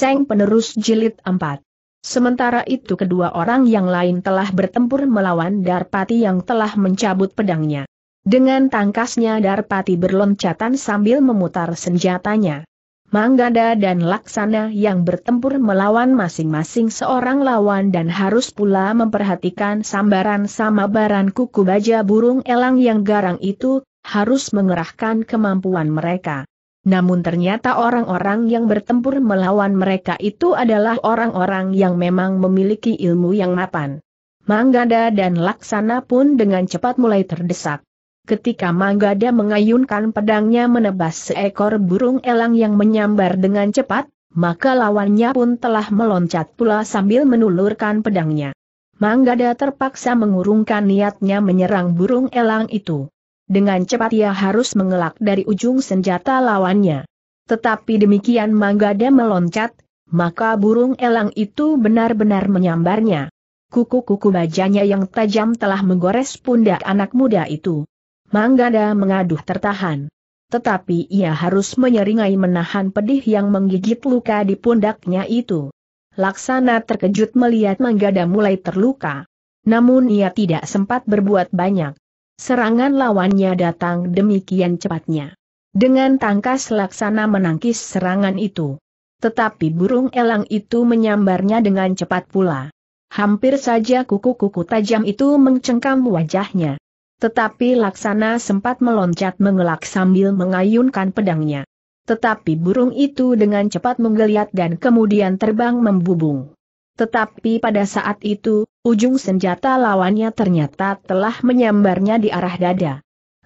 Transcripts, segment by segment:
Seng Penerus Jilid 4. Sementara itu kedua orang yang lain telah bertempur melawan Darpati yang telah mencabut pedangnya. Dengan tangkasnya Darpati berloncatan sambil memutar senjatanya. Manggada dan Laksana yang bertempur melawan masing-masing seorang lawan dan harus pula memperhatikan sambaran sama baran kuku baja burung elang yang garang itu, harus mengerahkan kemampuan mereka. Namun ternyata orang-orang yang bertempur melawan mereka itu adalah orang-orang yang memang memiliki ilmu yang mapan. Manggada dan Laksana pun dengan cepat mulai terdesak. Ketika Manggada mengayunkan pedangnya menebas seekor burung elang yang menyambar dengan cepat, maka lawannya pun telah meloncat pula sambil menulurkan pedangnya. Manggada terpaksa mengurungkan niatnya menyerang burung elang itu. Dengan cepat ia harus mengelak dari ujung senjata lawannya. Tetapi demikian Manggada meloncat, maka burung elang itu benar-benar menyambarnya. Kuku-kuku bajanya yang tajam telah menggores pundak anak muda itu. Manggada mengaduh tertahan. Tetapi ia harus menyeringai menahan pedih yang menggigit luka di pundaknya itu. Laksana terkejut melihat Manggada mulai terluka. Namun ia tidak sempat berbuat banyak. Serangan lawannya datang demikian cepatnya. Dengan tangkas laksana menangkis serangan itu. Tetapi burung elang itu menyambarnya dengan cepat pula. Hampir saja kuku-kuku tajam itu mencengkam wajahnya. Tetapi laksana sempat meloncat mengelak sambil mengayunkan pedangnya. Tetapi burung itu dengan cepat menggeliat dan kemudian terbang membubung. Tetapi pada saat itu, ujung senjata lawannya ternyata telah menyambarnya di arah dada.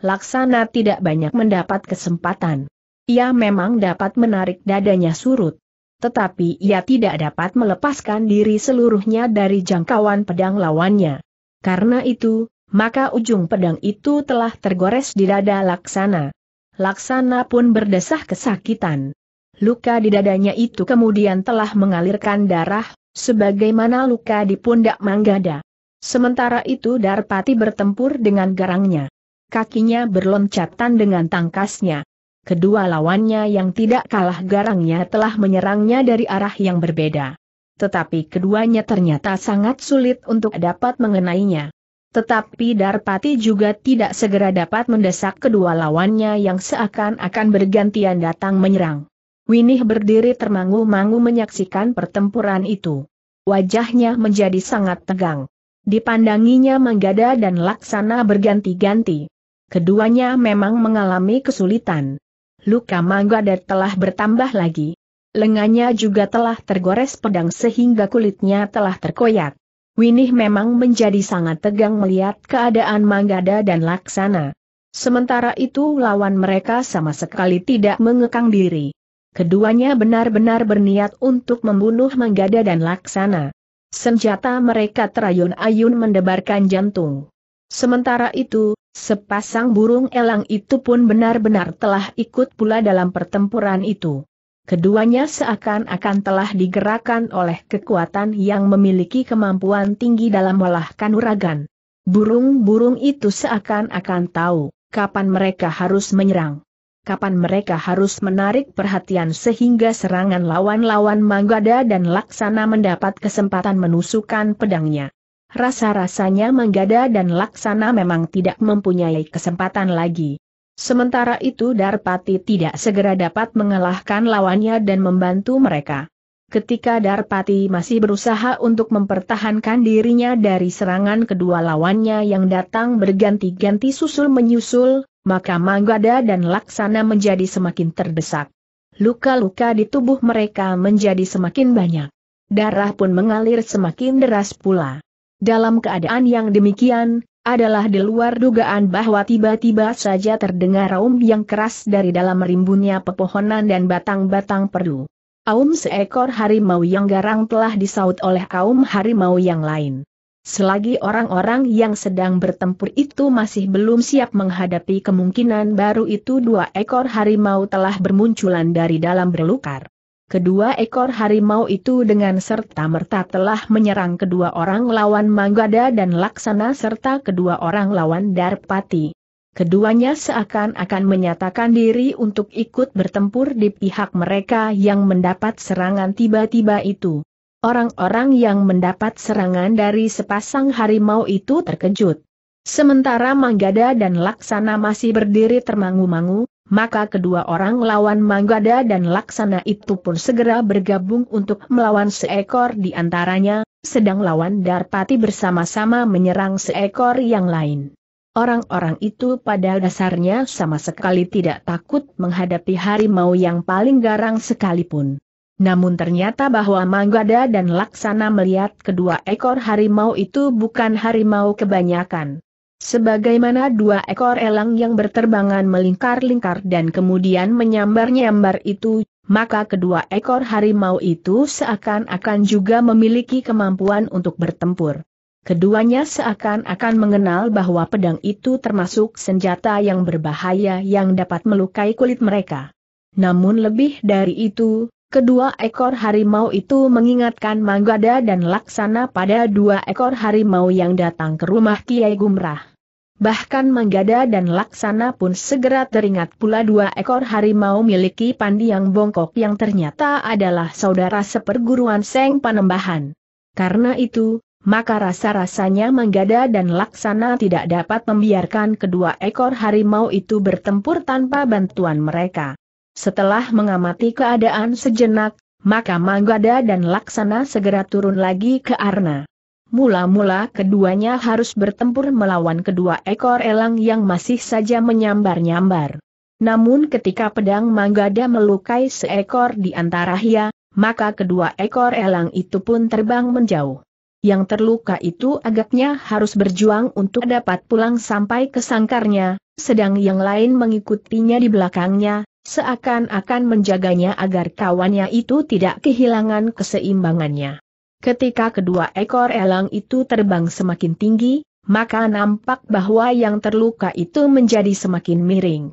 Laksana tidak banyak mendapat kesempatan. Ia memang dapat menarik dadanya surut. Tetapi ia tidak dapat melepaskan diri seluruhnya dari jangkauan pedang lawannya. Karena itu, maka ujung pedang itu telah tergores di dada Laksana. Laksana pun berdesah kesakitan. Luka di dadanya itu kemudian telah mengalirkan darah, Sebagaimana luka di pundak Manggada. Sementara itu Darpati bertempur dengan garangnya. Kakinya berloncatan dengan tangkasnya. Kedua lawannya yang tidak kalah garangnya telah menyerangnya dari arah yang berbeda. Tetapi keduanya ternyata sangat sulit untuk dapat mengenainya. Tetapi Darpati juga tidak segera dapat mendesak kedua lawannya yang seakan-akan bergantian datang menyerang. Winih berdiri termangu-mangu menyaksikan pertempuran itu. Wajahnya menjadi sangat tegang. Dipandanginya menggada dan Laksana berganti-ganti. Keduanya memang mengalami kesulitan. Luka Manggada telah bertambah lagi. Lengannya juga telah tergores pedang sehingga kulitnya telah terkoyak. Winih memang menjadi sangat tegang melihat keadaan Manggada dan Laksana. Sementara itu lawan mereka sama sekali tidak mengekang diri. Keduanya benar-benar berniat untuk membunuh Manggada dan Laksana. Senjata mereka terayun-ayun mendebarkan jantung. Sementara itu, sepasang burung elang itu pun benar-benar telah ikut pula dalam pertempuran itu. Keduanya seakan-akan telah digerakkan oleh kekuatan yang memiliki kemampuan tinggi dalam melahkan uragan. Burung-burung itu seakan-akan tahu kapan mereka harus menyerang kapan mereka harus menarik perhatian sehingga serangan lawan-lawan Manggada dan Laksana mendapat kesempatan menusukkan pedangnya. Rasa-rasanya Manggada dan Laksana memang tidak mempunyai kesempatan lagi. Sementara itu Darpati tidak segera dapat mengalahkan lawannya dan membantu mereka. Ketika Darpati masih berusaha untuk mempertahankan dirinya dari serangan kedua lawannya yang datang berganti-ganti susul-menyusul, maka Manggada dan Laksana menjadi semakin terdesak. Luka-luka di tubuh mereka menjadi semakin banyak. Darah pun mengalir semakin deras pula. Dalam keadaan yang demikian, adalah di luar dugaan bahwa tiba-tiba saja terdengar raum yang keras dari dalam rimbunnya pepohonan dan batang-batang perdu. Aum seekor harimau yang garang telah disaut oleh kaum harimau yang lain. Selagi orang-orang yang sedang bertempur itu masih belum siap menghadapi kemungkinan baru itu dua ekor harimau telah bermunculan dari dalam berlukar. Kedua ekor harimau itu dengan serta-merta telah menyerang kedua orang lawan Manggada dan Laksana serta kedua orang lawan Darpati. Keduanya seakan-akan menyatakan diri untuk ikut bertempur di pihak mereka yang mendapat serangan tiba-tiba itu orang-orang yang mendapat serangan dari sepasang harimau itu terkejut. Sementara Manggada dan Laksana masih berdiri termangu-mangu, maka kedua orang lawan Manggada dan Laksana itu pun segera bergabung untuk melawan seekor di antaranya, sedang lawan Darpati bersama-sama menyerang seekor yang lain. Orang-orang itu pada dasarnya sama sekali tidak takut menghadapi harimau yang paling garang sekalipun. Namun ternyata bahwa Manggada dan Laksana melihat kedua ekor harimau itu bukan harimau kebanyakan. Sebagaimana dua ekor elang yang berterbangan melingkar-lingkar dan kemudian menyambar-nyambar itu, maka kedua ekor harimau itu seakan-akan juga memiliki kemampuan untuk bertempur. Keduanya seakan-akan mengenal bahwa pedang itu termasuk senjata yang berbahaya yang dapat melukai kulit mereka. Namun lebih dari itu, Kedua ekor harimau itu mengingatkan Manggada dan Laksana pada dua ekor harimau yang datang ke rumah Kiai Gumrah. Bahkan Manggada dan Laksana pun segera teringat pula dua ekor harimau miliki Pandi yang bongkok yang ternyata adalah saudara seperguruan Seng Panembahan. Karena itu, maka rasa-rasanya Manggada dan Laksana tidak dapat membiarkan kedua ekor harimau itu bertempur tanpa bantuan mereka. Setelah mengamati keadaan sejenak, maka Manggada dan Laksana segera turun lagi ke Arna. Mula-mula keduanya harus bertempur melawan kedua ekor elang yang masih saja menyambar-nyambar. Namun ketika pedang Manggada melukai seekor di antara hia, maka kedua ekor elang itu pun terbang menjauh. Yang terluka itu agaknya harus berjuang untuk dapat pulang sampai ke sangkarnya, sedang yang lain mengikutinya di belakangnya, seakan-akan menjaganya agar kawannya itu tidak kehilangan keseimbangannya. Ketika kedua ekor elang itu terbang semakin tinggi, maka nampak bahwa yang terluka itu menjadi semakin miring.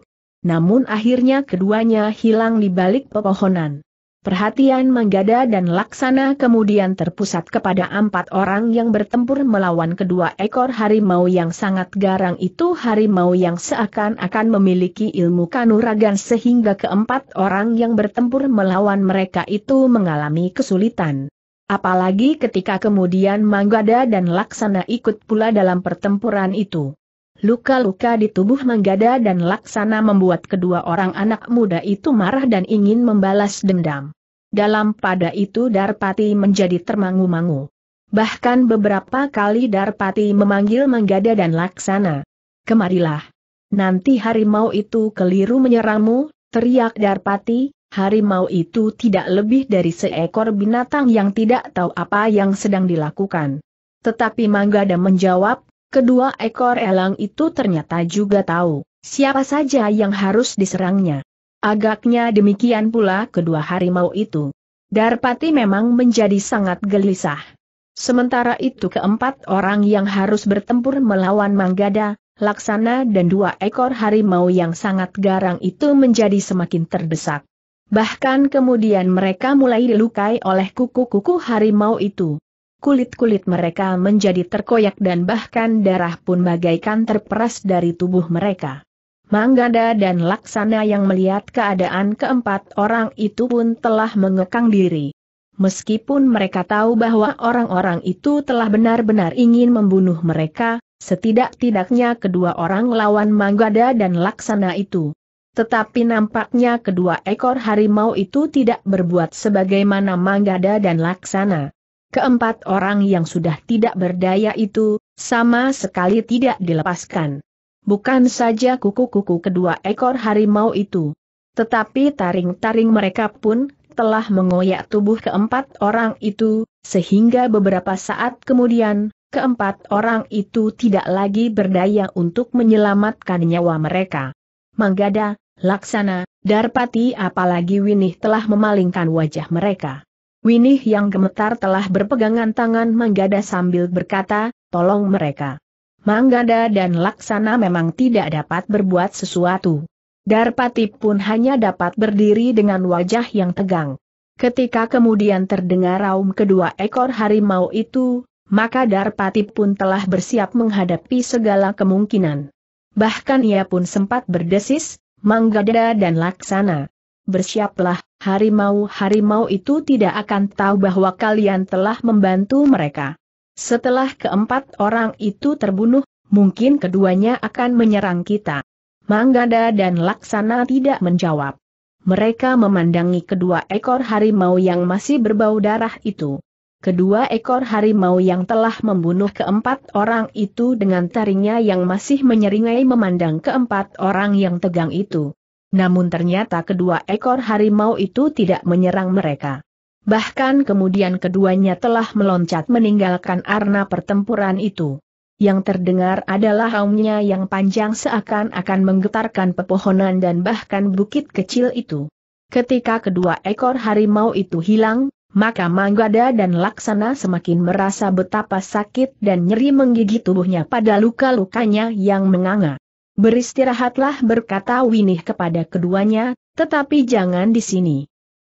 Namun akhirnya keduanya hilang di balik pepohonan. Perhatian Manggada dan Laksana kemudian terpusat kepada empat orang yang bertempur melawan kedua ekor harimau yang sangat garang itu harimau yang seakan-akan memiliki ilmu kanuragan sehingga keempat orang yang bertempur melawan mereka itu mengalami kesulitan. Apalagi ketika kemudian Manggada dan Laksana ikut pula dalam pertempuran itu. Luka-luka di tubuh Manggada dan Laksana membuat kedua orang anak muda itu marah dan ingin membalas dendam. Dalam pada itu Darpati menjadi termangu-mangu. Bahkan beberapa kali Darpati memanggil Manggada dan Laksana. Kemarilah. Nanti harimau itu keliru menyerangmu, teriak Darpati, harimau itu tidak lebih dari seekor binatang yang tidak tahu apa yang sedang dilakukan. Tetapi Manggada menjawab, Kedua ekor elang itu ternyata juga tahu siapa saja yang harus diserangnya. Agaknya demikian pula kedua harimau itu. Darpati memang menjadi sangat gelisah. Sementara itu keempat orang yang harus bertempur melawan Manggada, Laksana dan dua ekor harimau yang sangat garang itu menjadi semakin terdesak. Bahkan kemudian mereka mulai dilukai oleh kuku-kuku harimau itu kulit-kulit mereka menjadi terkoyak dan bahkan darah pun bagaikan terperas dari tubuh mereka. Manggada dan Laksana yang melihat keadaan keempat orang itu pun telah mengekang diri. Meskipun mereka tahu bahwa orang-orang itu telah benar-benar ingin membunuh mereka, setidak-tidaknya kedua orang lawan Manggada dan Laksana itu. Tetapi nampaknya kedua ekor harimau itu tidak berbuat sebagaimana Manggada dan Laksana. Keempat orang yang sudah tidak berdaya itu, sama sekali tidak dilepaskan. Bukan saja kuku-kuku kedua ekor harimau itu. Tetapi taring-taring mereka pun telah mengoyak tubuh keempat orang itu, sehingga beberapa saat kemudian, keempat orang itu tidak lagi berdaya untuk menyelamatkan nyawa mereka. Manggada, Laksana, Darpati apalagi Winih telah memalingkan wajah mereka. Winih yang gemetar telah berpegangan tangan Manggada sambil berkata, tolong mereka. Manggada dan Laksana memang tidak dapat berbuat sesuatu. Darpati pun hanya dapat berdiri dengan wajah yang tegang. Ketika kemudian terdengar raum kedua ekor harimau itu, maka Darpati pun telah bersiap menghadapi segala kemungkinan. Bahkan ia pun sempat berdesis, Manggada dan Laksana bersiaplah, harimau-harimau itu tidak akan tahu bahwa kalian telah membantu mereka. Setelah keempat orang itu terbunuh, mungkin keduanya akan menyerang kita. Manggada dan Laksana tidak menjawab. Mereka memandangi kedua ekor harimau yang masih berbau darah itu. Kedua ekor harimau yang telah membunuh keempat orang itu dengan taringnya yang masih menyeringai memandang keempat orang yang tegang itu namun ternyata kedua ekor harimau itu tidak menyerang mereka. Bahkan kemudian keduanya telah meloncat meninggalkan arena pertempuran itu. Yang terdengar adalah haumnya yang panjang seakan-akan menggetarkan pepohonan dan bahkan bukit kecil itu. Ketika kedua ekor harimau itu hilang, maka Manggada dan Laksana semakin merasa betapa sakit dan nyeri menggigit tubuhnya pada luka-lukanya yang menganga. Beristirahatlah berkata Winih kepada keduanya, tetapi jangan di sini.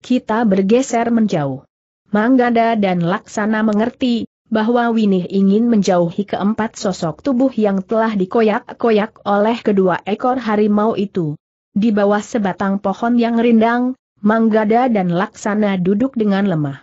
Kita bergeser menjauh. Manggada dan Laksana mengerti, bahwa Winih ingin menjauhi keempat sosok tubuh yang telah dikoyak-koyak oleh kedua ekor harimau itu. Di bawah sebatang pohon yang rindang, Manggada dan Laksana duduk dengan lemah.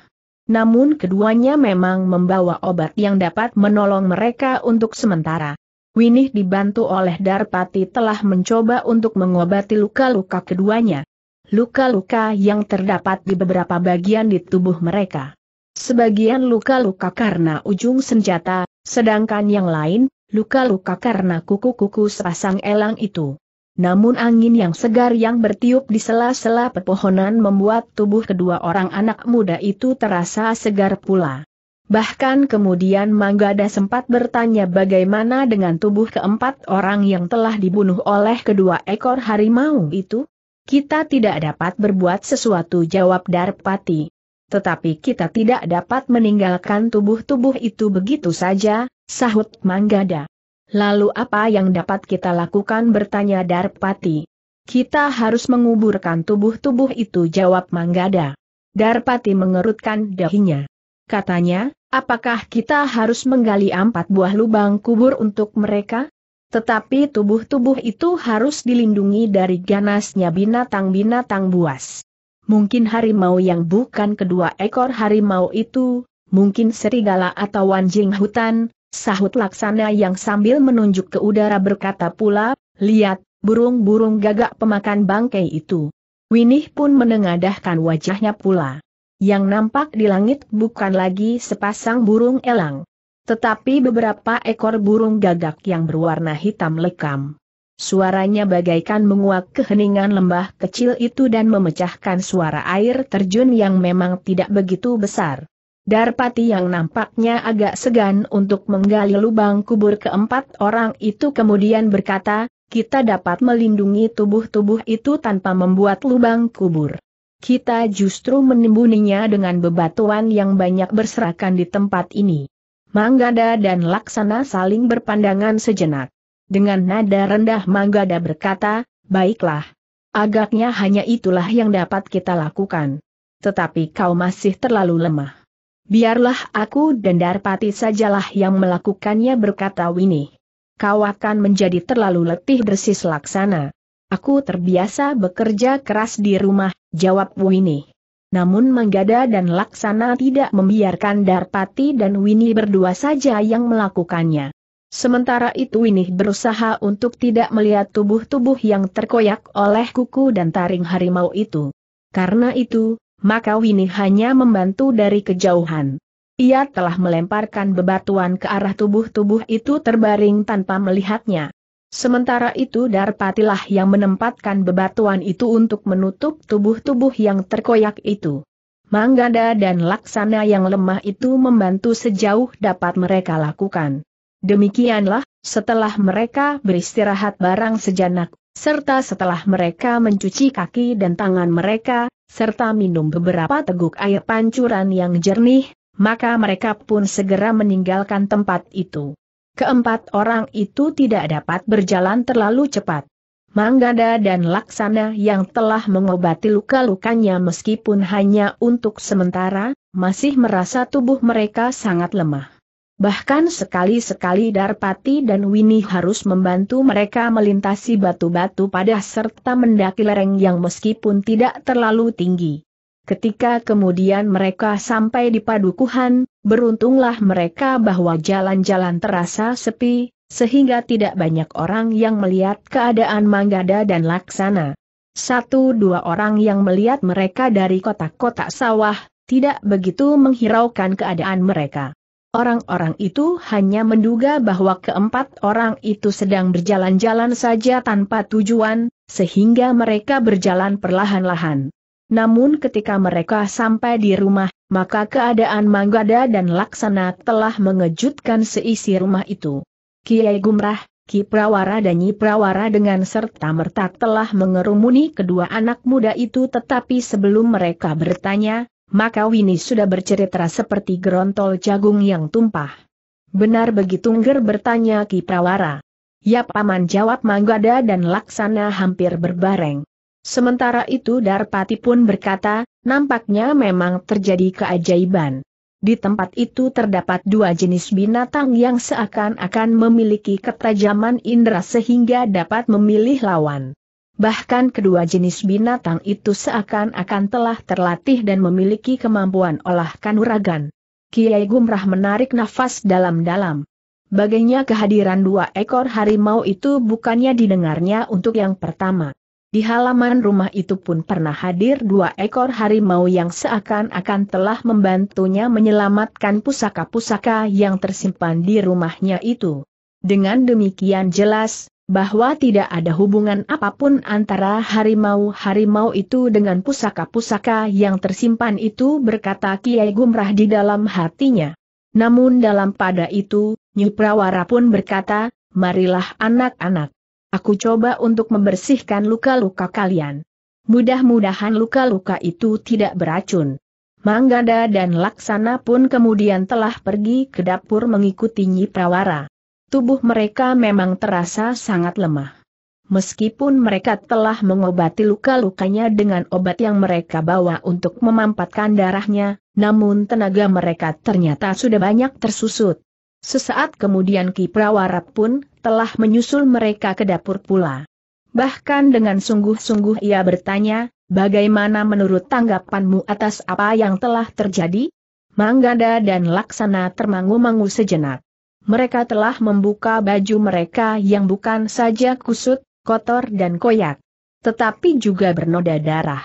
Namun keduanya memang membawa obat yang dapat menolong mereka untuk sementara. Winih dibantu oleh Darpati telah mencoba untuk mengobati luka-luka keduanya. Luka-luka yang terdapat di beberapa bagian di tubuh mereka. Sebagian luka-luka karena ujung senjata, sedangkan yang lain, luka-luka karena kuku-kuku sepasang elang itu. Namun angin yang segar yang bertiup di sela-sela pepohonan membuat tubuh kedua orang anak muda itu terasa segar pula. Bahkan kemudian Manggada sempat bertanya bagaimana dengan tubuh keempat orang yang telah dibunuh oleh kedua ekor harimau itu? Kita tidak dapat berbuat sesuatu jawab Darpati. Tetapi kita tidak dapat meninggalkan tubuh-tubuh itu begitu saja, sahut Manggada. Lalu apa yang dapat kita lakukan bertanya Darpati. Kita harus menguburkan tubuh-tubuh itu jawab Manggada. Darpati mengerutkan dahinya katanya, apakah kita harus menggali empat buah lubang kubur untuk mereka? Tetapi tubuh-tubuh itu harus dilindungi dari ganasnya binatang-binatang buas. Mungkin harimau yang bukan kedua ekor harimau itu, mungkin serigala atau anjing hutan, sahut laksana yang sambil menunjuk ke udara berkata pula, lihat, burung-burung gagak pemakan bangkai itu. Winih pun menengadahkan wajahnya pula. Yang nampak di langit bukan lagi sepasang burung elang. Tetapi beberapa ekor burung gagak yang berwarna hitam lekam. Suaranya bagaikan menguak keheningan lembah kecil itu dan memecahkan suara air terjun yang memang tidak begitu besar. Darpati yang nampaknya agak segan untuk menggali lubang kubur keempat orang itu kemudian berkata, kita dapat melindungi tubuh-tubuh itu tanpa membuat lubang kubur kita justru menimbuninya dengan bebatuan yang banyak berserakan di tempat ini. Manggada dan Laksana saling berpandangan sejenak. Dengan nada rendah Manggada berkata, baiklah. Agaknya hanya itulah yang dapat kita lakukan. Tetapi kau masih terlalu lemah. Biarlah aku dan Darpati sajalah yang melakukannya berkata Winnie. Kau akan menjadi terlalu letih desis laksana. Aku terbiasa bekerja keras di rumah, jawab Wini. Namun Manggada dan Laksana tidak membiarkan Darpati dan Wini berdua saja yang melakukannya. Sementara itu Wini berusaha untuk tidak melihat tubuh-tubuh yang terkoyak oleh kuku dan taring harimau itu. Karena itu, maka Wini hanya membantu dari kejauhan. Ia telah melemparkan bebatuan ke arah tubuh-tubuh itu terbaring tanpa melihatnya. Sementara itu Darpatilah yang menempatkan bebatuan itu untuk menutup tubuh-tubuh yang terkoyak itu. Manggada dan Laksana yang lemah itu membantu sejauh dapat mereka lakukan. Demikianlah, setelah mereka beristirahat barang sejenak, serta setelah mereka mencuci kaki dan tangan mereka, serta minum beberapa teguk air pancuran yang jernih, maka mereka pun segera meninggalkan tempat itu keempat orang itu tidak dapat berjalan terlalu cepat. Manggada dan Laksana yang telah mengobati luka-lukanya meskipun hanya untuk sementara, masih merasa tubuh mereka sangat lemah. Bahkan sekali-sekali Darpati dan Winnie harus membantu mereka melintasi batu-batu pada serta mendaki lereng yang meskipun tidak terlalu tinggi, Ketika kemudian mereka sampai di padukuhan, beruntunglah mereka bahwa jalan-jalan terasa sepi, sehingga tidak banyak orang yang melihat keadaan Manggada dan Laksana. Satu dua orang yang melihat mereka dari kotak-kotak sawah, tidak begitu menghiraukan keadaan mereka. Orang-orang itu hanya menduga bahwa keempat orang itu sedang berjalan-jalan saja tanpa tujuan, sehingga mereka berjalan perlahan-lahan. Namun ketika mereka sampai di rumah, maka keadaan Manggada dan Laksana telah mengejutkan seisi rumah itu. Kiai Gumrah, Ki Prawara dan Nyi Prawara dengan serta-merta telah mengerumuni kedua anak muda itu tetapi sebelum mereka bertanya, maka Winnie sudah bercerita seperti gerontol jagung yang tumpah. Benar begitu Ngger bertanya Ki Prawara. Ya paman jawab Manggada dan Laksana hampir berbareng. Sementara itu Darpati pun berkata, nampaknya memang terjadi keajaiban. Di tempat itu terdapat dua jenis binatang yang seakan-akan memiliki ketajaman indera sehingga dapat memilih lawan. Bahkan kedua jenis binatang itu seakan-akan telah terlatih dan memiliki kemampuan olah kanuragan. Kiai Gumrah menarik nafas dalam-dalam. Baginya kehadiran dua ekor harimau itu bukannya didengarnya untuk yang pertama. Di halaman rumah itu pun pernah hadir dua ekor harimau yang seakan-akan telah membantunya menyelamatkan pusaka-pusaka yang tersimpan di rumahnya itu. Dengan demikian jelas, bahwa tidak ada hubungan apapun antara harimau-harimau itu dengan pusaka-pusaka yang tersimpan itu berkata Kiai Gumrah di dalam hatinya. Namun dalam pada itu, Nyuprawara pun berkata, marilah anak-anak. Aku coba untuk membersihkan luka-luka kalian. Mudah-mudahan luka-luka itu tidak beracun. Manggada dan Laksana pun kemudian telah pergi ke dapur mengikuti Nyi Prawara. Tubuh mereka memang terasa sangat lemah. Meskipun mereka telah mengobati luka-lukanya dengan obat yang mereka bawa untuk memampatkan darahnya, namun tenaga mereka ternyata sudah banyak tersusut. Sesaat kemudian Ki Prawara pun telah menyusul mereka ke dapur pula. Bahkan dengan sungguh-sungguh ia bertanya, bagaimana menurut tanggapanmu atas apa yang telah terjadi? Manggada dan Laksana termangu-mangu sejenak. Mereka telah membuka baju mereka yang bukan saja kusut, kotor dan koyak, tetapi juga bernoda darah.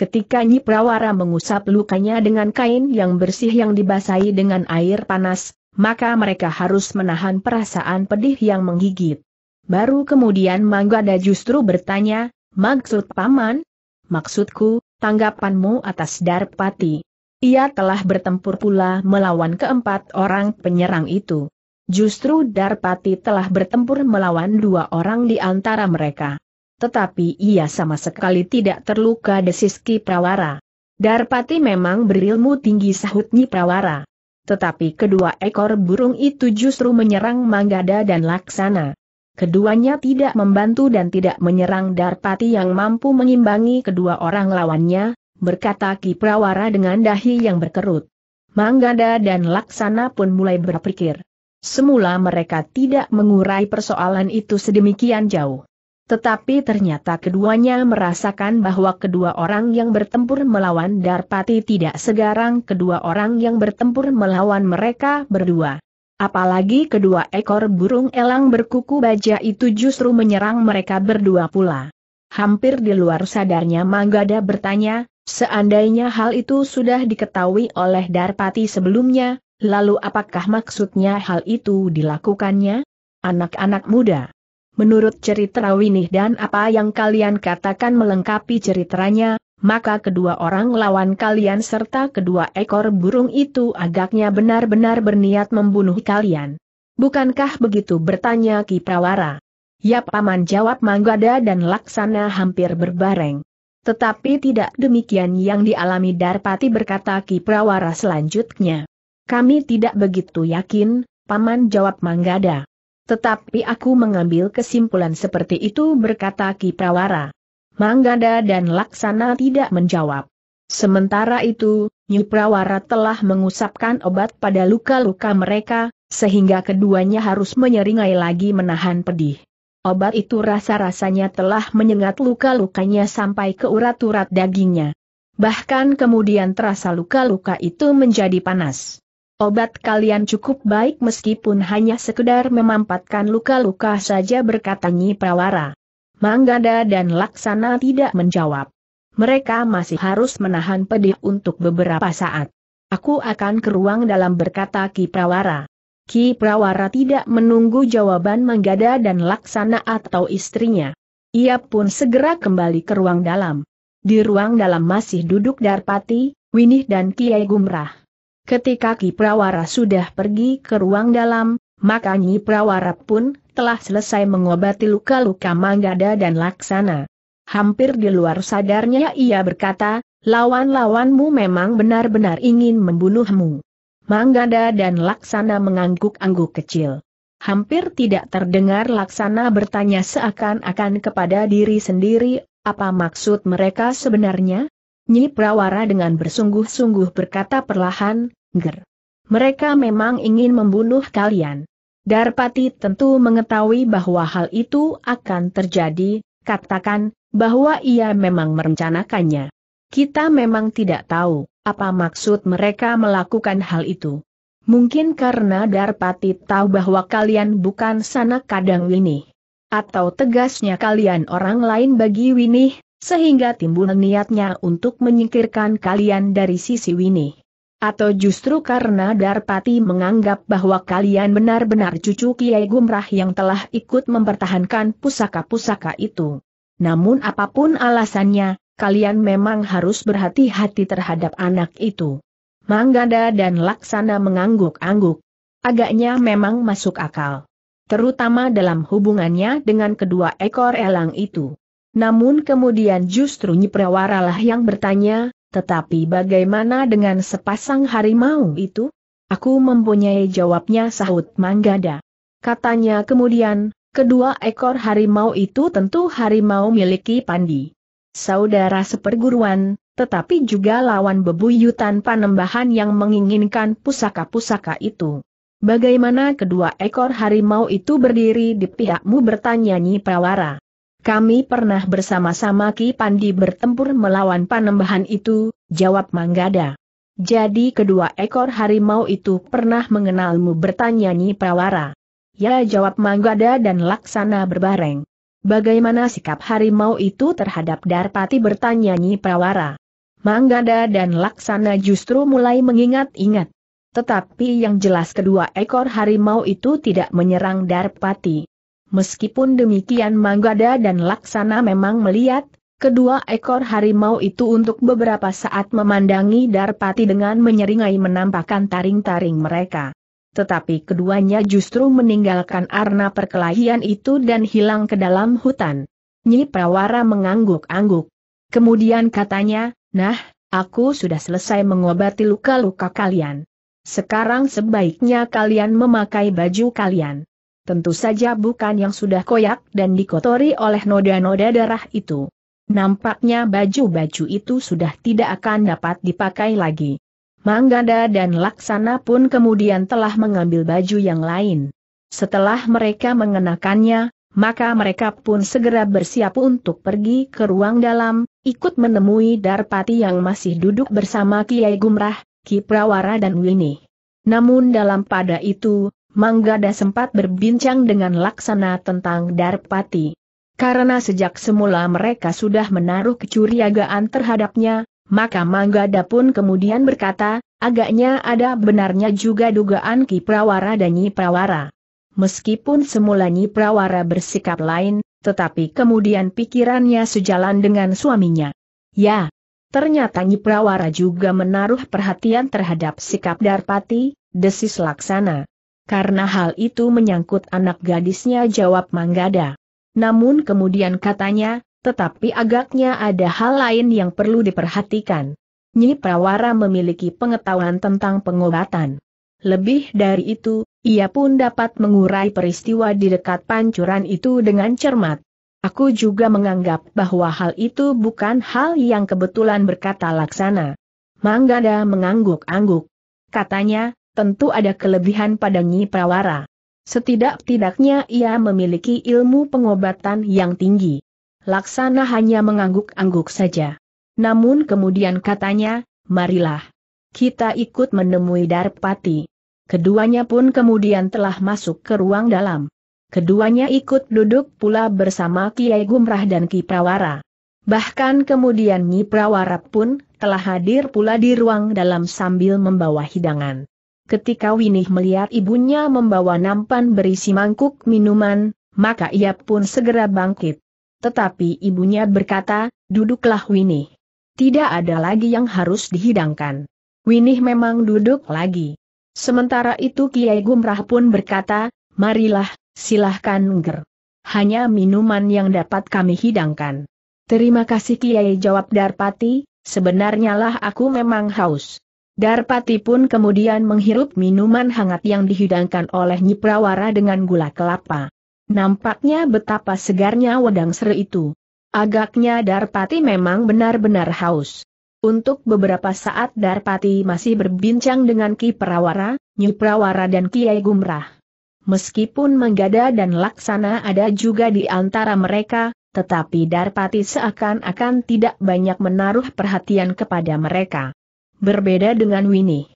Ketika Nyi Prawara mengusap lukanya dengan kain yang bersih yang dibasahi dengan air panas, maka mereka harus menahan perasaan pedih yang menggigit. Baru kemudian Manggada justru bertanya, maksud paman? Maksudku, tanggapanmu atas Darpati. Ia telah bertempur pula melawan keempat orang penyerang itu. Justru Darpati telah bertempur melawan dua orang di antara mereka. Tetapi ia sama sekali tidak terluka desiski Prawara. Darpati memang berilmu tinggi sahut Nyi Prawara. Tetapi kedua ekor burung itu justru menyerang Manggada dan Laksana. Keduanya tidak membantu dan tidak menyerang Darpati yang mampu mengimbangi kedua orang lawannya, berkata Kiprawara dengan dahi yang berkerut. Manggada dan Laksana pun mulai berpikir. Semula mereka tidak mengurai persoalan itu sedemikian jauh. Tetapi ternyata keduanya merasakan bahwa kedua orang yang bertempur melawan Darpati tidak segarang kedua orang yang bertempur melawan mereka berdua. Apalagi kedua ekor burung elang berkuku baja itu justru menyerang mereka berdua pula. Hampir di luar sadarnya Manggada bertanya, seandainya hal itu sudah diketahui oleh Darpati sebelumnya, lalu apakah maksudnya hal itu dilakukannya? Anak-anak muda. Menurut cerita Winih dan apa yang kalian katakan melengkapi ceritanya, maka kedua orang lawan kalian serta kedua ekor burung itu agaknya benar-benar berniat membunuh kalian. Bukankah begitu bertanya Ki Prawara? Ya Paman jawab Manggada dan Laksana hampir berbareng. Tetapi tidak demikian yang dialami Darpati berkata Ki Prawara selanjutnya. Kami tidak begitu yakin, Paman jawab Manggada. Tetapi aku mengambil kesimpulan seperti itu berkata Ki Prawara. Manggada dan Laksana tidak menjawab. Sementara itu, Nyi Prawara telah mengusapkan obat pada luka-luka mereka, sehingga keduanya harus menyeringai lagi menahan pedih. Obat itu rasa-rasanya telah menyengat luka-lukanya sampai ke urat-urat dagingnya. Bahkan kemudian terasa luka-luka itu menjadi panas. Obat kalian cukup baik meskipun hanya sekedar memampatkan luka-luka saja berkata Nyi Prawara. Manggada dan Laksana tidak menjawab. Mereka masih harus menahan pedih untuk beberapa saat. Aku akan ke ruang dalam berkata Ki Prawara. Ki Prawara tidak menunggu jawaban Manggada dan Laksana atau istrinya. Ia pun segera kembali ke ruang dalam. Di ruang dalam masih duduk Darpati, Winih dan Kiai Gumrah. Ketika Ki Prawara sudah pergi ke ruang dalam, maka Nyi Prawara pun telah selesai mengobati luka-luka Manggada dan Laksana. Hampir di luar sadarnya ia berkata, lawan-lawanmu memang benar-benar ingin membunuhmu. Manggada dan Laksana mengangguk-angguk kecil. Hampir tidak terdengar Laksana bertanya seakan-akan kepada diri sendiri, apa maksud mereka sebenarnya? Nyi Prawara dengan bersungguh-sungguh berkata perlahan, Ger. Mereka memang ingin membunuh kalian. Darpati tentu mengetahui bahwa hal itu akan terjadi, katakan, bahwa ia memang merencanakannya. Kita memang tidak tahu, apa maksud mereka melakukan hal itu. Mungkin karena Darpati tahu bahwa kalian bukan sanak kadang Wini, Atau tegasnya kalian orang lain bagi Wini, sehingga timbul niatnya untuk menyingkirkan kalian dari sisi Wini. Atau justru karena Darpati menganggap bahwa kalian benar-benar cucu Kiai Gumrah yang telah ikut mempertahankan pusaka-pusaka itu. Namun apapun alasannya, kalian memang harus berhati-hati terhadap anak itu. Manggada dan Laksana mengangguk-angguk. Agaknya memang masuk akal. Terutama dalam hubungannya dengan kedua ekor elang itu. Namun kemudian justru Nyiprawaralah yang bertanya, tetapi bagaimana dengan sepasang harimau itu? Aku mempunyai jawabnya sahut Manggada. Katanya kemudian, kedua ekor harimau itu tentu harimau miliki Pandi. Saudara seperguruan, tetapi juga lawan bebuyutan panembahan yang menginginkan pusaka-pusaka itu. Bagaimana kedua ekor harimau itu berdiri di pihakmu bertanya Nyi Prawara. Kami pernah bersama-sama Ki Pandi bertempur melawan panembahan itu, jawab Manggada. Jadi kedua ekor harimau itu pernah mengenalmu bertanya Nyi Prawara. Ya jawab Manggada dan Laksana berbareng. Bagaimana sikap harimau itu terhadap Darpati bertanya Nyi Prawara. Manggada dan Laksana justru mulai mengingat-ingat. Tetapi yang jelas kedua ekor harimau itu tidak menyerang Darpati. Meskipun demikian Manggada dan Laksana memang melihat, kedua ekor harimau itu untuk beberapa saat memandangi Darpati dengan menyeringai menampakkan taring-taring mereka. Tetapi keduanya justru meninggalkan arna perkelahian itu dan hilang ke dalam hutan. Nyi Prawara mengangguk-angguk. Kemudian katanya, nah, aku sudah selesai mengobati luka-luka kalian. Sekarang sebaiknya kalian memakai baju kalian tentu saja bukan yang sudah koyak dan dikotori oleh noda-noda darah itu. Nampaknya baju-baju itu sudah tidak akan dapat dipakai lagi. Manggada dan Laksana pun kemudian telah mengambil baju yang lain. Setelah mereka mengenakannya, maka mereka pun segera bersiap untuk pergi ke ruang dalam, ikut menemui Darpati yang masih duduk bersama Kiai Gumrah, Ki Prawara dan Wini. Namun dalam pada itu, Manggada sempat berbincang dengan Laksana tentang Darpati. Karena sejak semula mereka sudah menaruh kecurigaan terhadapnya, maka Manggada pun kemudian berkata, agaknya ada benarnya juga dugaan Ki Prawara dan Nyi Prawara. Meskipun semula Nyi Prawara bersikap lain, tetapi kemudian pikirannya sejalan dengan suaminya. Ya, ternyata Nyi Prawara juga menaruh perhatian terhadap sikap Darpati, desis Laksana karena hal itu menyangkut anak gadisnya jawab Manggada. Namun kemudian katanya, tetapi agaknya ada hal lain yang perlu diperhatikan. Nyi Prawara memiliki pengetahuan tentang pengobatan. Lebih dari itu, ia pun dapat mengurai peristiwa di dekat pancuran itu dengan cermat. Aku juga menganggap bahwa hal itu bukan hal yang kebetulan berkata laksana. Manggada mengangguk-angguk. Katanya, tentu ada kelebihan pada Nyi Prawara. Setidak-tidaknya ia memiliki ilmu pengobatan yang tinggi. Laksana hanya mengangguk-angguk saja. Namun kemudian katanya, marilah. Kita ikut menemui Darpati. Keduanya pun kemudian telah masuk ke ruang dalam. Keduanya ikut duduk pula bersama Kiai Gumrah dan Ki Prawara. Bahkan kemudian Nyi Prawara pun telah hadir pula di ruang dalam sambil membawa hidangan. Ketika Winih melihat ibunya membawa nampan berisi mangkuk minuman, maka ia pun segera bangkit. Tetapi ibunya berkata, duduklah Winih. Tidak ada lagi yang harus dihidangkan. Winih memang duduk lagi. Sementara itu Kiai Gumrah pun berkata, marilah, silahkan nger. Hanya minuman yang dapat kami hidangkan. Terima kasih Kiai jawab Darpati, sebenarnya lah aku memang haus. Darpati pun kemudian menghirup minuman hangat yang dihidangkan oleh Nyiprawara dengan gula kelapa. Nampaknya betapa segarnya wedang seru itu. Agaknya Darpati memang benar-benar haus. Untuk beberapa saat Darpati masih berbincang dengan Ki Prawara, Nyi Prawara dan Kiai Gumrah. Meskipun Menggada dan Laksana ada juga di antara mereka, tetapi Darpati seakan-akan tidak banyak menaruh perhatian kepada mereka. Berbeda dengan Winnie.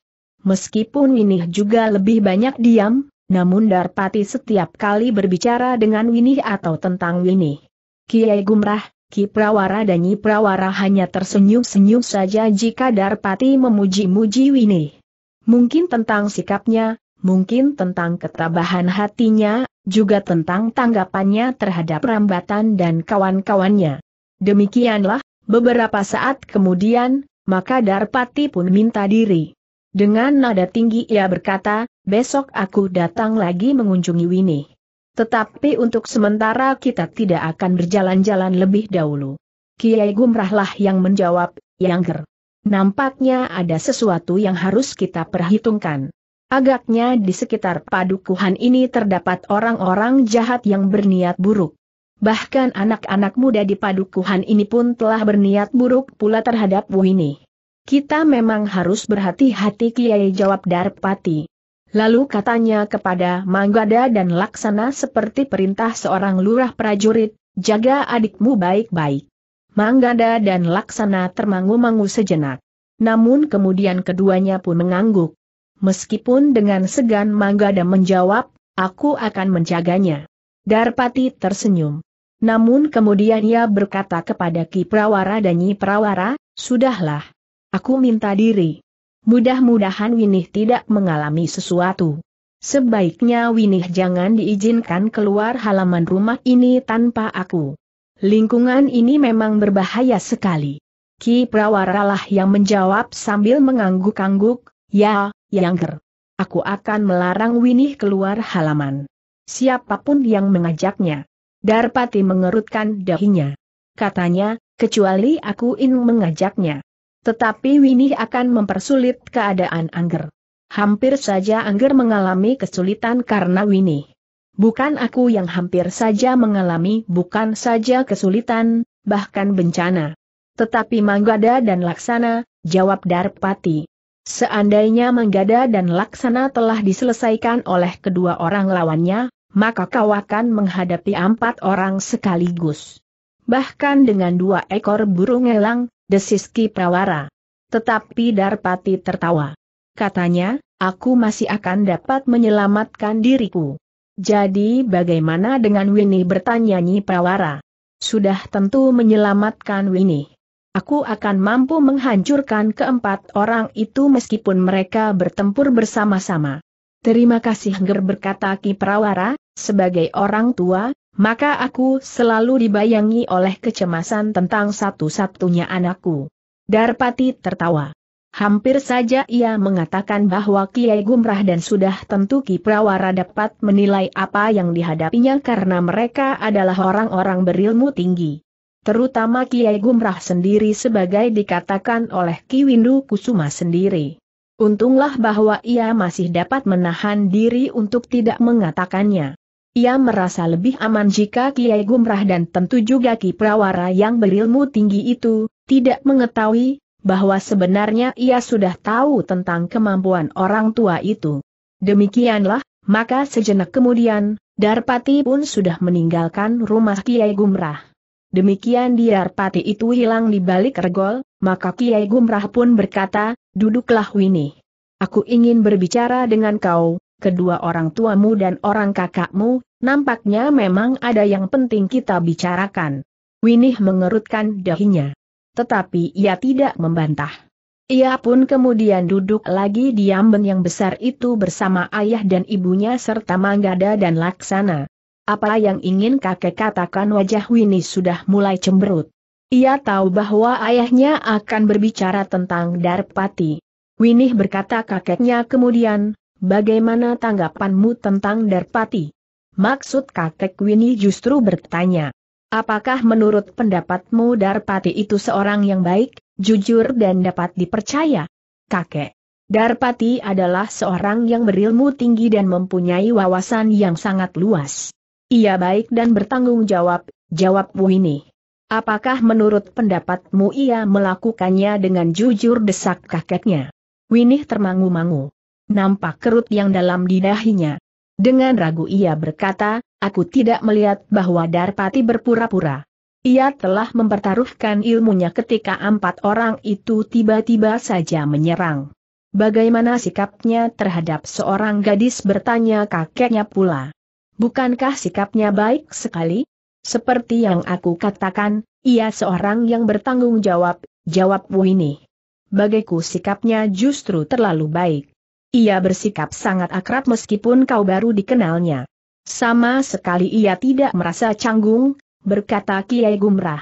Meskipun Winih juga lebih banyak diam, namun Darpati setiap kali berbicara dengan Winnie atau tentang Winnie. Kiai Gumrah, Ki Prawara dan Nyi Prawara hanya tersenyum-senyum saja jika Darpati memuji-muji Winnie. Mungkin tentang sikapnya, mungkin tentang ketabahan hatinya, juga tentang tanggapannya terhadap Rambatan dan kawan-kawannya. Demikianlah, beberapa saat kemudian, maka Darpati pun minta diri. Dengan nada tinggi ia berkata, besok aku datang lagi mengunjungi Winnie. Tetapi untuk sementara kita tidak akan berjalan-jalan lebih dahulu. Kiai Gumrahlah yang menjawab, Yangger. Nampaknya ada sesuatu yang harus kita perhitungkan. Agaknya di sekitar padukuhan ini terdapat orang-orang jahat yang berniat buruk. Bahkan anak-anak muda di padukuhan ini pun telah berniat buruk pula terhadap ini. Kita memang harus berhati-hati Kiai jawab Darpati. Lalu katanya kepada Manggada dan Laksana seperti perintah seorang lurah prajurit, jaga adikmu baik-baik. Manggada dan Laksana termangu-mangu sejenak. Namun kemudian keduanya pun mengangguk. Meskipun dengan segan Manggada menjawab, aku akan menjaganya. Darpati tersenyum. Namun kemudian ia berkata kepada Ki Prawara dan Nyi Prawara, Sudahlah. Aku minta diri. Mudah-mudahan Winih tidak mengalami sesuatu. Sebaiknya Winih jangan diizinkan keluar halaman rumah ini tanpa aku. Lingkungan ini memang berbahaya sekali. Ki Prawaralah yang menjawab sambil mengangguk-angguk, ya, Yangger. Aku akan melarang Winih keluar halaman. Siapapun yang mengajaknya. Darpati mengerutkan dahinya. Katanya, kecuali aku ingin mengajaknya. Tetapi Winnie akan mempersulit keadaan Angger. Hampir saja Angger mengalami kesulitan karena Winnie. Bukan aku yang hampir saja mengalami bukan saja kesulitan, bahkan bencana. Tetapi Manggada dan Laksana, jawab Darpati. Seandainya Manggada dan Laksana telah diselesaikan oleh kedua orang lawannya, maka kau akan menghadapi empat orang sekaligus. Bahkan dengan dua ekor burung elang, desis Ki Prawara. Tetapi Darpati tertawa. Katanya, aku masih akan dapat menyelamatkan diriku. Jadi bagaimana dengan Winnie bertanya Nyi Prawara? Sudah tentu menyelamatkan Winnie. Aku akan mampu menghancurkan keempat orang itu meskipun mereka bertempur bersama-sama. Terima kasih Ger berkata Ki Prawara, sebagai orang tua, maka aku selalu dibayangi oleh kecemasan tentang satu-satunya anakku. Darpati tertawa. Hampir saja ia mengatakan bahwa Kiai Gumrah dan sudah tentu Ki Prawara dapat menilai apa yang dihadapinya karena mereka adalah orang-orang berilmu tinggi. Terutama Kiai Gumrah sendiri sebagai dikatakan oleh Ki Windu Kusuma sendiri. Untunglah bahwa ia masih dapat menahan diri untuk tidak mengatakannya. Ia merasa lebih aman jika Kiai Gumrah dan tentu juga Ki Prawara yang berilmu tinggi itu, tidak mengetahui, bahwa sebenarnya ia sudah tahu tentang kemampuan orang tua itu. Demikianlah, maka sejenak kemudian, Darpati pun sudah meninggalkan rumah Kiai Gumrah. Demikian Darpati itu hilang di balik regol, maka Kiai Gumrah pun berkata, duduklah Wini. Aku ingin berbicara dengan kau, kedua orang tuamu dan orang kakakmu, nampaknya memang ada yang penting kita bicarakan. Winih mengerutkan dahinya. Tetapi ia tidak membantah. Ia pun kemudian duduk lagi di amben yang besar itu bersama ayah dan ibunya serta Manggada dan Laksana. Apa yang ingin kakek katakan wajah Winnie sudah mulai cemberut. Ia tahu bahwa ayahnya akan berbicara tentang Darpati. Winih berkata kakeknya kemudian, bagaimana tanggapanmu tentang Darpati? Maksud kakek Winnie justru bertanya. Apakah menurut pendapatmu Darpati itu seorang yang baik, jujur dan dapat dipercaya? Kakek. Darpati adalah seorang yang berilmu tinggi dan mempunyai wawasan yang sangat luas. Ia baik dan bertanggung jawab, jawab Wini. Apakah menurut pendapatmu ia melakukannya dengan jujur desak kakeknya? Winih termangu-mangu nampak kerut yang dalam di dahinya. Dengan ragu ia berkata, aku tidak melihat bahwa Darpati berpura-pura. Ia telah mempertaruhkan ilmunya ketika empat orang itu tiba-tiba saja menyerang. Bagaimana sikapnya terhadap seorang gadis bertanya kakeknya pula. Bukankah sikapnya baik sekali? Seperti yang aku katakan, ia seorang yang bertanggung jawab, jawab Wini. Bagiku sikapnya justru terlalu baik. Ia bersikap sangat akrab meskipun kau baru dikenalnya. Sama sekali ia tidak merasa canggung, berkata Kiai Gumrah.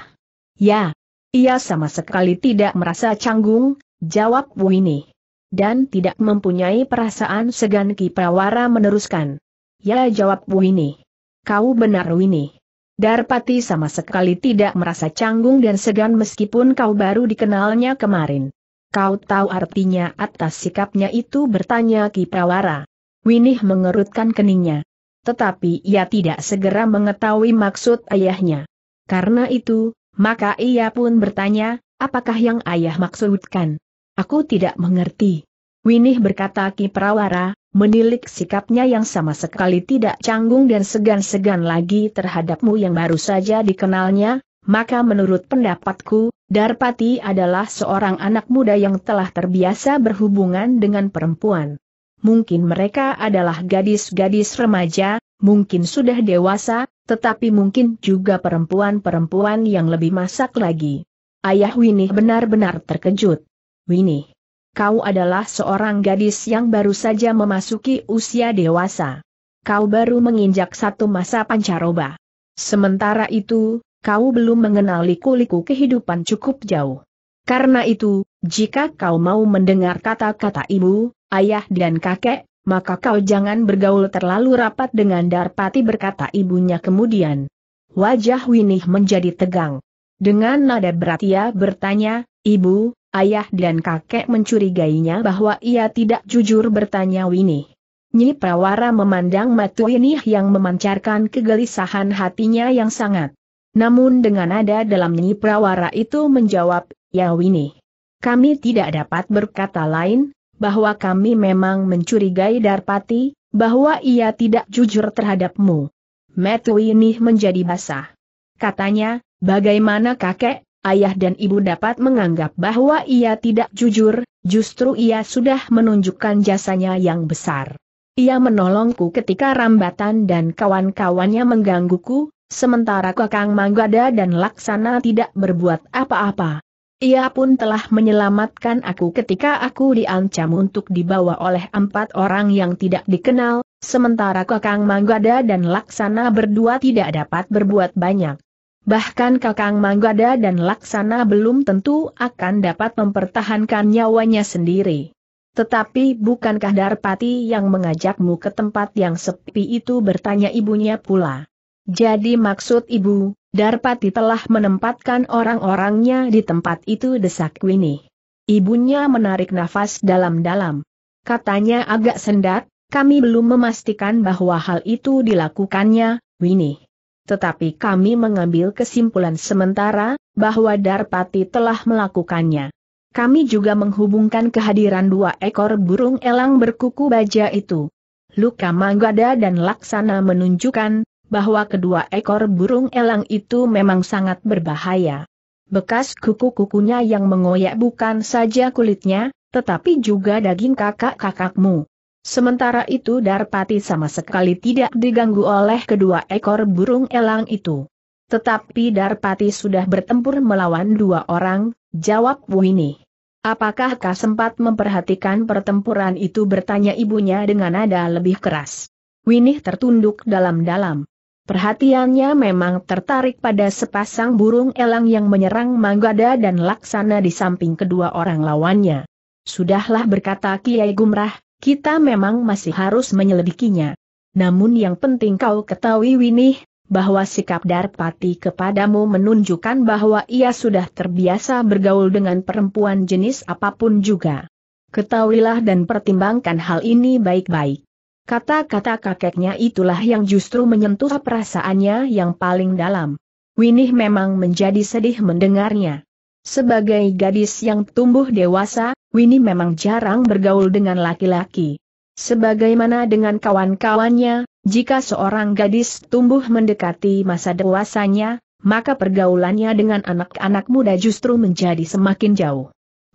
Ya, ia sama sekali tidak merasa canggung, jawab Bu Wini. Dan tidak mempunyai perasaan segan Kipawara meneruskan. Ya jawab Bu Wini. Kau benar ini. Darpati sama sekali tidak merasa canggung dan segan meskipun kau baru dikenalnya kemarin. Kau tahu artinya atas sikapnya itu bertanya Ki Prawara. Winih mengerutkan keningnya. Tetapi ia tidak segera mengetahui maksud ayahnya. Karena itu, maka ia pun bertanya, apakah yang ayah maksudkan? Aku tidak mengerti. Winih berkata Ki Prawara, menilik sikapnya yang sama sekali tidak canggung dan segan-segan lagi terhadapmu yang baru saja dikenalnya, maka menurut pendapatku, Darpati adalah seorang anak muda yang telah terbiasa berhubungan dengan perempuan. Mungkin mereka adalah gadis-gadis remaja, mungkin sudah dewasa, tetapi mungkin juga perempuan-perempuan yang lebih masak lagi. Ayah Winnie benar-benar terkejut. Winnie, kau adalah seorang gadis yang baru saja memasuki usia dewasa. Kau baru menginjak satu masa pancaroba. Sementara itu, kau belum mengenali kuliku kehidupan cukup jauh. Karena itu, jika kau mau mendengar kata-kata ibu, ayah dan kakek, maka kau jangan bergaul terlalu rapat dengan Darpati berkata ibunya kemudian. Wajah Winih menjadi tegang. Dengan nada berat ia bertanya, ibu, ayah dan kakek mencurigainya bahwa ia tidak jujur bertanya Winih. Nyi Prawara memandang matu Winih yang memancarkan kegelisahan hatinya yang sangat. Namun dengan nada dalam Nyi Prawara itu menjawab, Ya Wini. Kami tidak dapat berkata lain, bahwa kami memang mencurigai Darpati, bahwa ia tidak jujur terhadapmu. Metu ini menjadi basah. Katanya, bagaimana kakek, ayah dan ibu dapat menganggap bahwa ia tidak jujur, justru ia sudah menunjukkan jasanya yang besar. Ia menolongku ketika rambatan dan kawan-kawannya menggangguku, Sementara Kakang Manggada dan Laksana tidak berbuat apa-apa. Ia pun telah menyelamatkan aku ketika aku diancam untuk dibawa oleh empat orang yang tidak dikenal, sementara Kakang Manggada dan Laksana berdua tidak dapat berbuat banyak. Bahkan Kakang Manggada dan Laksana belum tentu akan dapat mempertahankan nyawanya sendiri. Tetapi bukankah Darpati yang mengajakmu ke tempat yang sepi itu bertanya ibunya pula. Jadi maksud ibu, Darpati telah menempatkan orang-orangnya di tempat itu desak Winnie. Ibunya menarik nafas dalam-dalam. Katanya agak sendat, kami belum memastikan bahwa hal itu dilakukannya, Winnie. Tetapi kami mengambil kesimpulan sementara, bahwa Darpati telah melakukannya. Kami juga menghubungkan kehadiran dua ekor burung elang berkuku baja itu. Luka Manggada dan Laksana menunjukkan bahwa kedua ekor burung elang itu memang sangat berbahaya. Bekas kuku-kukunya yang mengoyak bukan saja kulitnya, tetapi juga daging kakak-kakakmu. Sementara itu Darpati sama sekali tidak diganggu oleh kedua ekor burung elang itu. Tetapi Darpati sudah bertempur melawan dua orang, jawab Wini. Apakah kau sempat memperhatikan pertempuran itu bertanya ibunya dengan nada lebih keras. Winih tertunduk dalam-dalam. Perhatiannya memang tertarik pada sepasang burung elang yang menyerang Manggada dan Laksana di samping kedua orang lawannya. Sudahlah berkata Kiai Gumrah, kita memang masih harus menyelidikinya. Namun yang penting kau ketahui Winih, bahwa sikap Darpati kepadamu menunjukkan bahwa ia sudah terbiasa bergaul dengan perempuan jenis apapun juga. Ketahuilah dan pertimbangkan hal ini baik-baik. Kata-kata kakeknya itulah yang justru menyentuh perasaannya yang paling dalam. Winih memang menjadi sedih mendengarnya. Sebagai gadis yang tumbuh dewasa, Winnie memang jarang bergaul dengan laki-laki. Sebagaimana dengan kawan-kawannya, jika seorang gadis tumbuh mendekati masa dewasanya, maka pergaulannya dengan anak-anak muda justru menjadi semakin jauh.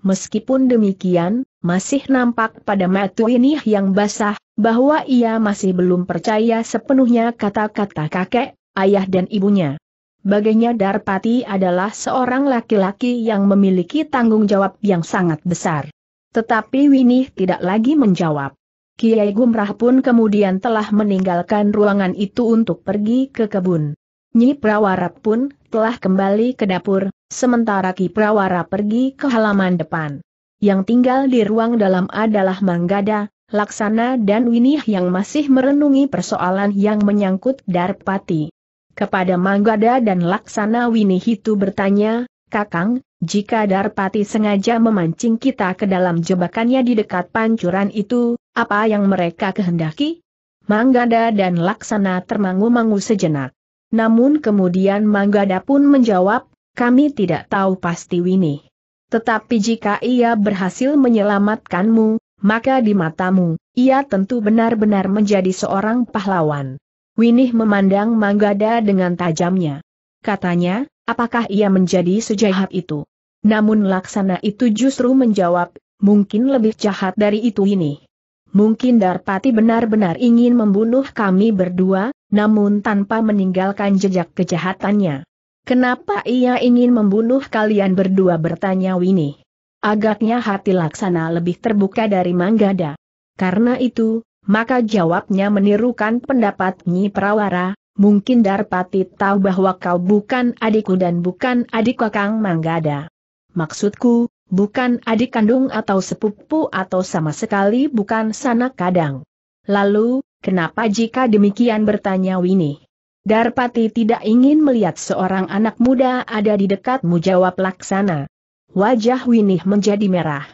Meskipun demikian, masih nampak pada matu ini yang basah, bahwa ia masih belum percaya sepenuhnya kata-kata kakek, ayah dan ibunya. Baginya Darpati adalah seorang laki-laki yang memiliki tanggung jawab yang sangat besar. Tetapi Winih tidak lagi menjawab. Kiai Gumrah pun kemudian telah meninggalkan ruangan itu untuk pergi ke kebun. Nyi Prawarap pun telah kembali ke dapur, sementara Ki Prawara pergi ke halaman depan. Yang tinggal di ruang dalam adalah Manggada, Laksana dan Winih yang masih merenungi persoalan yang menyangkut Darpati. Kepada Manggada dan Laksana Winih itu bertanya, Kakang, jika Darpati sengaja memancing kita ke dalam jebakannya di dekat pancuran itu, apa yang mereka kehendaki? Manggada dan Laksana termangu-mangu sejenak. Namun kemudian Manggada pun menjawab, kami tidak tahu pasti Winnie. Tetapi jika ia berhasil menyelamatkanmu, maka di matamu, ia tentu benar-benar menjadi seorang pahlawan. Winih memandang Manggada dengan tajamnya. Katanya, apakah ia menjadi sejahat itu? Namun laksana itu justru menjawab, mungkin lebih jahat dari itu ini. Mungkin Darpati benar-benar ingin membunuh kami berdua, namun tanpa meninggalkan jejak kejahatannya. Kenapa ia ingin membunuh kalian berdua bertanya Winnie. Agaknya hati laksana lebih terbuka dari Manggada. Karena itu, maka jawabnya menirukan pendapat Nyi Prawara, mungkin Darpati tahu bahwa kau bukan adikku dan bukan adik Kakang Manggada. Maksudku, bukan adik kandung atau sepupu atau sama sekali bukan sanak kadang. Lalu, kenapa jika demikian bertanya Winnie? Darpati tidak ingin melihat seorang anak muda ada di dekatmu jawab laksana. Wajah Winih menjadi merah.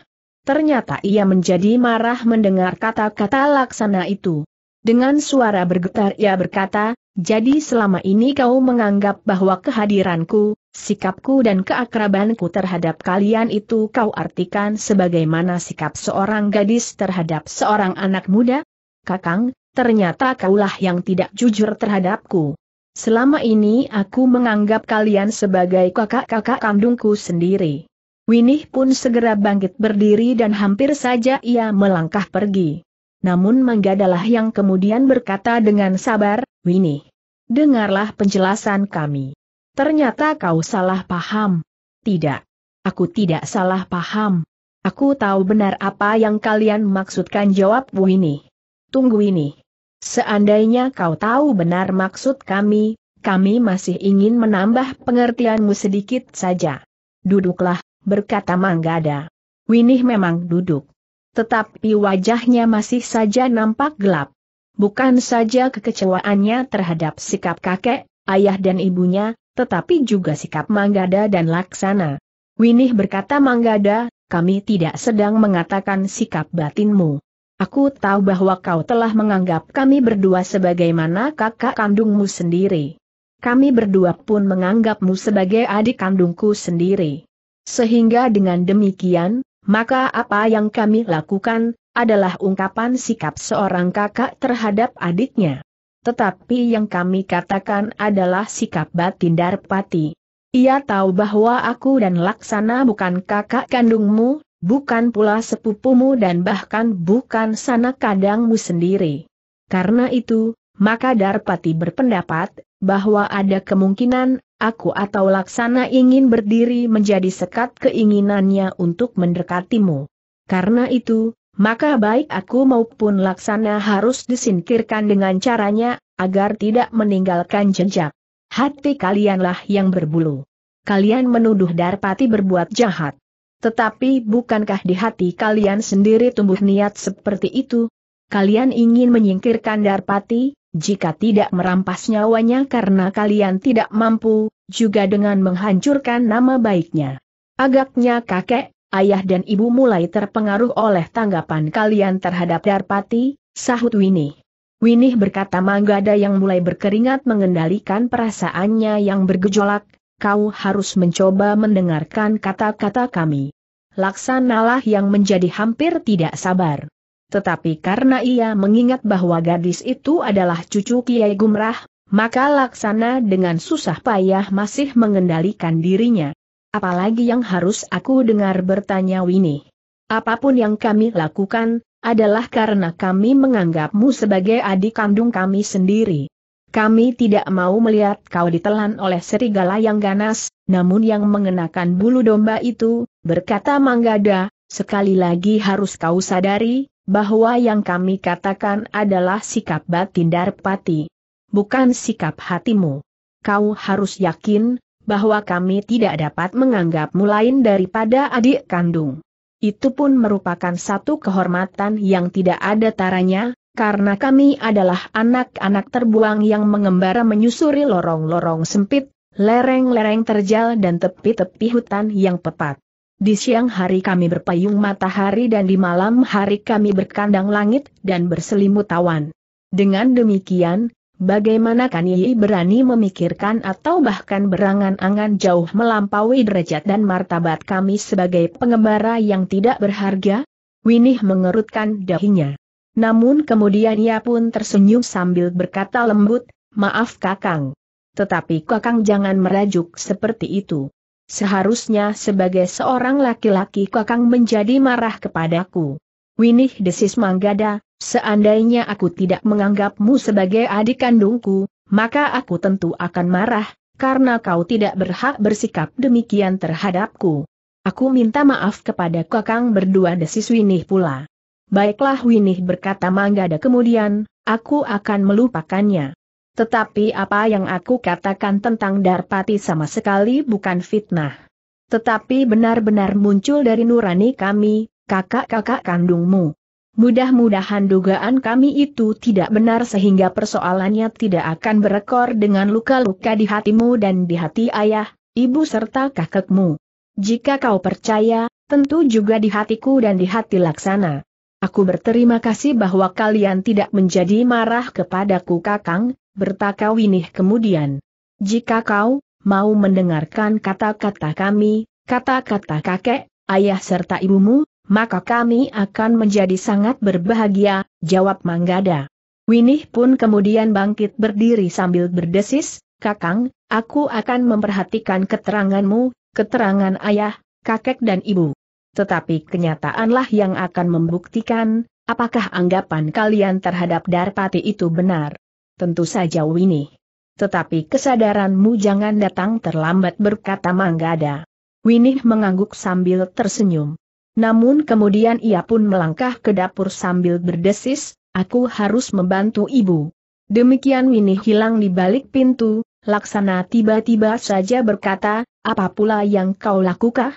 Ternyata ia menjadi marah mendengar kata-kata laksana itu. Dengan suara bergetar ia berkata, jadi selama ini kau menganggap bahwa kehadiranku, sikapku dan keakrabanku terhadap kalian itu kau artikan sebagaimana sikap seorang gadis terhadap seorang anak muda? Kakang, ternyata kaulah yang tidak jujur terhadapku. Selama ini aku menganggap kalian sebagai kakak-kakak kandungku sendiri. Winih pun segera bangkit berdiri dan hampir saja ia melangkah pergi. Namun Manggadalah yang kemudian berkata dengan sabar, Winih, dengarlah penjelasan kami. Ternyata kau salah paham. Tidak. Aku tidak salah paham. Aku tahu benar apa yang kalian maksudkan jawab Winih. Tunggu ini. Seandainya kau tahu benar maksud kami, kami masih ingin menambah pengertianmu sedikit saja. Duduklah, berkata Manggada. Winih memang duduk. Tetapi wajahnya masih saja nampak gelap. Bukan saja kekecewaannya terhadap sikap kakek, ayah dan ibunya, tetapi juga sikap Manggada dan Laksana. Winih berkata Manggada, kami tidak sedang mengatakan sikap batinmu. Aku tahu bahwa kau telah menganggap kami berdua sebagaimana kakak kandungmu sendiri. Kami berdua pun menganggapmu sebagai adik kandungku sendiri. Sehingga dengan demikian, maka apa yang kami lakukan, adalah ungkapan sikap seorang kakak terhadap adiknya. Tetapi yang kami katakan adalah sikap batin Darpati. Ia tahu bahwa aku dan Laksana bukan kakak kandungmu, bukan pula sepupumu dan bahkan bukan sanak kadangmu sendiri. Karena itu, maka Darpati berpendapat, bahwa ada kemungkinan, aku atau Laksana ingin berdiri menjadi sekat keinginannya untuk mendekatimu. Karena itu, maka baik aku maupun Laksana harus disingkirkan dengan caranya, agar tidak meninggalkan jejak. Hati kalianlah yang berbulu. Kalian menuduh Darpati berbuat jahat. Tetapi bukankah di hati kalian sendiri tumbuh niat seperti itu? Kalian ingin menyingkirkan Darpati, jika tidak merampas nyawanya karena kalian tidak mampu, juga dengan menghancurkan nama baiknya. Agaknya kakek, ayah dan ibu mulai terpengaruh oleh tanggapan kalian terhadap Darpati, sahut Winih. Winih berkata Manggada yang mulai berkeringat mengendalikan perasaannya yang bergejolak, kau harus mencoba mendengarkan kata-kata kami. Laksanalah yang menjadi hampir tidak sabar. Tetapi karena ia mengingat bahwa gadis itu adalah cucu Kiai Gumrah, maka Laksana dengan susah payah masih mengendalikan dirinya. Apalagi yang harus aku dengar bertanya Winnie. Apapun yang kami lakukan, adalah karena kami menganggapmu sebagai adik kandung kami sendiri. Kami tidak mau melihat kau ditelan oleh serigala yang ganas, namun yang mengenakan bulu domba itu, berkata Manggada, sekali lagi harus kau sadari, bahwa yang kami katakan adalah sikap batin Darpati. Bukan sikap hatimu. Kau harus yakin, bahwa kami tidak dapat menganggapmu lain daripada adik kandung. Itu pun merupakan satu kehormatan yang tidak ada taranya, karena kami adalah anak-anak terbuang yang mengembara menyusuri lorong-lorong sempit, lereng-lereng terjal dan tepi-tepi hutan yang pepat. Di siang hari kami berpayung matahari dan di malam hari kami berkandang langit dan berselimut awan. Dengan demikian, bagaimana Kaniyi berani memikirkan atau bahkan berangan-angan jauh melampaui derajat dan martabat kami sebagai pengembara yang tidak berharga? Winih mengerutkan dahinya. Namun kemudian ia pun tersenyum sambil berkata lembut, maaf kakang. Tetapi kakang jangan merajuk seperti itu. Seharusnya sebagai seorang laki-laki kakang menjadi marah kepadaku. Winih desis Manggada, seandainya aku tidak menganggapmu sebagai adik kandungku, maka aku tentu akan marah, karena kau tidak berhak bersikap demikian terhadapku. Aku minta maaf kepada kakang berdua desis Winih pula. Baiklah Winih berkata Manggada kemudian, aku akan melupakannya. Tetapi apa yang aku katakan tentang Darpati sama sekali bukan fitnah. Tetapi benar-benar muncul dari nurani kami, kakak-kakak kandungmu. Mudah-mudahan dugaan kami itu tidak benar sehingga persoalannya tidak akan berekor dengan luka-luka di hatimu dan di hati ayah, ibu serta kakakmu. Jika kau percaya, tentu juga di hatiku dan di hati laksana. Aku berterima kasih bahwa kalian tidak menjadi marah kepadaku kakang, bertaka Winih kemudian. Jika kau, mau mendengarkan kata-kata kami, kata-kata kakek, ayah serta ibumu, maka kami akan menjadi sangat berbahagia, jawab Manggada. Winih pun kemudian bangkit berdiri sambil berdesis, kakang, aku akan memperhatikan keteranganmu, keterangan ayah, kakek dan ibu. Tetapi kenyataanlah yang akan membuktikan, apakah anggapan kalian terhadap Darpati itu benar. Tentu saja Winnie. Tetapi kesadaranmu jangan datang terlambat berkata Manggada. Winih mengangguk sambil tersenyum. Namun kemudian ia pun melangkah ke dapur sambil berdesis, aku harus membantu ibu. Demikian Winih hilang di balik pintu, laksana tiba-tiba saja berkata, apa pula yang kau lakukan?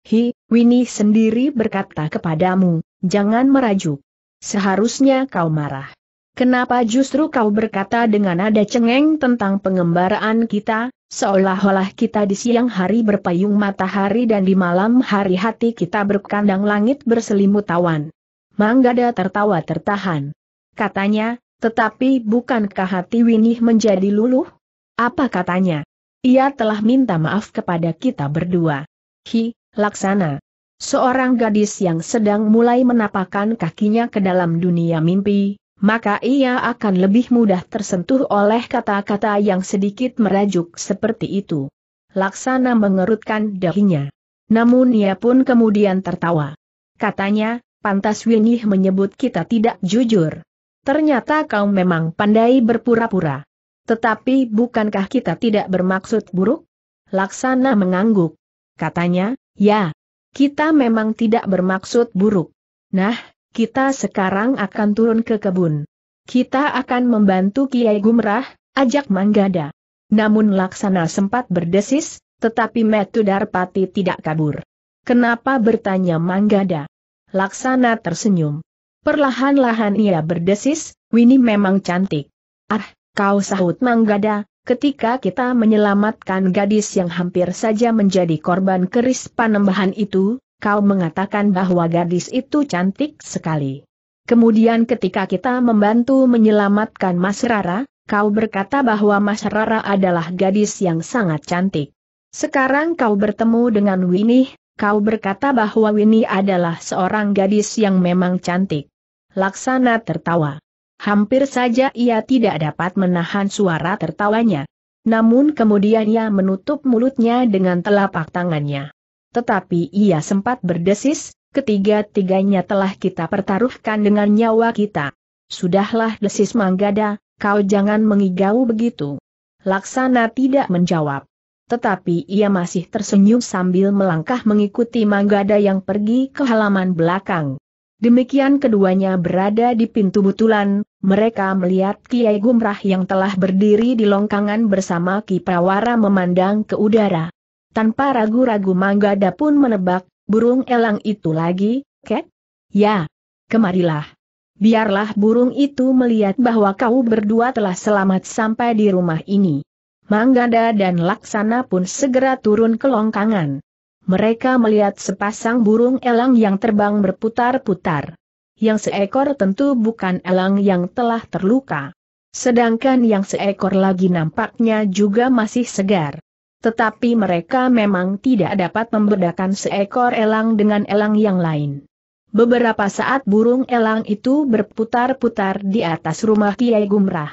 Hi, Winnie sendiri berkata kepadamu, jangan merajuk. Seharusnya kau marah. Kenapa justru kau berkata dengan nada cengeng tentang pengembaraan kita, seolah-olah kita di siang hari berpayung matahari dan di malam hari hati kita berkandang langit berselimut awan. Manggada tertawa tertahan. Katanya, tetapi bukankah hati Winih menjadi luluh? Apa katanya? Ia telah minta maaf kepada kita berdua. Hi, Laksana. Seorang gadis yang sedang mulai menapakan kakinya ke dalam dunia mimpi, maka ia akan lebih mudah tersentuh oleh kata-kata yang sedikit merajuk seperti itu. Laksana mengerutkan dahinya. Namun ia pun kemudian tertawa. Katanya, pantas Winih menyebut kita tidak jujur. Ternyata kau memang pandai berpura-pura. Tetapi bukankah kita tidak bermaksud buruk? Laksana mengangguk. Katanya, Ya, kita memang tidak bermaksud buruk. Nah, kita sekarang akan turun ke kebun. Kita akan membantu Kiai Gumrah, ajak Manggada. Namun Laksana sempat berdesis, tetapi Metu Darpati tidak kabur. Kenapa bertanya Manggada? Laksana tersenyum. Perlahan-lahan ia berdesis, Winnie memang cantik. Ah, kau sahut Manggada, Ketika kita menyelamatkan gadis yang hampir saja menjadi korban keris panembahan itu, kau mengatakan bahwa gadis itu cantik sekali. Kemudian ketika kita membantu menyelamatkan Mas Rara, kau berkata bahwa Mas Rara adalah gadis yang sangat cantik. Sekarang kau bertemu dengan Winnie, kau berkata bahwa Winnie adalah seorang gadis yang memang cantik. Laksana tertawa. Hampir saja ia tidak dapat menahan suara tertawanya. Namun kemudian ia menutup mulutnya dengan telapak tangannya. Tetapi ia sempat berdesis, ketiga-tiganya telah kita pertaruhkan dengan nyawa kita. Sudahlah desis Manggada, kau jangan mengigau begitu. Laksana tidak menjawab. Tetapi ia masih tersenyum sambil melangkah mengikuti Manggada yang pergi ke halaman belakang. Demikian keduanya berada di pintu butulan, mereka melihat Kiai Gumrah yang telah berdiri di longkangan bersama Ki Prawara memandang ke udara. Tanpa ragu-ragu Manggada pun menebak, burung elang itu lagi, kek? Ya. Kemarilah. Biarlah burung itu melihat bahwa kau berdua telah selamat sampai di rumah ini. Manggada dan Laksana pun segera turun ke longkangan mereka melihat sepasang burung elang yang terbang berputar-putar. Yang seekor tentu bukan elang yang telah terluka. Sedangkan yang seekor lagi nampaknya juga masih segar. Tetapi mereka memang tidak dapat membedakan seekor elang dengan elang yang lain. Beberapa saat burung elang itu berputar-putar di atas rumah Kiai Gumrah.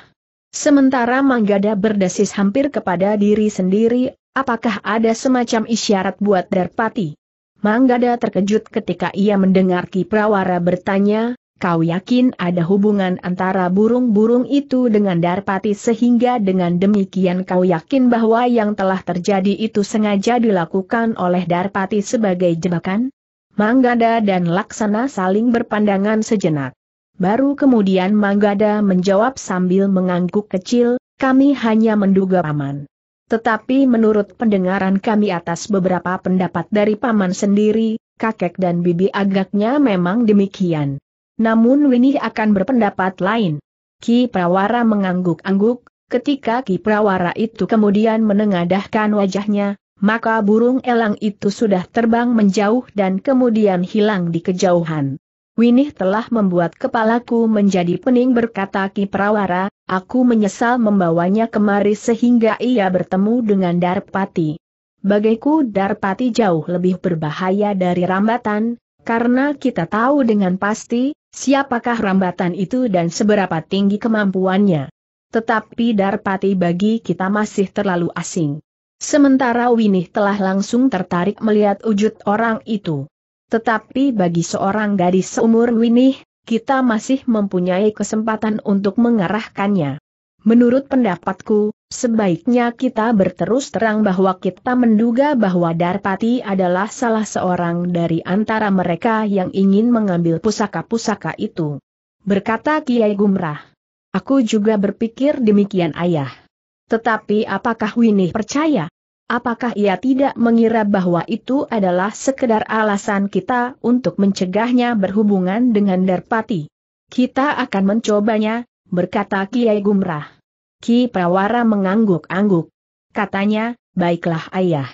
Sementara Manggada berdesis hampir kepada diri sendiri, Apakah ada semacam isyarat buat darpati? Manggada terkejut ketika ia mendengar Ki Prawara bertanya, kau yakin ada hubungan antara burung-burung itu dengan Darpati sehingga dengan demikian kau yakin bahwa yang telah terjadi itu sengaja dilakukan oleh Darpati sebagai jebakan? Manggada dan Laksana saling berpandangan sejenak. Baru kemudian Manggada menjawab sambil mengangguk kecil, kami hanya menduga aman. Tetapi menurut pendengaran kami atas beberapa pendapat dari paman sendiri, kakek dan bibi agaknya memang demikian. Namun Winnie akan berpendapat lain. Ki Prawara mengangguk-angguk, ketika Ki Prawara itu kemudian menengadahkan wajahnya, maka burung elang itu sudah terbang menjauh dan kemudian hilang di kejauhan. Winih telah membuat kepalaku menjadi pening berkata Ki Prawara, aku menyesal membawanya kemari sehingga ia bertemu dengan Darpati. Bagiku Darpati jauh lebih berbahaya dari Rambatan, karena kita tahu dengan pasti, siapakah Rambatan itu dan seberapa tinggi kemampuannya. Tetapi Darpati bagi kita masih terlalu asing. Sementara Winih telah langsung tertarik melihat wujud orang itu. Tetapi bagi seorang gadis seumur Winih, kita masih mempunyai kesempatan untuk mengarahkannya. Menurut pendapatku, sebaiknya kita berterus terang bahwa kita menduga bahwa Darpati adalah salah seorang dari antara mereka yang ingin mengambil pusaka-pusaka itu. Berkata Kiai Gumrah. Aku juga berpikir demikian ayah. Tetapi apakah Winih percaya? Apakah ia tidak mengira bahwa itu adalah sekedar alasan kita untuk mencegahnya berhubungan dengan Darpati? Kita akan mencobanya, berkata Kiai Gumrah. Ki Prawara mengangguk-angguk. Katanya, baiklah ayah.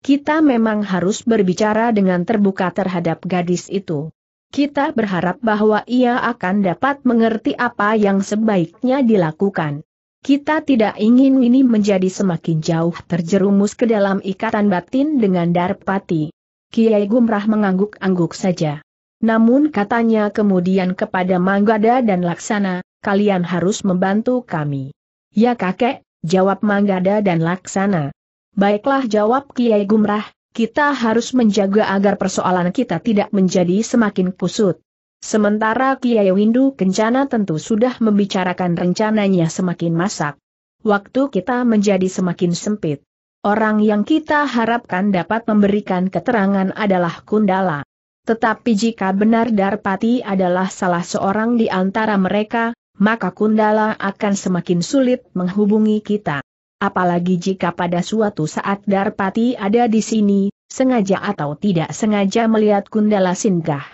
Kita memang harus berbicara dengan terbuka terhadap gadis itu. Kita berharap bahwa ia akan dapat mengerti apa yang sebaiknya dilakukan. Kita tidak ingin ini menjadi semakin jauh terjerumus ke dalam ikatan batin dengan Darpati. Kiai Gumrah mengangguk-angguk saja. Namun katanya kemudian kepada Manggada dan Laksana, kalian harus membantu kami. Ya kakek, jawab Manggada dan Laksana. Baiklah jawab Kiai Gumrah, kita harus menjaga agar persoalan kita tidak menjadi semakin kusut. Sementara Kiai Windu Kencana tentu sudah membicarakan rencananya semakin masak. Waktu kita menjadi semakin sempit. Orang yang kita harapkan dapat memberikan keterangan adalah Kundala. Tetapi jika benar Darpati adalah salah seorang di antara mereka, maka Kundala akan semakin sulit menghubungi kita. Apalagi jika pada suatu saat Darpati ada di sini, sengaja atau tidak sengaja melihat Kundala singgah.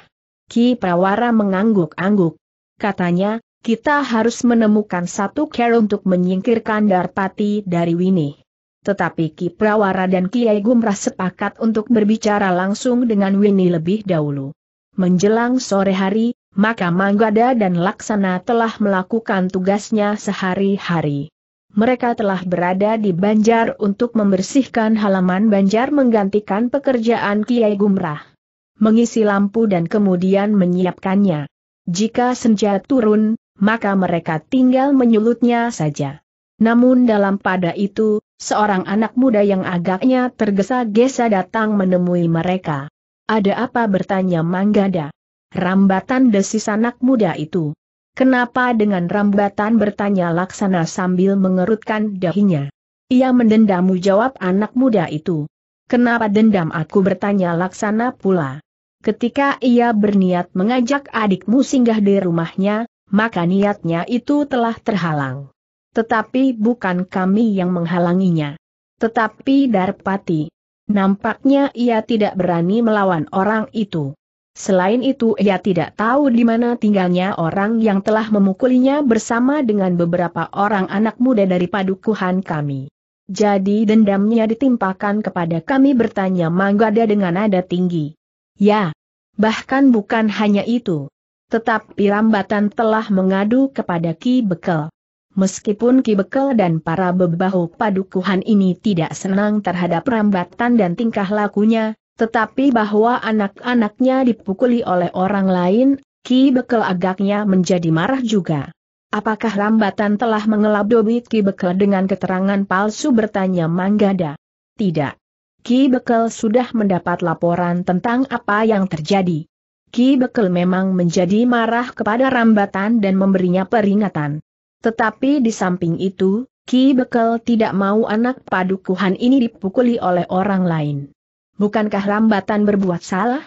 Ki Prawara mengangguk-angguk. Katanya, kita harus menemukan satu cara untuk menyingkirkan Darpati dari Wini. Tetapi Ki Prawara dan Kiai Gumrah sepakat untuk berbicara langsung dengan Wini lebih dahulu. Menjelang sore hari, maka Manggada dan Laksana telah melakukan tugasnya sehari-hari. Mereka telah berada di Banjar untuk membersihkan halaman Banjar menggantikan pekerjaan Kiai Gumrah mengisi lampu dan kemudian menyiapkannya. Jika senja turun, maka mereka tinggal menyulutnya saja. Namun dalam pada itu, seorang anak muda yang agaknya tergesa-gesa datang menemui mereka. Ada apa bertanya Manggada? Rambatan desis anak muda itu. Kenapa dengan rambatan bertanya laksana sambil mengerutkan dahinya? Ia mendendamu jawab anak muda itu. Kenapa dendam aku bertanya laksana pula? Ketika ia berniat mengajak adikmu singgah di rumahnya, maka niatnya itu telah terhalang. Tetapi bukan kami yang menghalanginya. Tetapi Darpati. Nampaknya ia tidak berani melawan orang itu. Selain itu ia tidak tahu di mana tinggalnya orang yang telah memukulinya bersama dengan beberapa orang anak muda dari padukuhan kami. Jadi dendamnya ditimpakan kepada kami bertanya Manggada dengan nada tinggi. Ya. Bahkan bukan hanya itu. Tetapi Rambatan telah mengadu kepada Ki Bekel. Meskipun Ki Bekel dan para bebahu padukuhan ini tidak senang terhadap Rambatan dan tingkah lakunya, tetapi bahwa anak-anaknya dipukuli oleh orang lain, Ki Bekel agaknya menjadi marah juga. Apakah Rambatan telah mengelabui Ki Bekel dengan keterangan palsu bertanya Manggada? Tidak. Ki Bekel sudah mendapat laporan tentang apa yang terjadi. Ki Bekel memang menjadi marah kepada Rambatan dan memberinya peringatan. Tetapi di samping itu, Ki Bekel tidak mau anak padukuhan ini dipukuli oleh orang lain. Bukankah Rambatan berbuat salah?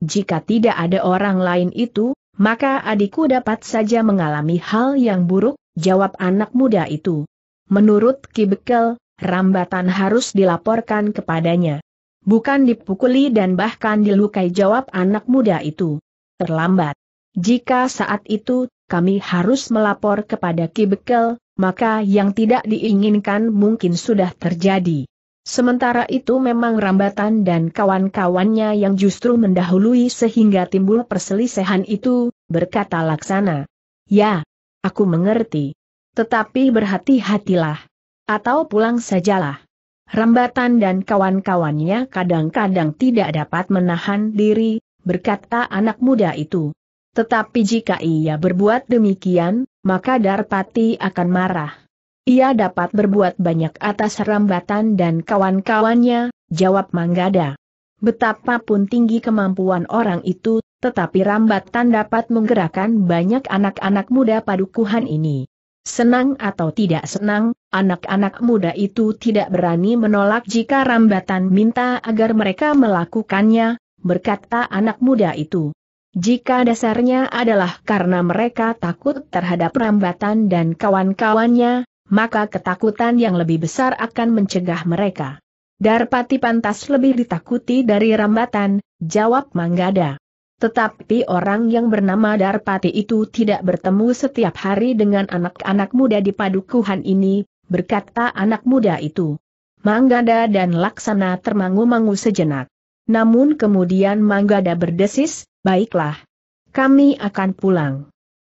Jika tidak ada orang lain itu, maka adikku dapat saja mengalami hal yang buruk, jawab anak muda itu. Menurut Ki Bekel, rambatan harus dilaporkan kepadanya. Bukan dipukuli dan bahkan dilukai jawab anak muda itu. Terlambat. Jika saat itu, kami harus melapor kepada Ki Bekel, maka yang tidak diinginkan mungkin sudah terjadi. Sementara itu memang rambatan dan kawan-kawannya yang justru mendahului sehingga timbul perselisihan itu, berkata Laksana. Ya, aku mengerti. Tetapi berhati-hatilah. Atau pulang sajalah. Rambatan dan kawan-kawannya kadang-kadang tidak dapat menahan diri, berkata anak muda itu. Tetapi jika ia berbuat demikian, maka Darpati akan marah. Ia dapat berbuat banyak atas rambatan dan kawan-kawannya, jawab Manggada. Betapapun tinggi kemampuan orang itu, tetapi rambatan dapat menggerakkan banyak anak-anak muda padukuhan ini. Senang atau tidak senang, anak-anak muda itu tidak berani menolak jika rambatan minta agar mereka melakukannya, berkata anak muda itu. Jika dasarnya adalah karena mereka takut terhadap rambatan dan kawan-kawannya, maka ketakutan yang lebih besar akan mencegah mereka. Darpati pantas lebih ditakuti dari rambatan, jawab Manggada. Tetapi orang yang bernama Darpati itu tidak bertemu setiap hari dengan anak-anak muda di padukuhan ini, berkata anak muda itu. Manggada dan Laksana termangu-mangu sejenak. Namun kemudian Manggada berdesis, baiklah. Kami akan pulang.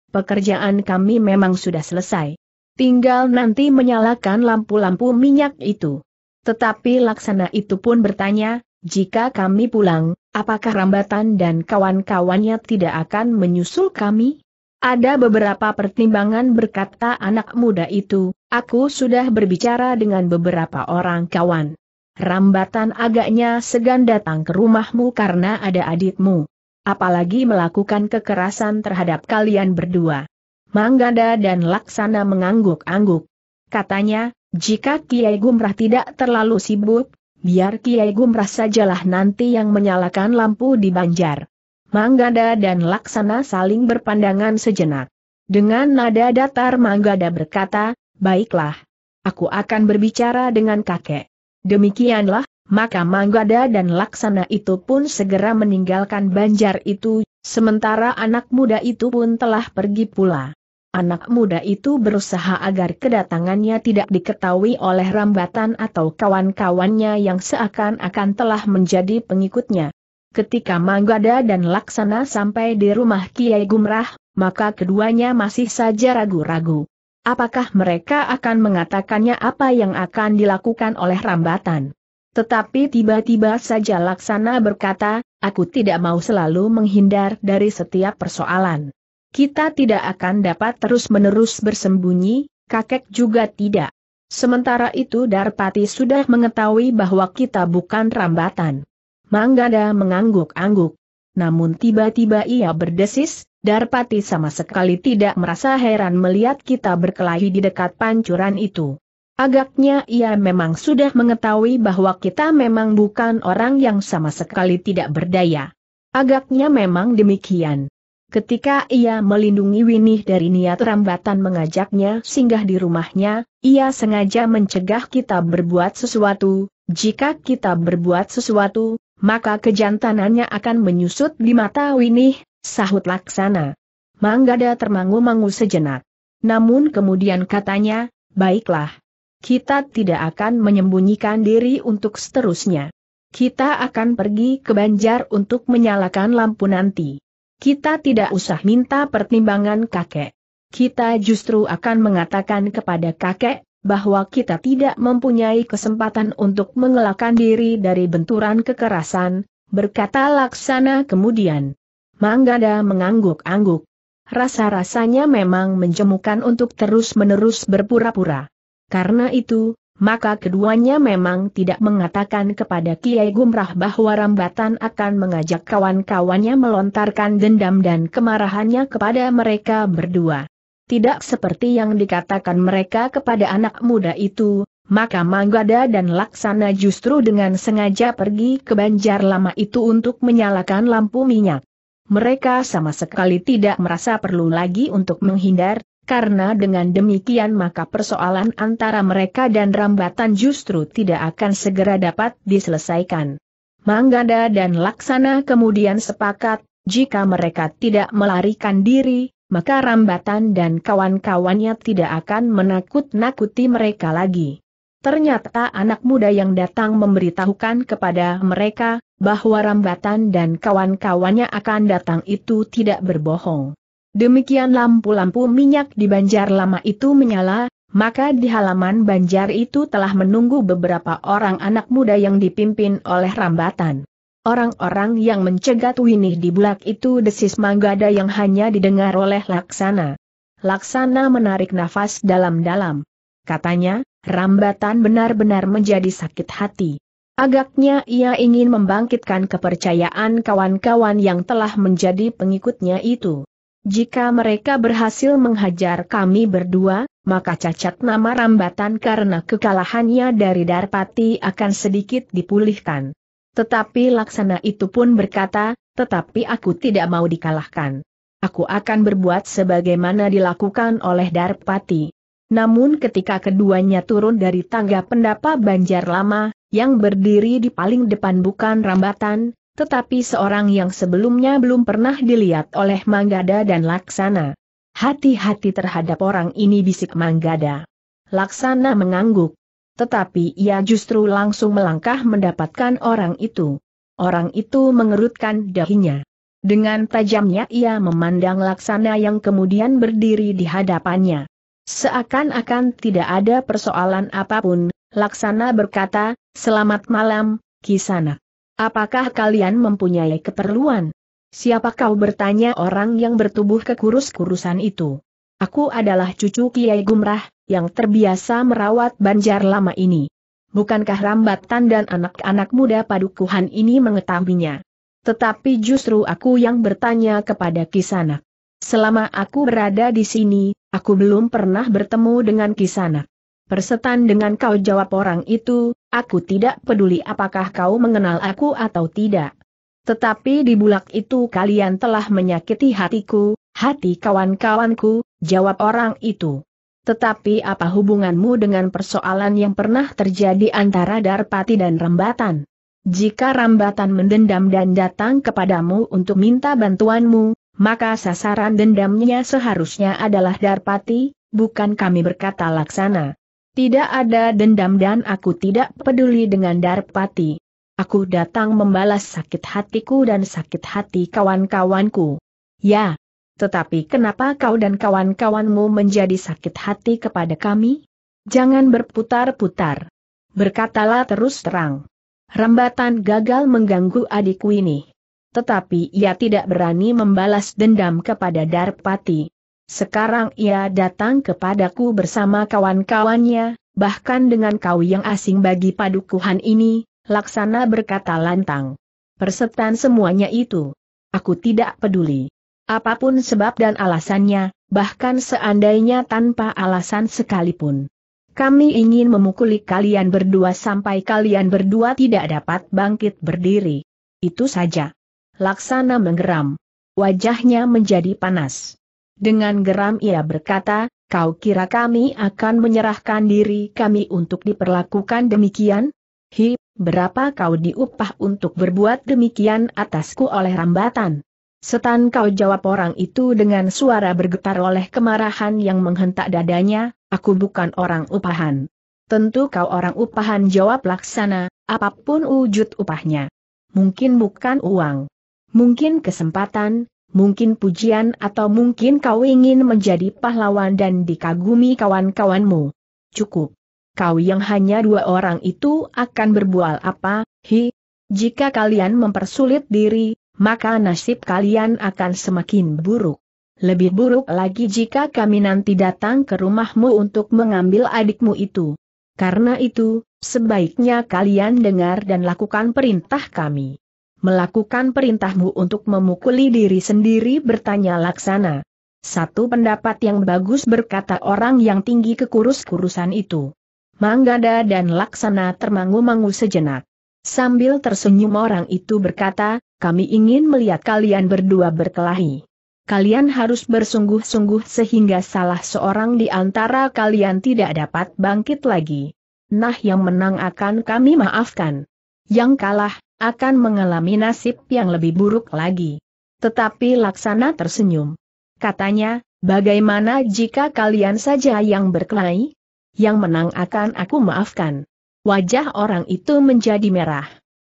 Pekerjaan kami memang sudah selesai. Tinggal nanti menyalakan lampu-lampu minyak itu. Tetapi Laksana itu pun bertanya, jika kami pulang, apakah Rambatan dan kawan-kawannya tidak akan menyusul kami? Ada beberapa pertimbangan berkata anak muda itu, aku sudah berbicara dengan beberapa orang kawan. Rambatan agaknya segan datang ke rumahmu karena ada adikmu. Apalagi melakukan kekerasan terhadap kalian berdua. Manggada dan Laksana mengangguk-angguk. Katanya, jika Kiai Gumrah tidak terlalu sibuk, biar Kiai Gumrah sajalah nanti yang menyalakan lampu di Banjar. Manggada dan Laksana saling berpandangan sejenak. Dengan nada datar Manggada berkata, baiklah, aku akan berbicara dengan kakek. Demikianlah, maka Manggada dan Laksana itu pun segera meninggalkan Banjar itu, sementara anak muda itu pun telah pergi pula. Anak muda itu berusaha agar kedatangannya tidak diketahui oleh rambatan atau kawan-kawannya yang seakan-akan telah menjadi pengikutnya. Ketika Manggada dan Laksana sampai di rumah Kiai Gumrah, maka keduanya masih saja ragu-ragu. Apakah mereka akan mengatakannya apa yang akan dilakukan oleh rambatan? Tetapi tiba-tiba saja Laksana berkata, aku tidak mau selalu menghindar dari setiap persoalan. Kita tidak akan dapat terus-menerus bersembunyi, kakek juga tidak. Sementara itu Darpati sudah mengetahui bahwa kita bukan rambatan. Manggada mengangguk-angguk. Namun tiba-tiba ia berdesis, Darpati sama sekali tidak merasa heran melihat kita berkelahi di dekat pancuran itu. Agaknya ia memang sudah mengetahui bahwa kita memang bukan orang yang sama sekali tidak berdaya. Agaknya memang demikian. Ketika ia melindungi Winih dari niat rambatan mengajaknya singgah di rumahnya, ia sengaja mencegah kita berbuat sesuatu, jika kita berbuat sesuatu, maka kejantanannya akan menyusut di mata Winih, sahut laksana. Manggada termangu-mangu sejenak. Namun kemudian katanya, baiklah. Kita tidak akan menyembunyikan diri untuk seterusnya. Kita akan pergi ke Banjar untuk menyalakan lampu nanti. Kita tidak usah minta pertimbangan kakek. Kita justru akan mengatakan kepada kakek, bahwa kita tidak mempunyai kesempatan untuk mengelakkan diri dari benturan kekerasan, berkata Laksana kemudian. Manggada mengangguk-angguk. Rasa-rasanya memang menjemukan untuk terus-menerus berpura-pura. Karena itu, maka keduanya memang tidak mengatakan kepada Kiai Gumrah bahwa Rambatan akan mengajak kawan-kawannya melontarkan dendam dan kemarahannya kepada mereka berdua. Tidak seperti yang dikatakan mereka kepada anak muda itu, maka Manggada dan Laksana justru dengan sengaja pergi ke banjar lama itu untuk menyalakan lampu minyak. Mereka sama sekali tidak merasa perlu lagi untuk menghindar, karena dengan demikian maka persoalan antara mereka dan rambatan justru tidak akan segera dapat diselesaikan. Manggada dan Laksana kemudian sepakat, jika mereka tidak melarikan diri, maka rambatan dan kawan-kawannya tidak akan menakut-nakuti mereka lagi. Ternyata anak muda yang datang memberitahukan kepada mereka, bahwa rambatan dan kawan-kawannya akan datang itu tidak berbohong. Demikian lampu-lampu minyak di banjar lama itu menyala, maka di halaman banjar itu telah menunggu beberapa orang anak muda yang dipimpin oleh rambatan. Orang-orang yang mencegat Winih di bulak itu desis manggada yang hanya didengar oleh Laksana. Laksana menarik nafas dalam-dalam. Katanya, rambatan benar-benar menjadi sakit hati. Agaknya ia ingin membangkitkan kepercayaan kawan-kawan yang telah menjadi pengikutnya itu. Jika mereka berhasil menghajar kami berdua, maka cacat nama rambatan karena kekalahannya dari Darpati akan sedikit dipulihkan. Tetapi laksana itu pun berkata, tetapi aku tidak mau dikalahkan. Aku akan berbuat sebagaimana dilakukan oleh Darpati. Namun ketika keduanya turun dari tangga pendapa Banjar Lama, yang berdiri di paling depan bukan rambatan, tetapi seorang yang sebelumnya belum pernah dilihat oleh Manggada dan Laksana. Hati-hati terhadap orang ini bisik Manggada. Laksana mengangguk. Tetapi ia justru langsung melangkah mendapatkan orang itu. Orang itu mengerutkan dahinya. Dengan tajamnya ia memandang Laksana yang kemudian berdiri di hadapannya. Seakan-akan tidak ada persoalan apapun, Laksana berkata, Selamat malam, Kisanak. Apakah kalian mempunyai keperluan? Siapa kau bertanya orang yang bertubuh kekurus-kurusan itu? Aku adalah cucu Kiai Gumrah, yang terbiasa merawat banjar lama ini. Bukankah rambatan dan anak-anak muda padukuhan ini mengetahuinya? Tetapi justru aku yang bertanya kepada Kisana. Selama aku berada di sini, aku belum pernah bertemu dengan Kisana. Persetan dengan kau jawab orang itu, Aku tidak peduli apakah kau mengenal aku atau tidak. Tetapi di bulak itu kalian telah menyakiti hatiku, hati kawan-kawanku, jawab orang itu. Tetapi apa hubunganmu dengan persoalan yang pernah terjadi antara Darpati dan Rembatan? Jika Rembatan mendendam dan datang kepadamu untuk minta bantuanmu, maka sasaran dendamnya seharusnya adalah Darpati, bukan kami berkata laksana. Tidak ada dendam dan aku tidak peduli dengan Darpati. Aku datang membalas sakit hatiku dan sakit hati kawan-kawanku. Ya, tetapi kenapa kau dan kawan-kawanmu menjadi sakit hati kepada kami? Jangan berputar-putar. Berkatalah terus terang. Rambatan gagal mengganggu adikku ini. Tetapi ia tidak berani membalas dendam kepada Darpati. Sekarang ia datang kepadaku bersama kawan-kawannya, bahkan dengan kau yang asing bagi padukuhan ini, Laksana berkata lantang. Persetan semuanya itu. Aku tidak peduli. Apapun sebab dan alasannya, bahkan seandainya tanpa alasan sekalipun. Kami ingin memukuli kalian berdua sampai kalian berdua tidak dapat bangkit berdiri. Itu saja. Laksana menggeram. Wajahnya menjadi panas. Dengan geram ia berkata, kau kira kami akan menyerahkan diri kami untuk diperlakukan demikian? Hi, berapa kau diupah untuk berbuat demikian atasku oleh rambatan? Setan kau jawab orang itu dengan suara bergetar oleh kemarahan yang menghentak dadanya, aku bukan orang upahan. Tentu kau orang upahan jawab laksana, apapun wujud upahnya. Mungkin bukan uang. Mungkin kesempatan, mungkin pujian atau mungkin kau ingin menjadi pahlawan dan dikagumi kawan-kawanmu. Cukup. Kau yang hanya dua orang itu akan berbual apa, hi? Jika kalian mempersulit diri, maka nasib kalian akan semakin buruk. Lebih buruk lagi jika kami nanti datang ke rumahmu untuk mengambil adikmu itu. Karena itu, sebaiknya kalian dengar dan lakukan perintah kami melakukan perintahmu untuk memukuli diri sendiri bertanya laksana. Satu pendapat yang bagus berkata orang yang tinggi kekurus-kurusan itu. Manggada dan laksana termangu-mangu sejenak. Sambil tersenyum orang itu berkata, kami ingin melihat kalian berdua berkelahi. Kalian harus bersungguh-sungguh sehingga salah seorang di antara kalian tidak dapat bangkit lagi. Nah yang menang akan kami maafkan. Yang kalah, akan mengalami nasib yang lebih buruk lagi. Tetapi Laksana tersenyum. Katanya, bagaimana jika kalian saja yang berkelahi? Yang menang akan aku maafkan. Wajah orang itu menjadi merah.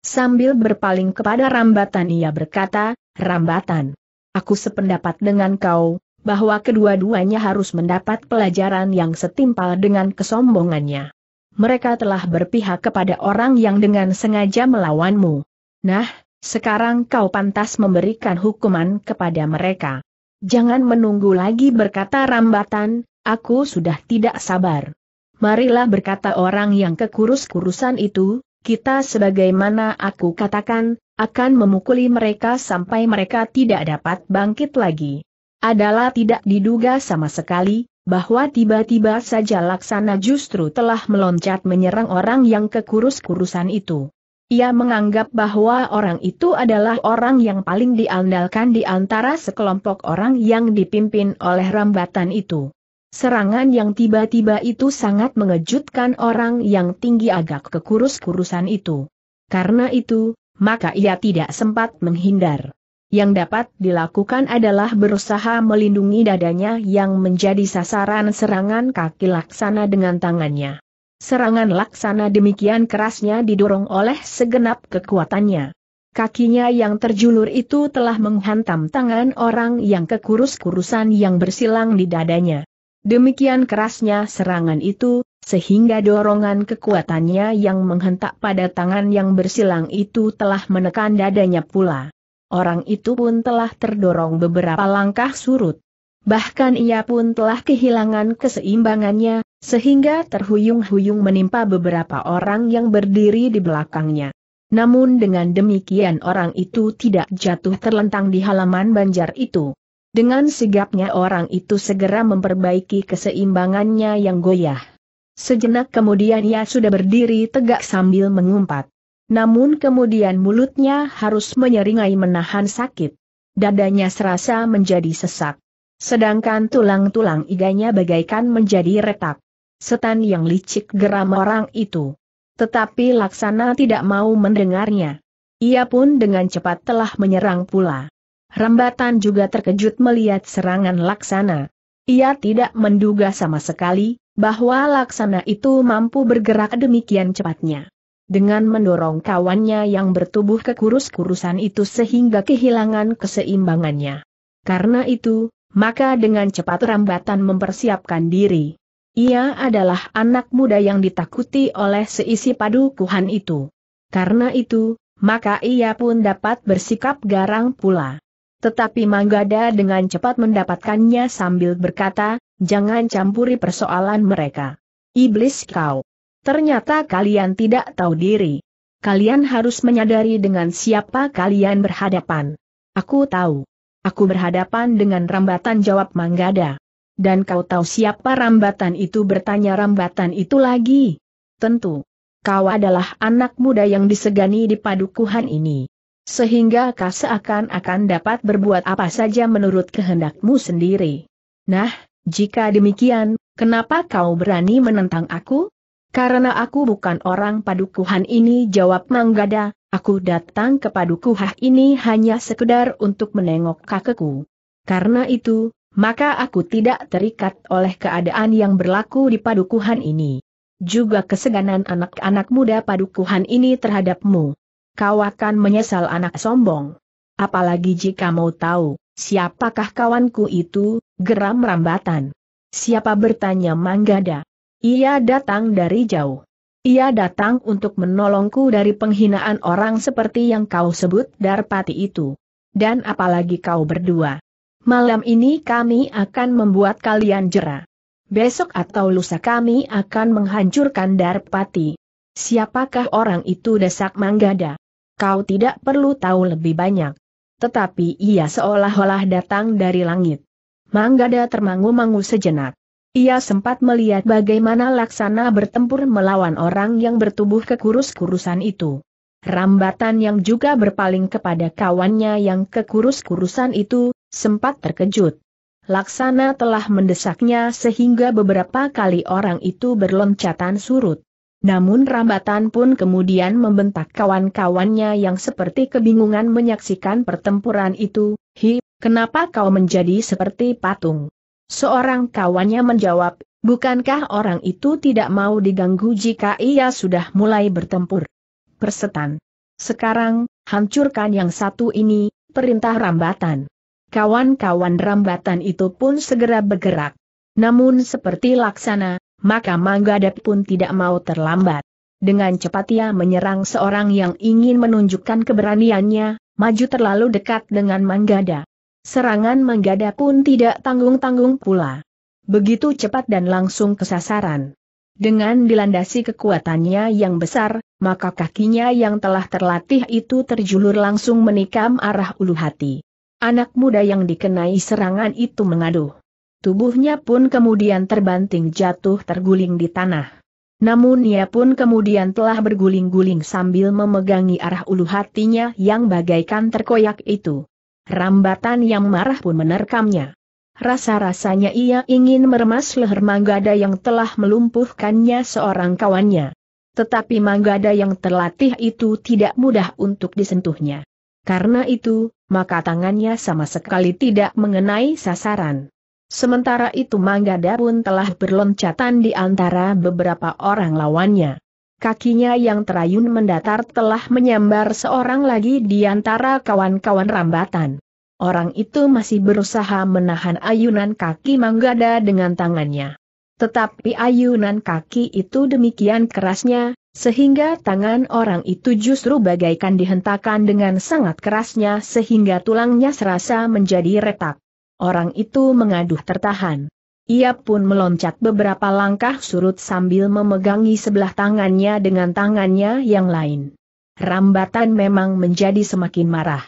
Sambil berpaling kepada Rambatan ia berkata, Rambatan, aku sependapat dengan kau, bahwa kedua-duanya harus mendapat pelajaran yang setimpal dengan kesombongannya mereka telah berpihak kepada orang yang dengan sengaja melawanmu. Nah, sekarang kau pantas memberikan hukuman kepada mereka. Jangan menunggu lagi berkata rambatan, aku sudah tidak sabar. Marilah berkata orang yang kekurus-kurusan itu, kita sebagaimana aku katakan, akan memukuli mereka sampai mereka tidak dapat bangkit lagi. Adalah tidak diduga sama sekali, bahwa tiba-tiba saja Laksana justru telah meloncat menyerang orang yang kekurus-kurusan itu. Ia menganggap bahwa orang itu adalah orang yang paling diandalkan di antara sekelompok orang yang dipimpin oleh rambatan itu. Serangan yang tiba-tiba itu sangat mengejutkan orang yang tinggi agak kekurus-kurusan itu. Karena itu, maka ia tidak sempat menghindar yang dapat dilakukan adalah berusaha melindungi dadanya yang menjadi sasaran serangan kaki laksana dengan tangannya. Serangan laksana demikian kerasnya didorong oleh segenap kekuatannya. Kakinya yang terjulur itu telah menghantam tangan orang yang kekurus-kurusan yang bersilang di dadanya. Demikian kerasnya serangan itu, sehingga dorongan kekuatannya yang menghentak pada tangan yang bersilang itu telah menekan dadanya pula orang itu pun telah terdorong beberapa langkah surut. Bahkan ia pun telah kehilangan keseimbangannya, sehingga terhuyung-huyung menimpa beberapa orang yang berdiri di belakangnya. Namun dengan demikian orang itu tidak jatuh terlentang di halaman banjar itu. Dengan sigapnya orang itu segera memperbaiki keseimbangannya yang goyah. Sejenak kemudian ia sudah berdiri tegak sambil mengumpat. Namun kemudian mulutnya harus menyeringai menahan sakit. Dadanya serasa menjadi sesak. Sedangkan tulang-tulang iganya bagaikan menjadi retak. Setan yang licik geram orang itu. Tetapi Laksana tidak mau mendengarnya. Ia pun dengan cepat telah menyerang pula. Rambatan juga terkejut melihat serangan Laksana. Ia tidak menduga sama sekali, bahwa Laksana itu mampu bergerak demikian cepatnya dengan mendorong kawannya yang bertubuh kekurus-kurusan itu sehingga kehilangan keseimbangannya. Karena itu, maka dengan cepat rambatan mempersiapkan diri. Ia adalah anak muda yang ditakuti oleh seisi padukuhan itu. Karena itu, maka ia pun dapat bersikap garang pula. Tetapi Manggada dengan cepat mendapatkannya sambil berkata, jangan campuri persoalan mereka. Iblis kau. Ternyata kalian tidak tahu diri. Kalian harus menyadari dengan siapa kalian berhadapan. Aku tahu. Aku berhadapan dengan rambatan jawab Manggada. Dan kau tahu siapa rambatan itu bertanya rambatan itu lagi? Tentu. Kau adalah anak muda yang disegani di padukuhan ini. Sehingga kau seakan-akan dapat berbuat apa saja menurut kehendakmu sendiri. Nah, jika demikian, kenapa kau berani menentang aku? Karena aku bukan orang padukuhan ini jawab Manggada, aku datang ke padukuhah ini hanya sekedar untuk menengok kakekku. Karena itu, maka aku tidak terikat oleh keadaan yang berlaku di padukuhan ini. Juga keseganan anak-anak muda padukuhan ini terhadapmu. Kau akan menyesal anak sombong. Apalagi jika mau tahu, siapakah kawanku itu, geram rambatan. Siapa bertanya Manggada? Ia datang dari jauh. Ia datang untuk menolongku dari penghinaan orang seperti yang kau sebut Darpati itu. Dan apalagi kau berdua. Malam ini kami akan membuat kalian jera. Besok atau lusa kami akan menghancurkan Darpati. Siapakah orang itu desak Manggada? Kau tidak perlu tahu lebih banyak. Tetapi ia seolah-olah datang dari langit. Manggada termangu-mangu sejenak. Ia sempat melihat bagaimana Laksana bertempur melawan orang yang bertubuh kekurus-kurusan itu. Rambatan yang juga berpaling kepada kawannya yang kekurus-kurusan itu, sempat terkejut. Laksana telah mendesaknya sehingga beberapa kali orang itu berloncatan surut. Namun Rambatan pun kemudian membentak kawan-kawannya yang seperti kebingungan menyaksikan pertempuran itu, Hi, kenapa kau menjadi seperti patung? Seorang kawannya menjawab, bukankah orang itu tidak mau diganggu jika ia sudah mulai bertempur? Persetan. Sekarang, hancurkan yang satu ini, perintah rambatan. Kawan-kawan rambatan itu pun segera bergerak. Namun seperti laksana, maka Manggadep pun tidak mau terlambat. Dengan cepat ia menyerang seorang yang ingin menunjukkan keberaniannya, maju terlalu dekat dengan Manggada. Serangan menggada pun tidak tanggung-tanggung pula. Begitu cepat dan langsung kesasaran. Dengan dilandasi kekuatannya yang besar, maka kakinya yang telah terlatih itu terjulur langsung menikam arah ulu hati. Anak muda yang dikenai serangan itu mengaduh. Tubuhnya pun kemudian terbanting jatuh terguling di tanah. Namun ia pun kemudian telah berguling-guling sambil memegangi arah ulu hatinya yang bagaikan terkoyak itu. Rambatan yang marah pun menerkamnya. Rasa-rasanya ia ingin meremas leher Manggada yang telah melumpuhkannya seorang kawannya. Tetapi Manggada yang terlatih itu tidak mudah untuk disentuhnya. Karena itu, maka tangannya sama sekali tidak mengenai sasaran. Sementara itu Manggada pun telah berloncatan di antara beberapa orang lawannya. Kakinya yang terayun mendatar telah menyambar seorang lagi di antara kawan-kawan rambatan. Orang itu masih berusaha menahan ayunan kaki Manggada dengan tangannya. Tetapi ayunan kaki itu demikian kerasnya, sehingga tangan orang itu justru bagaikan dihentakan dengan sangat kerasnya sehingga tulangnya serasa menjadi retak. Orang itu mengaduh tertahan. Ia pun meloncat beberapa langkah surut sambil memegangi sebelah tangannya dengan tangannya yang lain. Rambatan memang menjadi semakin marah.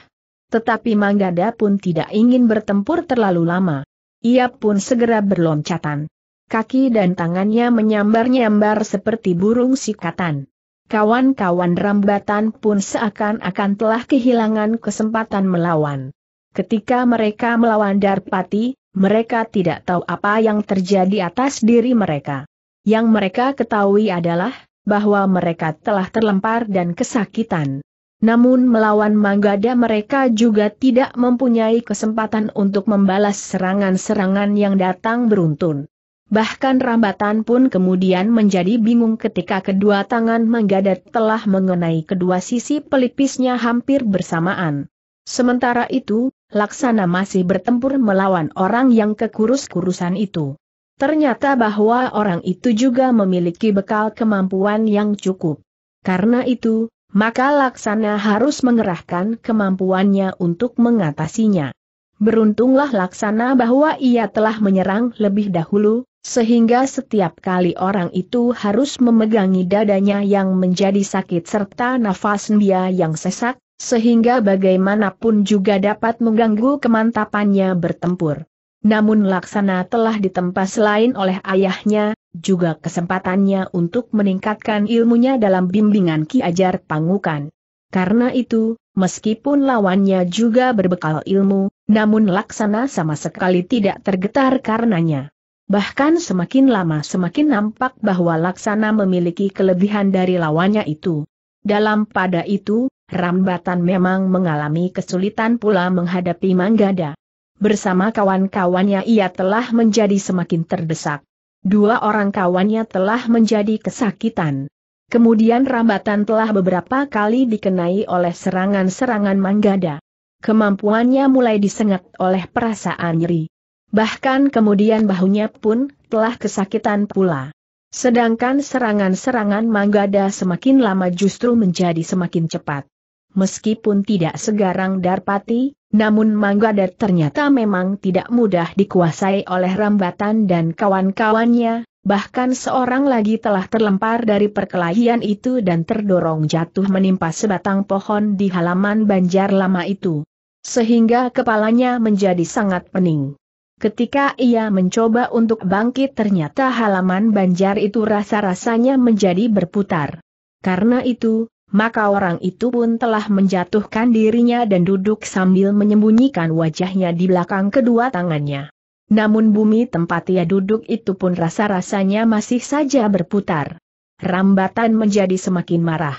Tetapi Manggada pun tidak ingin bertempur terlalu lama. Ia pun segera berloncatan. Kaki dan tangannya menyambar-nyambar seperti burung sikatan. Kawan-kawan rambatan pun seakan-akan telah kehilangan kesempatan melawan. Ketika mereka melawan Darpati, mereka tidak tahu apa yang terjadi atas diri mereka. Yang mereka ketahui adalah, bahwa mereka telah terlempar dan kesakitan. Namun melawan Manggada mereka juga tidak mempunyai kesempatan untuk membalas serangan-serangan yang datang beruntun. Bahkan rambatan pun kemudian menjadi bingung ketika kedua tangan Manggada telah mengenai kedua sisi pelipisnya hampir bersamaan. Sementara itu, Laksana masih bertempur melawan orang yang kekurus-kurusan itu. Ternyata bahwa orang itu juga memiliki bekal kemampuan yang cukup. Karena itu, maka Laksana harus mengerahkan kemampuannya untuk mengatasinya. Beruntunglah Laksana bahwa ia telah menyerang lebih dahulu, sehingga setiap kali orang itu harus memegangi dadanya yang menjadi sakit serta nafas dia yang sesak, sehingga bagaimanapun juga dapat mengganggu kemantapannya bertempur. Namun Laksana telah ditempa selain oleh ayahnya, juga kesempatannya untuk meningkatkan ilmunya dalam bimbingan Ki Ajar Pangukan. Karena itu, meskipun lawannya juga berbekal ilmu, namun Laksana sama sekali tidak tergetar karenanya. Bahkan semakin lama semakin nampak bahwa Laksana memiliki kelebihan dari lawannya itu. Dalam pada itu, Rambatan memang mengalami kesulitan pula menghadapi Manggada. Bersama kawan-kawannya ia telah menjadi semakin terdesak. Dua orang kawannya telah menjadi kesakitan. Kemudian Rambatan telah beberapa kali dikenai oleh serangan-serangan Manggada. Kemampuannya mulai disengat oleh perasaan nyeri. Bahkan kemudian bahunya pun telah kesakitan pula. Sedangkan serangan-serangan Manggada semakin lama justru menjadi semakin cepat. Meskipun tidak segarang Darpati, namun Manggadar ternyata memang tidak mudah dikuasai oleh Rambatan dan kawan-kawannya, bahkan seorang lagi telah terlempar dari perkelahian itu dan terdorong jatuh menimpa sebatang pohon di halaman banjar lama itu. Sehingga kepalanya menjadi sangat pening. Ketika ia mencoba untuk bangkit ternyata halaman banjar itu rasa-rasanya menjadi berputar. Karena itu, maka orang itu pun telah menjatuhkan dirinya dan duduk sambil menyembunyikan wajahnya di belakang kedua tangannya. Namun bumi tempat ia duduk itu pun rasa-rasanya masih saja berputar. Rambatan menjadi semakin marah.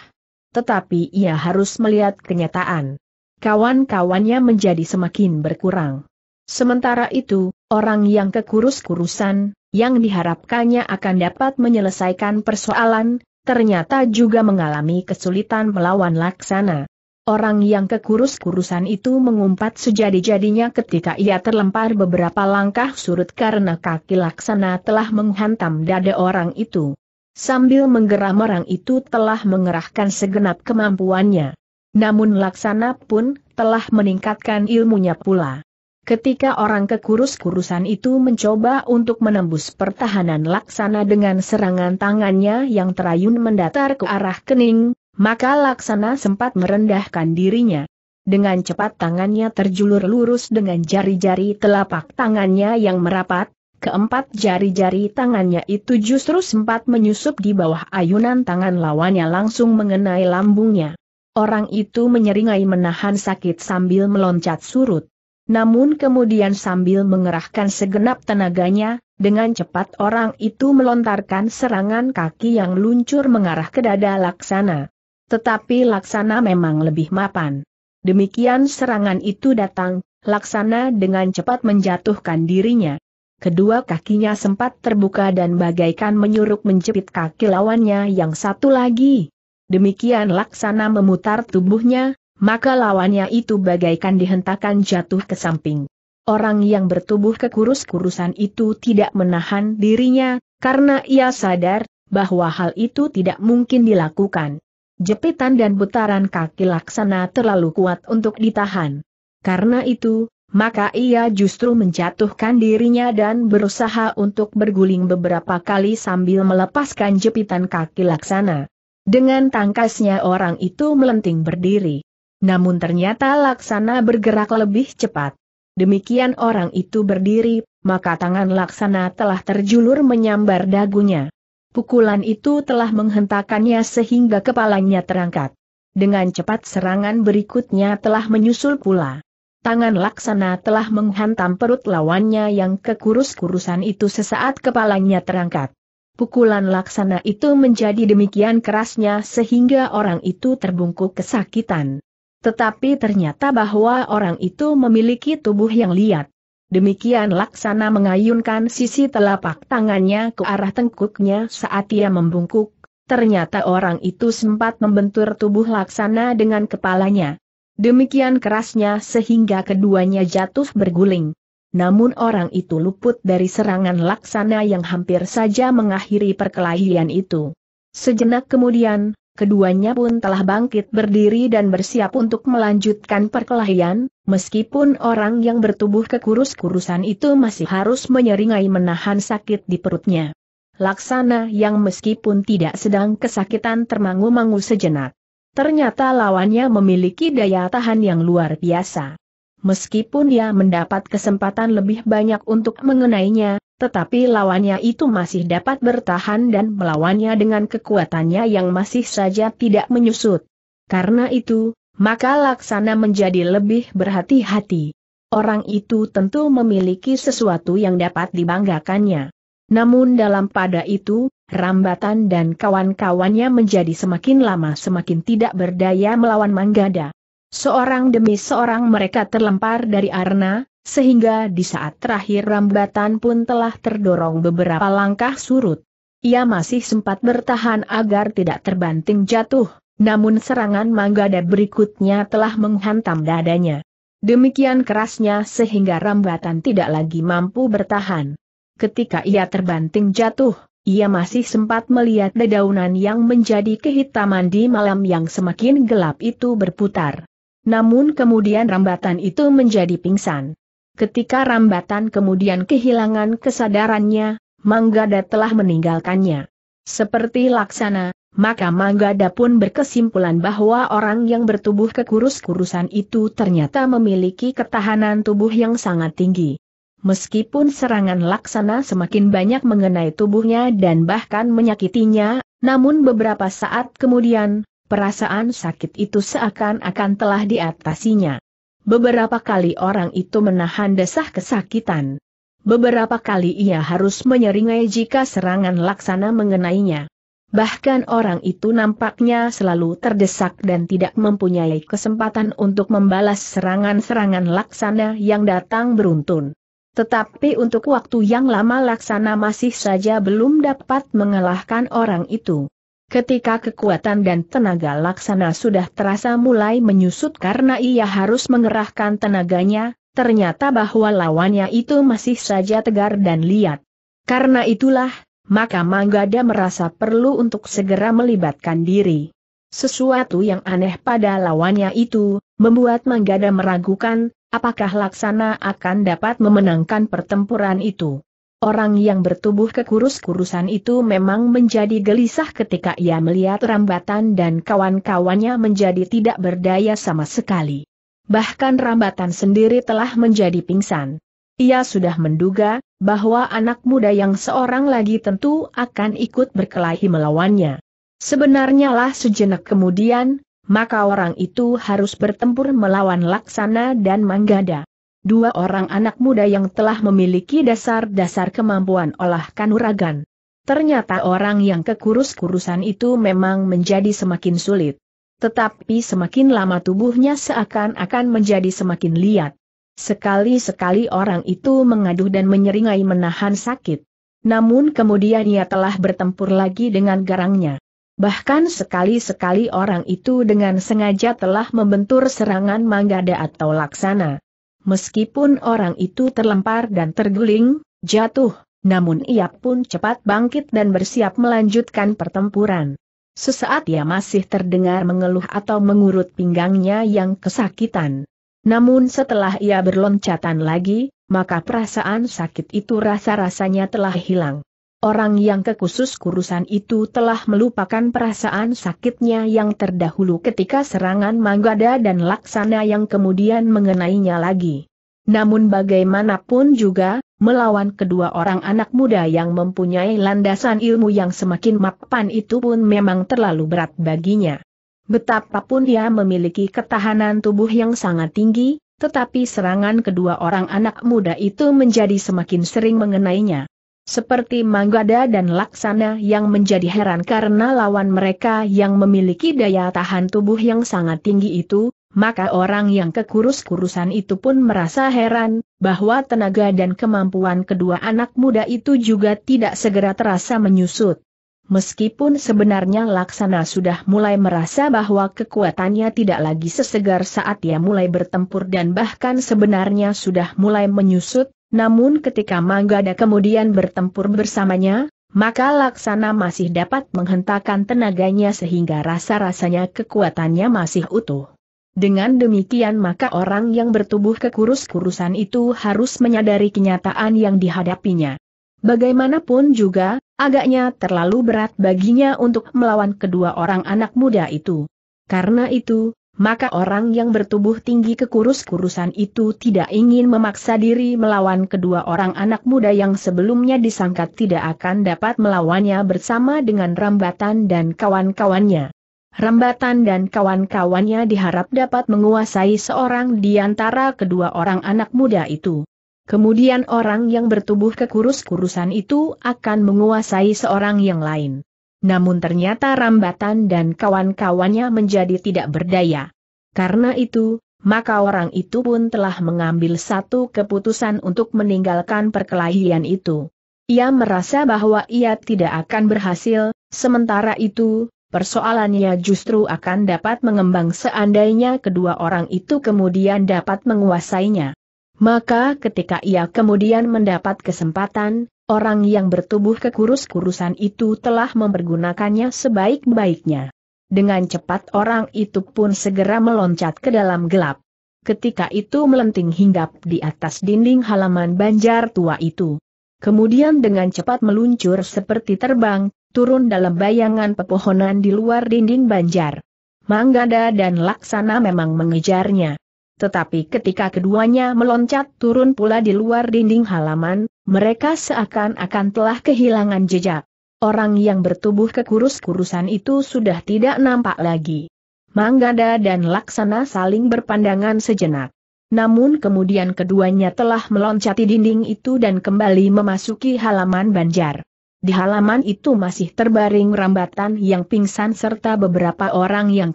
Tetapi ia harus melihat kenyataan. Kawan-kawannya menjadi semakin berkurang. Sementara itu, orang yang kekurus-kurusan, yang diharapkannya akan dapat menyelesaikan persoalan, ternyata juga mengalami kesulitan melawan laksana. Orang yang kekurus-kurusan itu mengumpat sejadi-jadinya ketika ia terlempar beberapa langkah surut karena kaki laksana telah menghantam dada orang itu. Sambil menggeram orang itu telah mengerahkan segenap kemampuannya. Namun laksana pun telah meningkatkan ilmunya pula. Ketika orang kekurus-kurusan itu mencoba untuk menembus pertahanan laksana dengan serangan tangannya yang terayun mendatar ke arah kening, maka laksana sempat merendahkan dirinya. Dengan cepat tangannya terjulur lurus dengan jari-jari telapak tangannya yang merapat, keempat jari-jari tangannya itu justru sempat menyusup di bawah ayunan tangan lawannya langsung mengenai lambungnya. Orang itu menyeringai menahan sakit sambil meloncat surut. Namun kemudian sambil mengerahkan segenap tenaganya, dengan cepat orang itu melontarkan serangan kaki yang luncur mengarah ke dada Laksana. Tetapi Laksana memang lebih mapan. Demikian serangan itu datang, Laksana dengan cepat menjatuhkan dirinya. Kedua kakinya sempat terbuka dan bagaikan menyuruk menjepit kaki lawannya yang satu lagi. Demikian Laksana memutar tubuhnya, maka lawannya itu bagaikan dihentakkan jatuh ke samping. Orang yang bertubuh kekurus-kurusan itu tidak menahan dirinya, karena ia sadar bahwa hal itu tidak mungkin dilakukan. Jepitan dan putaran kaki laksana terlalu kuat untuk ditahan. Karena itu, maka ia justru menjatuhkan dirinya dan berusaha untuk berguling beberapa kali sambil melepaskan jepitan kaki laksana. Dengan tangkasnya orang itu melenting berdiri. Namun ternyata laksana bergerak lebih cepat. Demikian orang itu berdiri, maka tangan laksana telah terjulur menyambar dagunya. Pukulan itu telah menghentakannya sehingga kepalanya terangkat. Dengan cepat serangan berikutnya telah menyusul pula. Tangan laksana telah menghantam perut lawannya yang kekurus-kurusan itu sesaat kepalanya terangkat. Pukulan laksana itu menjadi demikian kerasnya sehingga orang itu terbungkuk kesakitan. Tetapi ternyata bahwa orang itu memiliki tubuh yang liat. Demikian laksana mengayunkan sisi telapak tangannya ke arah tengkuknya saat ia membungkuk. Ternyata orang itu sempat membentur tubuh laksana dengan kepalanya. Demikian kerasnya sehingga keduanya jatuh berguling. Namun orang itu luput dari serangan laksana yang hampir saja mengakhiri perkelahian itu. Sejenak kemudian, Keduanya pun telah bangkit berdiri dan bersiap untuk melanjutkan perkelahian, meskipun orang yang bertubuh kekurus-kurusan itu masih harus menyeringai menahan sakit di perutnya. Laksana yang meskipun tidak sedang kesakitan termangu-mangu sejenak. Ternyata lawannya memiliki daya tahan yang luar biasa meskipun dia mendapat kesempatan lebih banyak untuk mengenainya, tetapi lawannya itu masih dapat bertahan dan melawannya dengan kekuatannya yang masih saja tidak menyusut. Karena itu, maka Laksana menjadi lebih berhati-hati. Orang itu tentu memiliki sesuatu yang dapat dibanggakannya. Namun dalam pada itu, Rambatan dan kawan-kawannya menjadi semakin lama semakin tidak berdaya melawan Manggada. Seorang demi seorang mereka terlempar dari arna, sehingga di saat terakhir rambatan pun telah terdorong beberapa langkah surut. Ia masih sempat bertahan agar tidak terbanting jatuh, namun serangan Manggada berikutnya telah menghantam dadanya. Demikian kerasnya sehingga rambatan tidak lagi mampu bertahan. Ketika ia terbanting jatuh, ia masih sempat melihat dedaunan yang menjadi kehitaman di malam yang semakin gelap itu berputar. Namun kemudian rambatan itu menjadi pingsan. Ketika rambatan kemudian kehilangan kesadarannya, Manggada telah meninggalkannya. Seperti laksana, maka Manggada pun berkesimpulan bahwa orang yang bertubuh kekurus-kurusan itu ternyata memiliki ketahanan tubuh yang sangat tinggi. Meskipun serangan laksana semakin banyak mengenai tubuhnya dan bahkan menyakitinya, namun beberapa saat kemudian, Perasaan sakit itu seakan-akan telah diatasinya. Beberapa kali orang itu menahan desah kesakitan. Beberapa kali ia harus menyeringai jika serangan laksana mengenainya. Bahkan orang itu nampaknya selalu terdesak dan tidak mempunyai kesempatan untuk membalas serangan-serangan laksana yang datang beruntun. Tetapi untuk waktu yang lama laksana masih saja belum dapat mengalahkan orang itu. Ketika kekuatan dan tenaga laksana sudah terasa mulai menyusut karena ia harus mengerahkan tenaganya, ternyata bahwa lawannya itu masih saja tegar dan liat. Karena itulah, maka Manggada merasa perlu untuk segera melibatkan diri. Sesuatu yang aneh pada lawannya itu, membuat Manggada meragukan, apakah Laksana akan dapat memenangkan pertempuran itu. Orang yang bertubuh kekurus-kurusan itu memang menjadi gelisah ketika ia melihat rambatan dan kawan-kawannya menjadi tidak berdaya sama sekali. Bahkan rambatan sendiri telah menjadi pingsan. Ia sudah menduga, bahwa anak muda yang seorang lagi tentu akan ikut berkelahi melawannya. Sebenarnya lah sejenak kemudian, maka orang itu harus bertempur melawan Laksana dan Manggada dua orang anak muda yang telah memiliki dasar-dasar kemampuan olah kanuragan. Ternyata orang yang kekurus-kurusan itu memang menjadi semakin sulit. Tetapi semakin lama tubuhnya seakan-akan menjadi semakin liat. Sekali-sekali orang itu mengaduh dan menyeringai menahan sakit. Namun kemudian ia telah bertempur lagi dengan garangnya. Bahkan sekali-sekali orang itu dengan sengaja telah membentur serangan manggada atau laksana. Meskipun orang itu terlempar dan terguling, jatuh, namun ia pun cepat bangkit dan bersiap melanjutkan pertempuran. Sesaat ia masih terdengar mengeluh atau mengurut pinggangnya yang kesakitan. Namun setelah ia berloncatan lagi, maka perasaan sakit itu rasa-rasanya telah hilang. Orang yang kekhusus kurusan itu telah melupakan perasaan sakitnya yang terdahulu ketika serangan Manggada dan Laksana yang kemudian mengenainya lagi. Namun bagaimanapun juga, melawan kedua orang anak muda yang mempunyai landasan ilmu yang semakin mapan itu pun memang terlalu berat baginya. Betapapun dia memiliki ketahanan tubuh yang sangat tinggi, tetapi serangan kedua orang anak muda itu menjadi semakin sering mengenainya. Seperti Manggada dan Laksana yang menjadi heran karena lawan mereka yang memiliki daya tahan tubuh yang sangat tinggi itu, maka orang yang kekurus-kurusan itu pun merasa heran, bahwa tenaga dan kemampuan kedua anak muda itu juga tidak segera terasa menyusut. Meskipun sebenarnya Laksana sudah mulai merasa bahwa kekuatannya tidak lagi sesegar saat ia mulai bertempur dan bahkan sebenarnya sudah mulai menyusut, namun ketika Manggada kemudian bertempur bersamanya, maka Laksana masih dapat menghentakkan tenaganya sehingga rasa-rasanya kekuatannya masih utuh. Dengan demikian maka orang yang bertubuh kekurus-kurusan itu harus menyadari kenyataan yang dihadapinya. Bagaimanapun juga, agaknya terlalu berat baginya untuk melawan kedua orang anak muda itu. Karena itu, maka orang yang bertubuh tinggi kekurus-kurusan itu tidak ingin memaksa diri melawan kedua orang anak muda yang sebelumnya disangka tidak akan dapat melawannya bersama dengan Rambatan dan kawan-kawannya. Rambatan dan kawan-kawannya diharap dapat menguasai seorang di antara kedua orang anak muda itu. Kemudian orang yang bertubuh kekurus-kurusan itu akan menguasai seorang yang lain namun ternyata Rambatan dan kawan-kawannya menjadi tidak berdaya. Karena itu, maka orang itu pun telah mengambil satu keputusan untuk meninggalkan perkelahian itu. Ia merasa bahwa ia tidak akan berhasil, sementara itu, persoalannya justru akan dapat mengembang seandainya kedua orang itu kemudian dapat menguasainya. Maka ketika ia kemudian mendapat kesempatan, orang yang bertubuh kekurus-kurusan itu telah mempergunakannya sebaik-baiknya. Dengan cepat orang itu pun segera meloncat ke dalam gelap. Ketika itu melenting hinggap di atas dinding halaman banjar tua itu. Kemudian dengan cepat meluncur seperti terbang, turun dalam bayangan pepohonan di luar dinding banjar. Manggada dan Laksana memang mengejarnya. Tetapi ketika keduanya meloncat turun pula di luar dinding halaman, mereka seakan-akan telah kehilangan jejak. Orang yang bertubuh kekurus-kurusan itu sudah tidak nampak lagi. Manggada dan Laksana saling berpandangan sejenak. Namun kemudian keduanya telah meloncati dinding itu dan kembali memasuki halaman banjar. Di halaman itu masih terbaring rambatan yang pingsan serta beberapa orang yang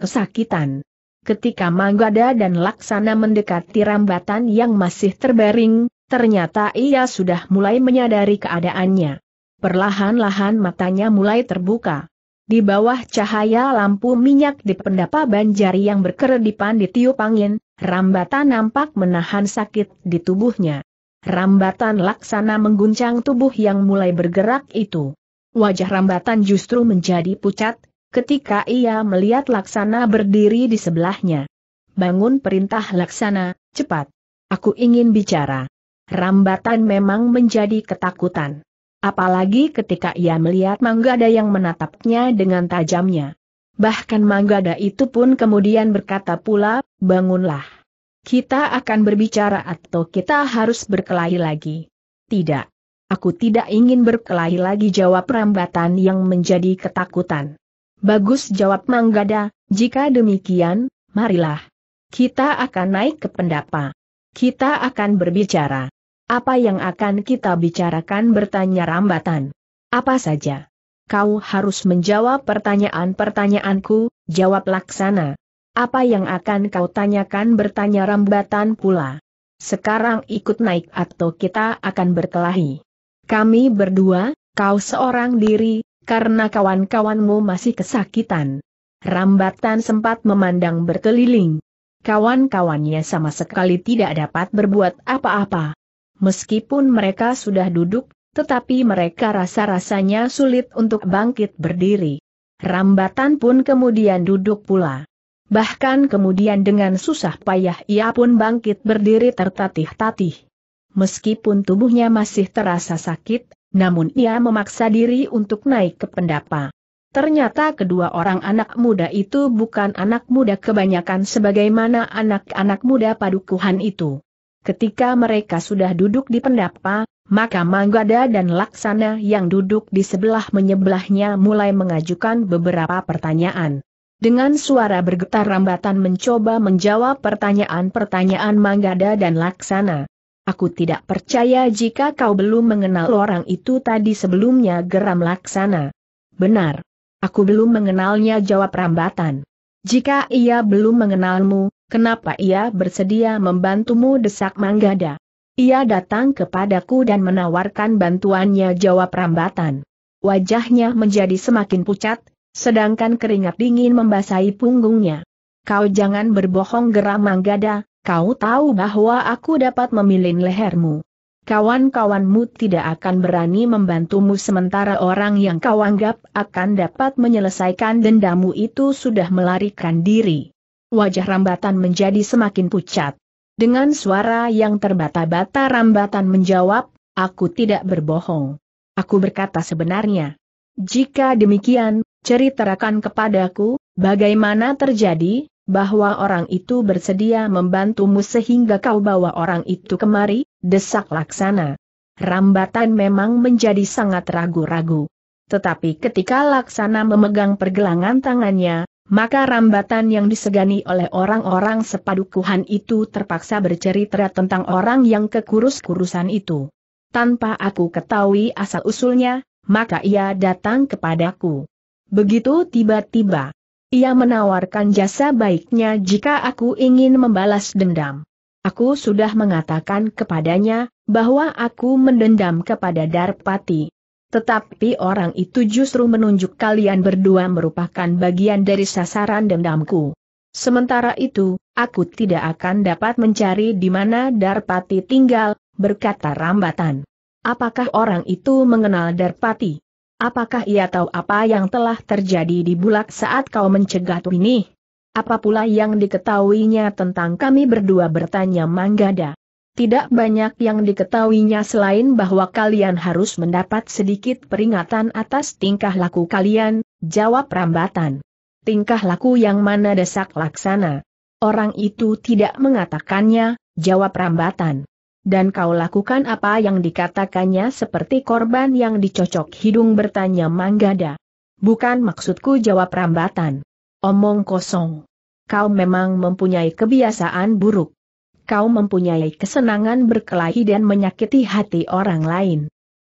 kesakitan ketika Manggada dan Laksana mendekati rambatan yang masih terbaring, ternyata ia sudah mulai menyadari keadaannya. Perlahan-lahan matanya mulai terbuka. Di bawah cahaya lampu minyak di pendapa banjari yang berkeredipan di tiup angin, rambatan nampak menahan sakit di tubuhnya. Rambatan laksana mengguncang tubuh yang mulai bergerak itu. Wajah rambatan justru menjadi pucat, ketika ia melihat Laksana berdiri di sebelahnya. Bangun perintah Laksana, cepat. Aku ingin bicara. Rambatan memang menjadi ketakutan. Apalagi ketika ia melihat Manggada yang menatapnya dengan tajamnya. Bahkan Manggada itu pun kemudian berkata pula, bangunlah. Kita akan berbicara atau kita harus berkelahi lagi. Tidak. Aku tidak ingin berkelahi lagi jawab rambatan yang menjadi ketakutan. Bagus jawab Manggada, jika demikian, marilah. Kita akan naik ke pendapa. Kita akan berbicara. Apa yang akan kita bicarakan bertanya rambatan. Apa saja? Kau harus menjawab pertanyaan-pertanyaanku, jawab laksana. Apa yang akan kau tanyakan bertanya rambatan pula. Sekarang ikut naik atau kita akan berkelahi. Kami berdua, kau seorang diri, karena kawan-kawanmu masih kesakitan. Rambatan sempat memandang berkeliling. Kawan-kawannya sama sekali tidak dapat berbuat apa-apa. Meskipun mereka sudah duduk, tetapi mereka rasa-rasanya sulit untuk bangkit berdiri. Rambatan pun kemudian duduk pula. Bahkan kemudian dengan susah payah ia pun bangkit berdiri tertatih-tatih. Meskipun tubuhnya masih terasa sakit, namun ia memaksa diri untuk naik ke pendapa. Ternyata kedua orang anak muda itu bukan anak muda kebanyakan sebagaimana anak-anak muda padukuhan itu. Ketika mereka sudah duduk di pendapa, maka Manggada dan Laksana yang duduk di sebelah menyebelahnya mulai mengajukan beberapa pertanyaan. Dengan suara bergetar rambatan mencoba menjawab pertanyaan-pertanyaan Manggada dan Laksana. Aku tidak percaya jika kau belum mengenal orang itu tadi sebelumnya geram laksana. Benar. Aku belum mengenalnya jawab rambatan. Jika ia belum mengenalmu, kenapa ia bersedia membantumu desak manggada? Ia datang kepadaku dan menawarkan bantuannya jawab rambatan. Wajahnya menjadi semakin pucat, sedangkan keringat dingin membasahi punggungnya. Kau jangan berbohong geram manggada, Kau tahu bahwa aku dapat memilin lehermu. Kawan-kawanmu tidak akan berani membantumu sementara orang yang kau anggap akan dapat menyelesaikan dendamu itu sudah melarikan diri. Wajah rambatan menjadi semakin pucat. Dengan suara yang terbata-bata rambatan menjawab, aku tidak berbohong. Aku berkata sebenarnya. Jika demikian, ceritakan kepadaku, bagaimana terjadi, bahwa orang itu bersedia membantumu sehingga kau bawa orang itu kemari, desak laksana. Rambatan memang menjadi sangat ragu-ragu. Tetapi ketika laksana memegang pergelangan tangannya, maka rambatan yang disegani oleh orang-orang sepadukuhan itu terpaksa bercerita tentang orang yang kekurus-kurusan itu. Tanpa aku ketahui asal-usulnya, maka ia datang kepadaku. Begitu tiba-tiba, ia menawarkan jasa baiknya jika aku ingin membalas dendam. Aku sudah mengatakan kepadanya, bahwa aku mendendam kepada Darpati. Tetapi orang itu justru menunjuk kalian berdua merupakan bagian dari sasaran dendamku. Sementara itu, aku tidak akan dapat mencari di mana Darpati tinggal, berkata Rambatan. Apakah orang itu mengenal Darpati? Apakah ia tahu apa yang telah terjadi di bulak saat kau mencegat ini? Apa pula yang diketahuinya tentang kami berdua bertanya Manggada? Tidak banyak yang diketahuinya selain bahwa kalian harus mendapat sedikit peringatan atas tingkah laku kalian, jawab Rambatan. Tingkah laku yang mana desak laksana? Orang itu tidak mengatakannya, jawab Rambatan. Dan kau lakukan apa yang dikatakannya seperti korban yang dicocok hidung bertanya Manggada. Bukan maksudku jawab rambatan. Omong kosong. Kau memang mempunyai kebiasaan buruk. Kau mempunyai kesenangan berkelahi dan menyakiti hati orang lain.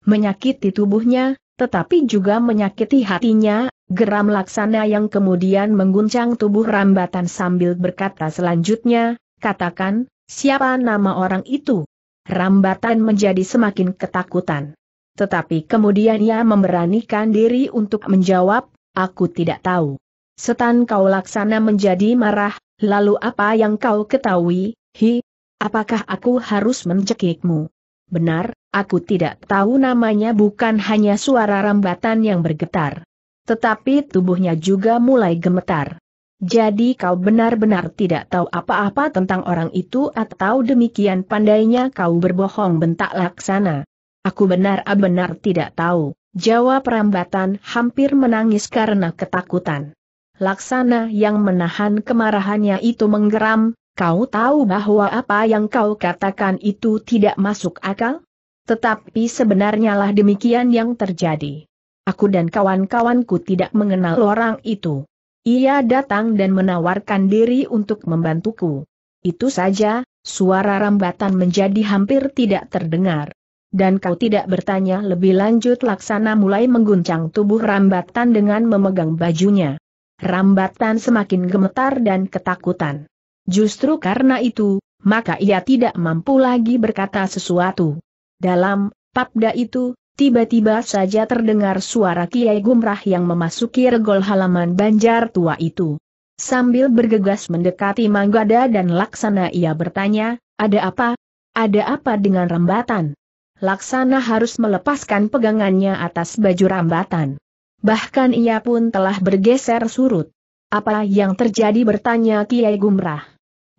Menyakiti tubuhnya, tetapi juga menyakiti hatinya, geram laksana yang kemudian mengguncang tubuh rambatan sambil berkata selanjutnya, katakan, siapa nama orang itu? rambatan menjadi semakin ketakutan. Tetapi kemudian ia memberanikan diri untuk menjawab, aku tidak tahu. Setan kau laksana menjadi marah, lalu apa yang kau ketahui, hi, apakah aku harus mencekikmu? Benar, aku tidak tahu namanya bukan hanya suara rambatan yang bergetar. Tetapi tubuhnya juga mulai gemetar. Jadi kau benar-benar tidak tahu apa-apa tentang orang itu atau demikian pandainya kau berbohong bentak laksana. Aku benar-benar tidak tahu, jawab rambatan hampir menangis karena ketakutan. Laksana yang menahan kemarahannya itu menggeram, kau tahu bahwa apa yang kau katakan itu tidak masuk akal? Tetapi sebenarnya lah demikian yang terjadi. Aku dan kawan-kawanku tidak mengenal orang itu. Ia datang dan menawarkan diri untuk membantuku. Itu saja, suara rambatan menjadi hampir tidak terdengar. Dan kau tidak bertanya lebih lanjut laksana mulai mengguncang tubuh rambatan dengan memegang bajunya. Rambatan semakin gemetar dan ketakutan. Justru karena itu, maka ia tidak mampu lagi berkata sesuatu. Dalam, papda itu, Tiba-tiba saja terdengar suara Kiai Gumrah yang memasuki regol halaman banjar tua itu. Sambil bergegas mendekati Manggada dan Laksana ia bertanya, ada apa? Ada apa dengan rambatan? Laksana harus melepaskan pegangannya atas baju rambatan. Bahkan ia pun telah bergeser surut. Apa yang terjadi bertanya Kiai Gumrah.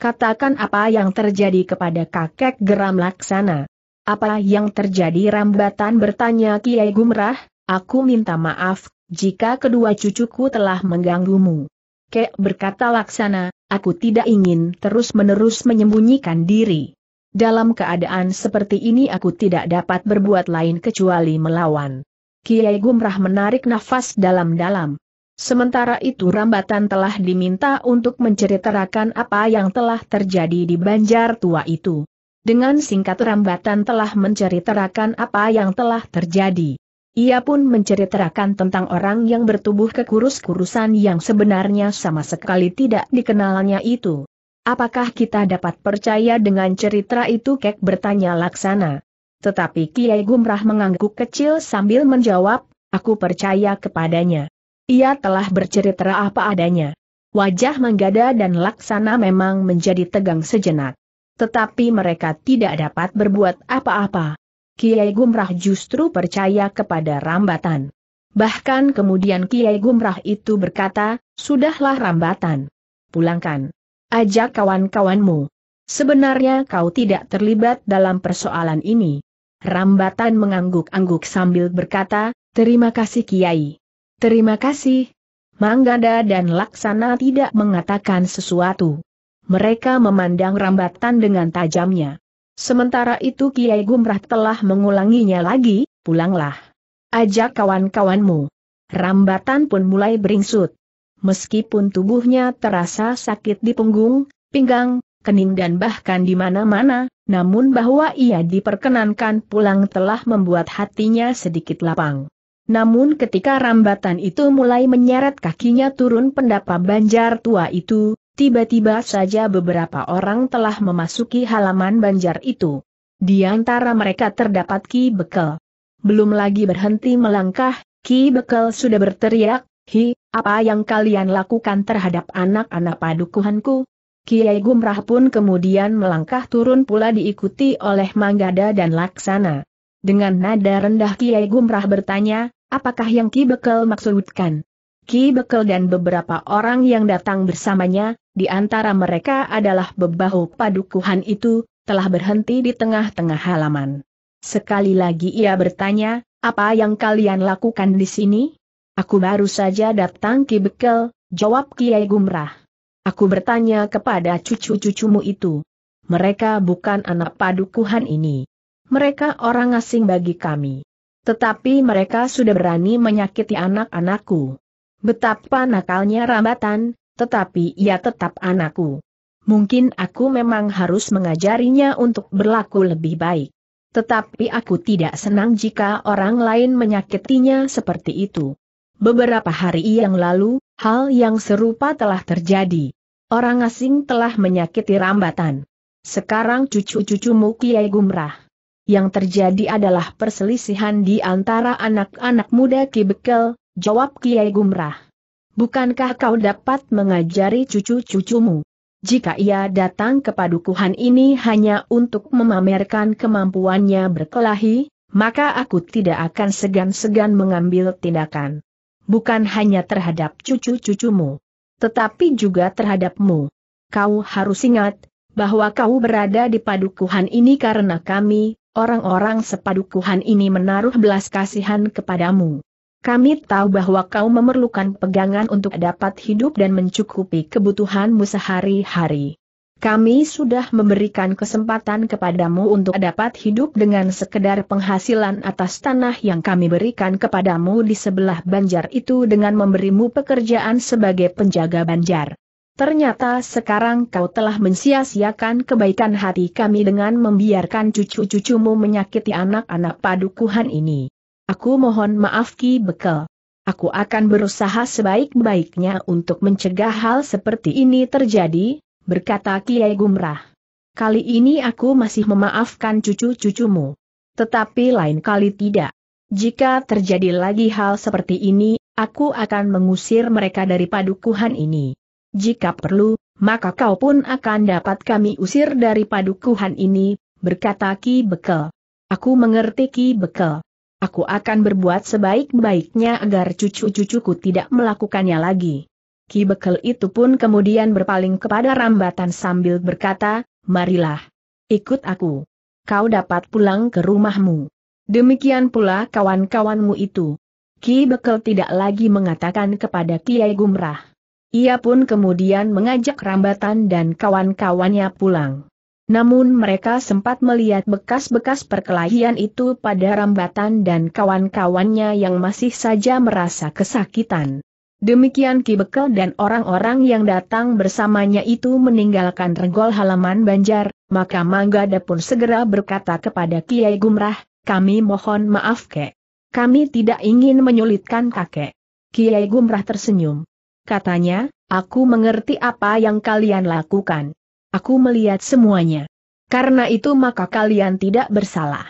Katakan apa yang terjadi kepada kakek geram Laksana. Apa yang terjadi rambatan bertanya Kiai Gumrah, aku minta maaf, jika kedua cucuku telah mengganggumu. Kek berkata laksana, aku tidak ingin terus-menerus menyembunyikan diri. Dalam keadaan seperti ini aku tidak dapat berbuat lain kecuali melawan. Kiai Gumrah menarik nafas dalam-dalam. Sementara itu Rambatan telah diminta untuk menceritakan apa yang telah terjadi di Banjar Tua itu. Dengan singkat rambatan telah menceritakan apa yang telah terjadi. Ia pun menceritakan tentang orang yang bertubuh kekurus-kurusan yang sebenarnya sama sekali tidak dikenalnya itu. Apakah kita dapat percaya dengan cerita itu Kek bertanya Laksana. Tetapi Kiai Gumrah mengangguk kecil sambil menjawab, aku percaya kepadanya. Ia telah bercerita apa adanya. Wajah menggada dan Laksana memang menjadi tegang sejenak. Tetapi mereka tidak dapat berbuat apa-apa. Kiai Gumrah justru percaya kepada rambatan. Bahkan kemudian Kiai Gumrah itu berkata, sudahlah rambatan. Pulangkan. Ajak kawan-kawanmu. Sebenarnya kau tidak terlibat dalam persoalan ini. Rambatan mengangguk-angguk sambil berkata, terima kasih Kiai. Terima kasih. Manggada dan Laksana tidak mengatakan sesuatu mereka memandang rambatan dengan tajamnya. Sementara itu Kiai Gumrah telah mengulanginya lagi, pulanglah. Ajak kawan-kawanmu. Rambatan pun mulai beringsut. Meskipun tubuhnya terasa sakit di punggung, pinggang, kening dan bahkan di mana-mana, namun bahwa ia diperkenankan pulang telah membuat hatinya sedikit lapang. Namun ketika rambatan itu mulai menyeret kakinya turun pendapa banjar tua itu, Tiba-tiba saja beberapa orang telah memasuki halaman banjar itu. Di antara mereka terdapat Ki Bekel. Belum lagi berhenti melangkah, Ki Bekel sudah berteriak, Hi, apa yang kalian lakukan terhadap anak-anak padukuhanku? Kiai Gumrah pun kemudian melangkah turun pula diikuti oleh Manggada dan Laksana. Dengan nada rendah Kiai Gumrah bertanya, apakah yang Ki Bekel maksudkan? Ki Bekel dan beberapa orang yang datang bersamanya, di antara mereka adalah bebahu padukuhan itu, telah berhenti di tengah-tengah halaman. Sekali lagi ia bertanya, apa yang kalian lakukan di sini? Aku baru saja datang ke Bekel, jawab Kiai Gumrah. Aku bertanya kepada cucu-cucumu itu. Mereka bukan anak padukuhan ini. Mereka orang asing bagi kami. Tetapi mereka sudah berani menyakiti anak-anakku. Betapa nakalnya rambatan, tetapi ia tetap anakku. Mungkin aku memang harus mengajarinya untuk berlaku lebih baik. Tetapi aku tidak senang jika orang lain menyakitinya seperti itu. Beberapa hari yang lalu, hal yang serupa telah terjadi. Orang asing telah menyakiti rambatan. Sekarang cucu-cucumu Kiai Gumrah. Yang terjadi adalah perselisihan di antara anak-anak muda Ki jawab Kiai Gumrah. Bukankah kau dapat mengajari cucu-cucumu? Jika ia datang ke padukuhan ini hanya untuk memamerkan kemampuannya berkelahi, maka aku tidak akan segan-segan mengambil tindakan. Bukan hanya terhadap cucu-cucumu, tetapi juga terhadapmu. Kau harus ingat, bahwa kau berada di padukuhan ini karena kami, orang-orang sepadukuhan ini menaruh belas kasihan kepadamu. Kami tahu bahwa kau memerlukan pegangan untuk dapat hidup dan mencukupi kebutuhanmu sehari-hari. Kami sudah memberikan kesempatan kepadamu untuk dapat hidup dengan sekedar penghasilan atas tanah yang kami berikan kepadamu di sebelah banjar itu dengan memberimu pekerjaan sebagai penjaga banjar. Ternyata sekarang kau telah mensia-siakan kebaikan hati kami dengan membiarkan cucu-cucumu menyakiti anak-anak padukuhan ini. Aku mohon maaf Ki Bekel. Aku akan berusaha sebaik-baiknya untuk mencegah hal seperti ini terjadi, berkata Kiai Gumrah. Kali ini aku masih memaafkan cucu-cucumu. Tetapi lain kali tidak. Jika terjadi lagi hal seperti ini, aku akan mengusir mereka dari padukuhan ini. Jika perlu, maka kau pun akan dapat kami usir dari padukuhan ini, berkata Ki Bekel. Aku mengerti Ki Bekel aku akan berbuat sebaik-baiknya agar cucu-cucuku tidak melakukannya lagi. Ki Bekel itu pun kemudian berpaling kepada rambatan sambil berkata, marilah. Ikut aku. Kau dapat pulang ke rumahmu. Demikian pula kawan-kawanmu itu. Ki Bekel tidak lagi mengatakan kepada Kiai Gumrah. Ia pun kemudian mengajak rambatan dan kawan-kawannya pulang. Namun mereka sempat melihat bekas-bekas perkelahian itu pada rambatan dan kawan-kawannya yang masih saja merasa kesakitan. Demikian Ki Bekel dan orang-orang yang datang bersamanya itu meninggalkan regol halaman Banjar, maka Manggada pun segera berkata kepada Kiai Gumrah, kami mohon maaf kek. Kami tidak ingin menyulitkan kakek. Kiai Gumrah tersenyum. Katanya, aku mengerti apa yang kalian lakukan. Aku melihat semuanya. Karena itu maka kalian tidak bersalah.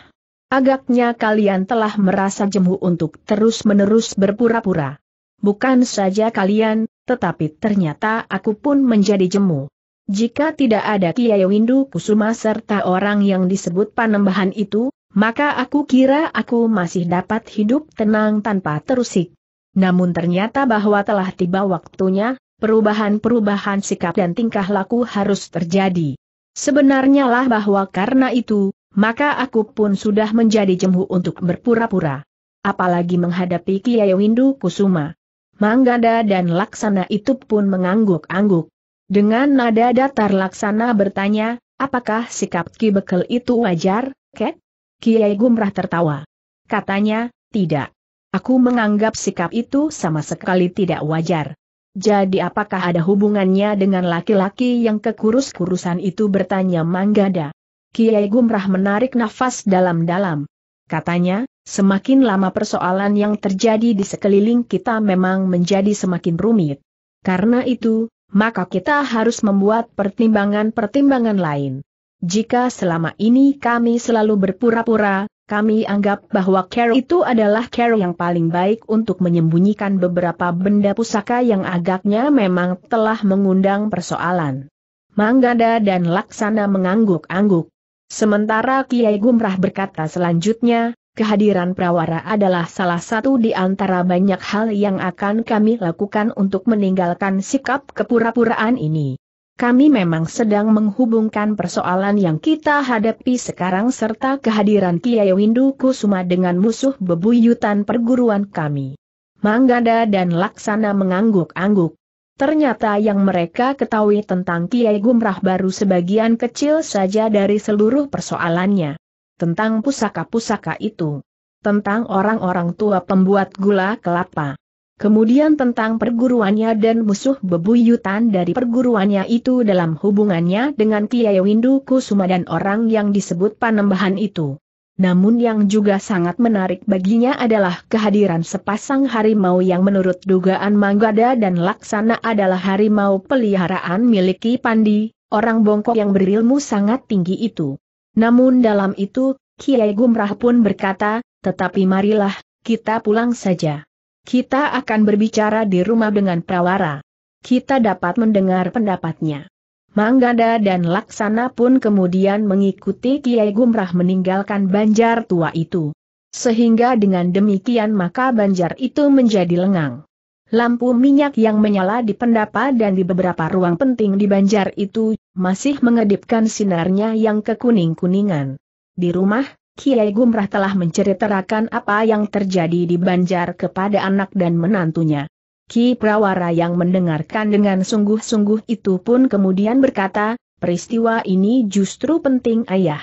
Agaknya kalian telah merasa jemu untuk terus-menerus berpura-pura. Bukan saja kalian, tetapi ternyata aku pun menjadi jemu. Jika tidak ada Kiai Windu Kusuma serta orang yang disebut panembahan itu, maka aku kira aku masih dapat hidup tenang tanpa terusik. Namun ternyata bahwa telah tiba waktunya, perubahan-perubahan sikap dan tingkah laku harus terjadi. Sebenarnya lah bahwa karena itu, maka aku pun sudah menjadi jemu untuk berpura-pura. Apalagi menghadapi Kiai Windu Kusuma. Manggada dan Laksana itu pun mengangguk-angguk. Dengan nada datar Laksana bertanya, apakah sikap Ki Bekel itu wajar, Kek? Kiai Gumrah tertawa. Katanya, tidak. Aku menganggap sikap itu sama sekali tidak wajar. Jadi apakah ada hubungannya dengan laki-laki yang kekurus-kurusan itu bertanya Manggada? Kiai Gumrah menarik nafas dalam-dalam. Katanya, semakin lama persoalan yang terjadi di sekeliling kita memang menjadi semakin rumit. Karena itu, maka kita harus membuat pertimbangan-pertimbangan lain. Jika selama ini kami selalu berpura-pura, kami anggap bahwa care itu adalah care yang paling baik untuk menyembunyikan beberapa benda pusaka yang agaknya memang telah mengundang persoalan. Manggada dan Laksana mengangguk-angguk. Sementara Kiai Gumrah berkata selanjutnya, kehadiran Prawara adalah salah satu di antara banyak hal yang akan kami lakukan untuk meninggalkan sikap kepura-puraan ini kami memang sedang menghubungkan persoalan yang kita hadapi sekarang serta kehadiran Kiai Windu Kusuma dengan musuh bebuyutan perguruan kami. Manggada dan Laksana mengangguk-angguk. Ternyata yang mereka ketahui tentang Kiai Gumrah baru sebagian kecil saja dari seluruh persoalannya. Tentang pusaka-pusaka itu. Tentang orang-orang tua pembuat gula kelapa. Kemudian tentang perguruannya dan musuh bebuyutan dari perguruannya itu dalam hubungannya dengan Kiai Windu Kusuma dan orang yang disebut panembahan itu. Namun yang juga sangat menarik baginya adalah kehadiran sepasang harimau yang menurut dugaan Manggada dan Laksana adalah harimau peliharaan miliki Pandi, orang bongkok yang berilmu sangat tinggi itu. Namun dalam itu, Kiai Gumrah pun berkata, tetapi marilah, kita pulang saja. Kita akan berbicara di rumah dengan Prawara. Kita dapat mendengar pendapatnya. Manggada dan Laksana pun kemudian mengikuti Kiai Gumrah meninggalkan banjar tua itu. Sehingga dengan demikian maka banjar itu menjadi lengang. Lampu minyak yang menyala di pendapa dan di beberapa ruang penting di banjar itu, masih mengedipkan sinarnya yang kekuning-kuningan. Di rumah, Kiai Gumrah telah menceritakan apa yang terjadi di Banjar kepada anak dan menantunya. Ki Prawara yang mendengarkan dengan sungguh-sungguh itu pun kemudian berkata, peristiwa ini justru penting ayah.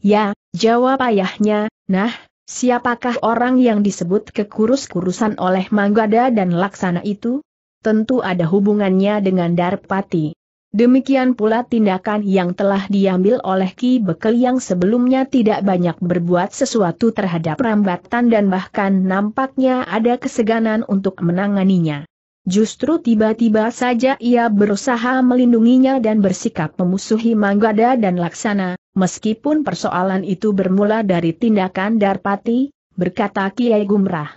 Ya, jawab ayahnya, nah, siapakah orang yang disebut kekurus-kurusan oleh Manggada dan Laksana itu? Tentu ada hubungannya dengan Darpati. Demikian pula tindakan yang telah diambil oleh Ki Bekel yang sebelumnya tidak banyak berbuat sesuatu terhadap rambatan dan bahkan nampaknya ada keseganan untuk menanganinya. Justru tiba-tiba saja ia berusaha melindunginya dan bersikap memusuhi Manggada dan Laksana, meskipun persoalan itu bermula dari tindakan Darpati, berkata Kiai Gumrah.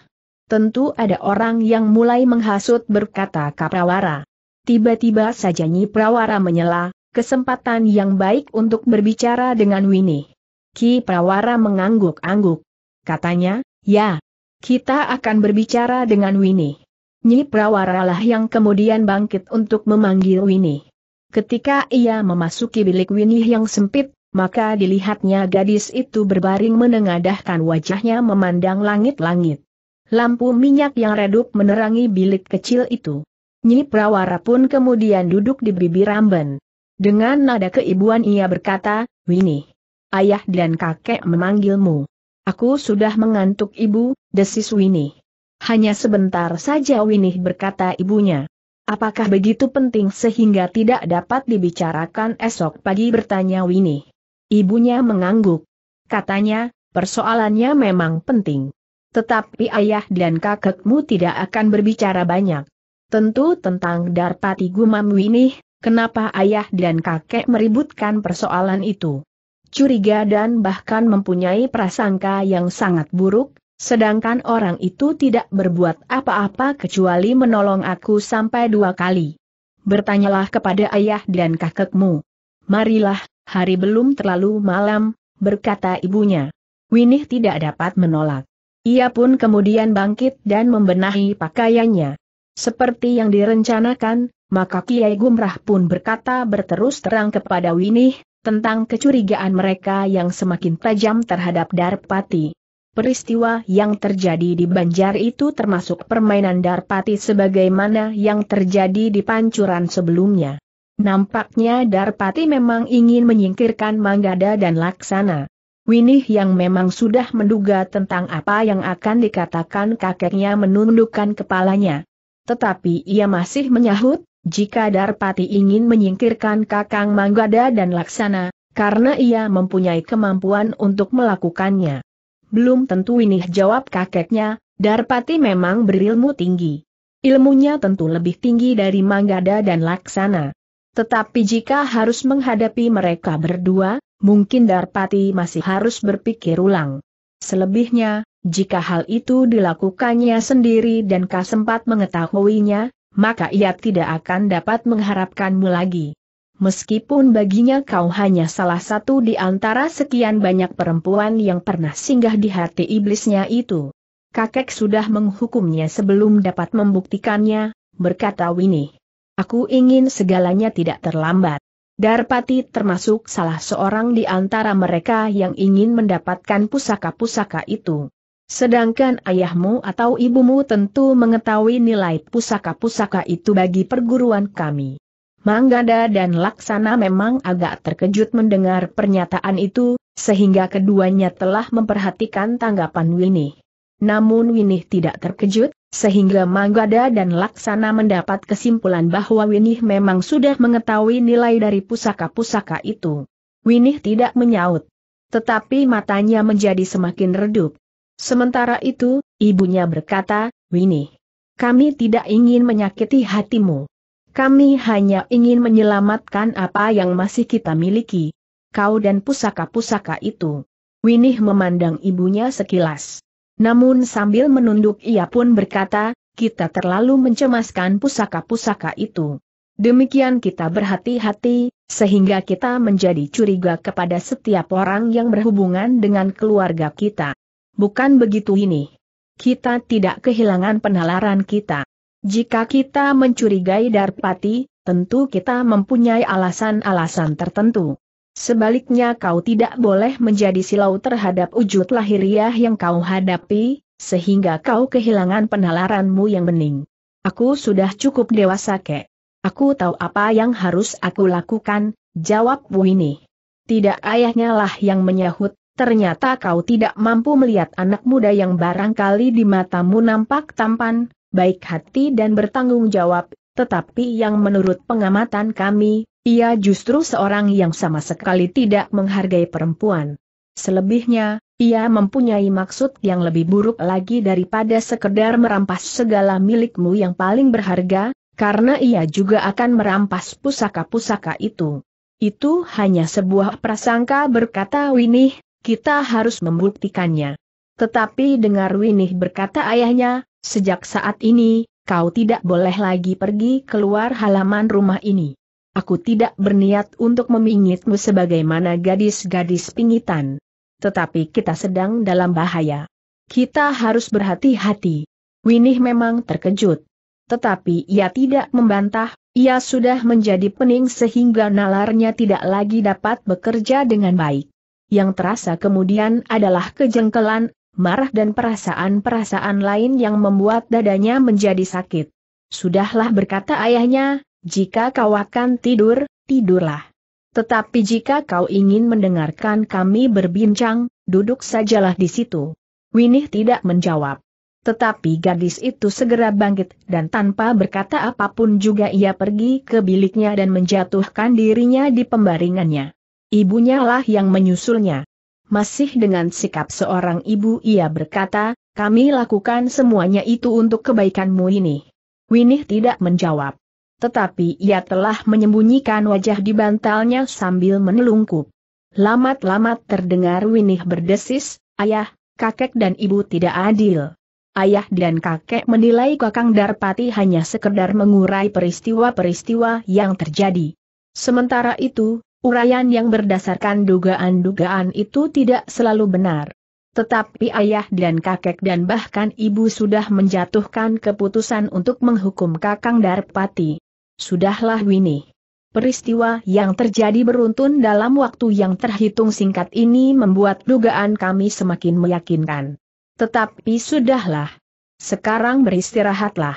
Tentu ada orang yang mulai menghasut berkata Kaprawara. Tiba-tiba saja Nyi Prawara menyela, kesempatan yang baik untuk berbicara dengan Winnie. Ki Prawara mengangguk-angguk. Katanya, ya, kita akan berbicara dengan Winnie. Nyi Prawara lah yang kemudian bangkit untuk memanggil Winnie. Ketika ia memasuki bilik Winnie yang sempit, maka dilihatnya gadis itu berbaring menengadahkan wajahnya memandang langit-langit. Lampu minyak yang redup menerangi bilik kecil itu. Nyi Prawara pun kemudian duduk di bibir Ramben. Dengan nada keibuan ia berkata, Winnie, ayah dan kakek memanggilmu. Aku sudah mengantuk ibu, desis Winnie. Hanya sebentar saja Winnie berkata ibunya. Apakah begitu penting sehingga tidak dapat dibicarakan esok pagi bertanya Winnie. Ibunya mengangguk. Katanya, persoalannya memang penting. Tetapi ayah dan kakekmu tidak akan berbicara banyak. Tentu tentang Darpati Gumam Winih, kenapa ayah dan kakek meributkan persoalan itu. Curiga dan bahkan mempunyai prasangka yang sangat buruk, sedangkan orang itu tidak berbuat apa-apa kecuali menolong aku sampai dua kali. Bertanyalah kepada ayah dan kakekmu. Marilah, hari belum terlalu malam, berkata ibunya. Winih tidak dapat menolak. Ia pun kemudian bangkit dan membenahi pakaiannya. Seperti yang direncanakan, maka Kiai Gumrah pun berkata berterus terang kepada Winih, tentang kecurigaan mereka yang semakin tajam terhadap Darpati. Peristiwa yang terjadi di Banjar itu termasuk permainan Darpati sebagaimana yang terjadi di pancuran sebelumnya. Nampaknya Darpati memang ingin menyingkirkan Manggada dan Laksana. Winih yang memang sudah menduga tentang apa yang akan dikatakan kakeknya menundukkan kepalanya. Tetapi ia masih menyahut, jika Darpati ingin menyingkirkan Kakang Manggada dan Laksana, karena ia mempunyai kemampuan untuk melakukannya. Belum tentu ini jawab kakeknya, Darpati memang berilmu tinggi. Ilmunya tentu lebih tinggi dari Manggada dan Laksana. Tetapi jika harus menghadapi mereka berdua, mungkin Darpati masih harus berpikir ulang. Selebihnya, jika hal itu dilakukannya sendiri dan kau sempat mengetahuinya, maka ia tidak akan dapat mengharapkanmu lagi. Meskipun baginya kau hanya salah satu di antara sekian banyak perempuan yang pernah singgah di hati iblisnya itu. Kakek sudah menghukumnya sebelum dapat membuktikannya, berkata Winnie. Aku ingin segalanya tidak terlambat. Darpati termasuk salah seorang di antara mereka yang ingin mendapatkan pusaka-pusaka itu. Sedangkan ayahmu atau ibumu tentu mengetahui nilai pusaka-pusaka itu bagi perguruan kami. Manggada dan Laksana memang agak terkejut mendengar pernyataan itu, sehingga keduanya telah memperhatikan tanggapan Winih. Namun Winih tidak terkejut, sehingga Manggada dan Laksana mendapat kesimpulan bahwa Winih memang sudah mengetahui nilai dari pusaka-pusaka itu. Winih tidak menyaut. Tetapi matanya menjadi semakin redup. Sementara itu, ibunya berkata, Winnie, kami tidak ingin menyakiti hatimu. Kami hanya ingin menyelamatkan apa yang masih kita miliki. Kau dan pusaka-pusaka itu. Winih memandang ibunya sekilas. Namun sambil menunduk ia pun berkata, kita terlalu mencemaskan pusaka-pusaka itu. Demikian kita berhati-hati, sehingga kita menjadi curiga kepada setiap orang yang berhubungan dengan keluarga kita. Bukan begitu ini. Kita tidak kehilangan penalaran kita. Jika kita mencurigai Darpati, tentu kita mempunyai alasan-alasan tertentu. Sebaliknya kau tidak boleh menjadi silau terhadap wujud lahiriah yang kau hadapi, sehingga kau kehilangan penalaranmu yang bening. Aku sudah cukup dewasa kek. Aku tahu apa yang harus aku lakukan, jawab Wini. Tidak ayahnya lah yang menyahut, ternyata kau tidak mampu melihat anak muda yang barangkali di matamu nampak tampan, baik hati dan bertanggung jawab, tetapi yang menurut pengamatan kami, ia justru seorang yang sama sekali tidak menghargai perempuan. Selebihnya, ia mempunyai maksud yang lebih buruk lagi daripada sekedar merampas segala milikmu yang paling berharga, karena ia juga akan merampas pusaka-pusaka itu. Itu hanya sebuah prasangka berkata Winih, kita harus membuktikannya. Tetapi dengar Winih berkata ayahnya, sejak saat ini, kau tidak boleh lagi pergi keluar halaman rumah ini. Aku tidak berniat untuk memingitmu sebagaimana gadis-gadis pingitan. Tetapi kita sedang dalam bahaya. Kita harus berhati-hati. Winih memang terkejut. Tetapi ia tidak membantah, ia sudah menjadi pening sehingga nalarnya tidak lagi dapat bekerja dengan baik yang terasa kemudian adalah kejengkelan, marah dan perasaan-perasaan lain yang membuat dadanya menjadi sakit. Sudahlah berkata ayahnya, jika kau akan tidur, tidurlah. Tetapi jika kau ingin mendengarkan kami berbincang, duduk sajalah di situ. Winih tidak menjawab. Tetapi gadis itu segera bangkit dan tanpa berkata apapun juga ia pergi ke biliknya dan menjatuhkan dirinya di pembaringannya. Ibunya lah yang menyusulnya. Masih dengan sikap seorang ibu ia berkata, kami lakukan semuanya itu untuk kebaikanmu ini. Winih tidak menjawab. Tetapi ia telah menyembunyikan wajah di bantalnya sambil menelungkup. Lamat-lamat terdengar Winih berdesis, ayah, kakek dan ibu tidak adil. Ayah dan kakek menilai Kakang Darpati hanya sekedar mengurai peristiwa-peristiwa yang terjadi. Sementara itu, Urayan yang berdasarkan dugaan-dugaan itu tidak selalu benar. Tetapi ayah dan kakek dan bahkan ibu sudah menjatuhkan keputusan untuk menghukum Kakang Darpati. Sudahlah Winnie. Peristiwa yang terjadi beruntun dalam waktu yang terhitung singkat ini membuat dugaan kami semakin meyakinkan. Tetapi sudahlah. Sekarang beristirahatlah.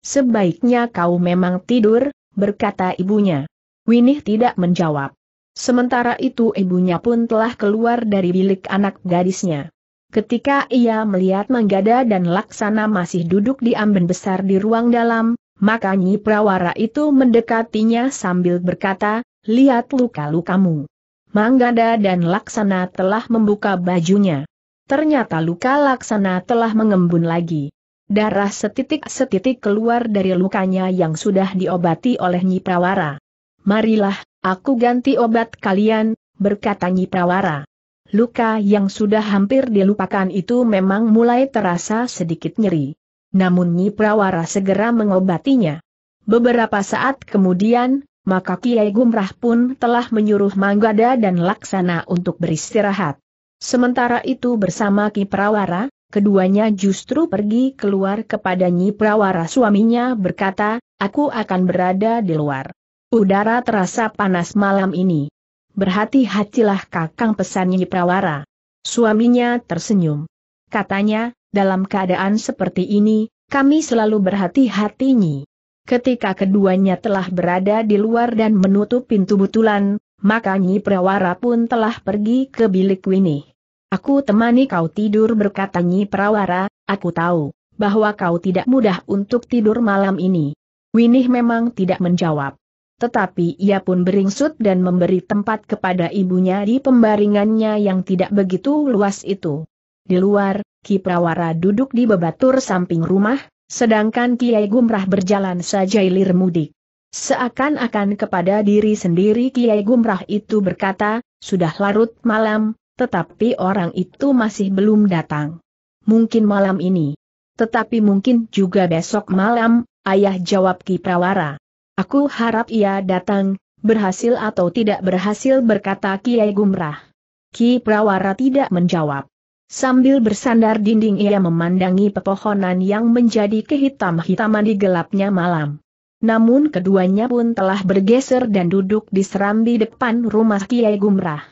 Sebaiknya kau memang tidur, berkata ibunya. Winih tidak menjawab. Sementara itu ibunya pun telah keluar dari bilik anak gadisnya. Ketika ia melihat Manggada dan Laksana masih duduk di amben besar di ruang dalam, maka Nyi Prawara itu mendekatinya sambil berkata, lihat luka-lukamu. Manggada dan Laksana telah membuka bajunya. Ternyata luka Laksana telah mengembun lagi. Darah setitik-setitik keluar dari lukanya yang sudah diobati oleh Nyi Prawara marilah, aku ganti obat kalian, berkata Nyi Prawara. Luka yang sudah hampir dilupakan itu memang mulai terasa sedikit nyeri. Namun Nyi Prawara segera mengobatinya. Beberapa saat kemudian, maka Kiai Gumrah pun telah menyuruh Manggada dan Laksana untuk beristirahat. Sementara itu bersama Ki Prawara, keduanya justru pergi keluar kepada Nyi Prawara suaminya berkata, aku akan berada di luar. Udara terasa panas malam ini. Berhati-hatilah kakang pesan Nyi Prawara. Suaminya tersenyum. Katanya, dalam keadaan seperti ini, kami selalu berhati-hati Nyi. Ketika keduanya telah berada di luar dan menutup pintu butulan, maka Nyi Prawara pun telah pergi ke bilik Winih. Aku temani kau tidur berkata Nyi Prawara, aku tahu bahwa kau tidak mudah untuk tidur malam ini. Winih memang tidak menjawab tetapi ia pun beringsut dan memberi tempat kepada ibunya di pembaringannya yang tidak begitu luas itu. Di luar, Ki Prawara duduk di bebatur samping rumah, sedangkan Kiai Gumrah berjalan saja ilir mudik. Seakan-akan kepada diri sendiri Kiai Gumrah itu berkata, sudah larut malam, tetapi orang itu masih belum datang. Mungkin malam ini. Tetapi mungkin juga besok malam, ayah jawab Ki Prawara. Aku harap ia datang, berhasil atau tidak berhasil berkata Kiai Gumrah. Ki Prawara tidak menjawab. Sambil bersandar dinding ia memandangi pepohonan yang menjadi kehitam-hitaman di gelapnya malam. Namun keduanya pun telah bergeser dan duduk di serambi depan rumah Kiai Gumrah.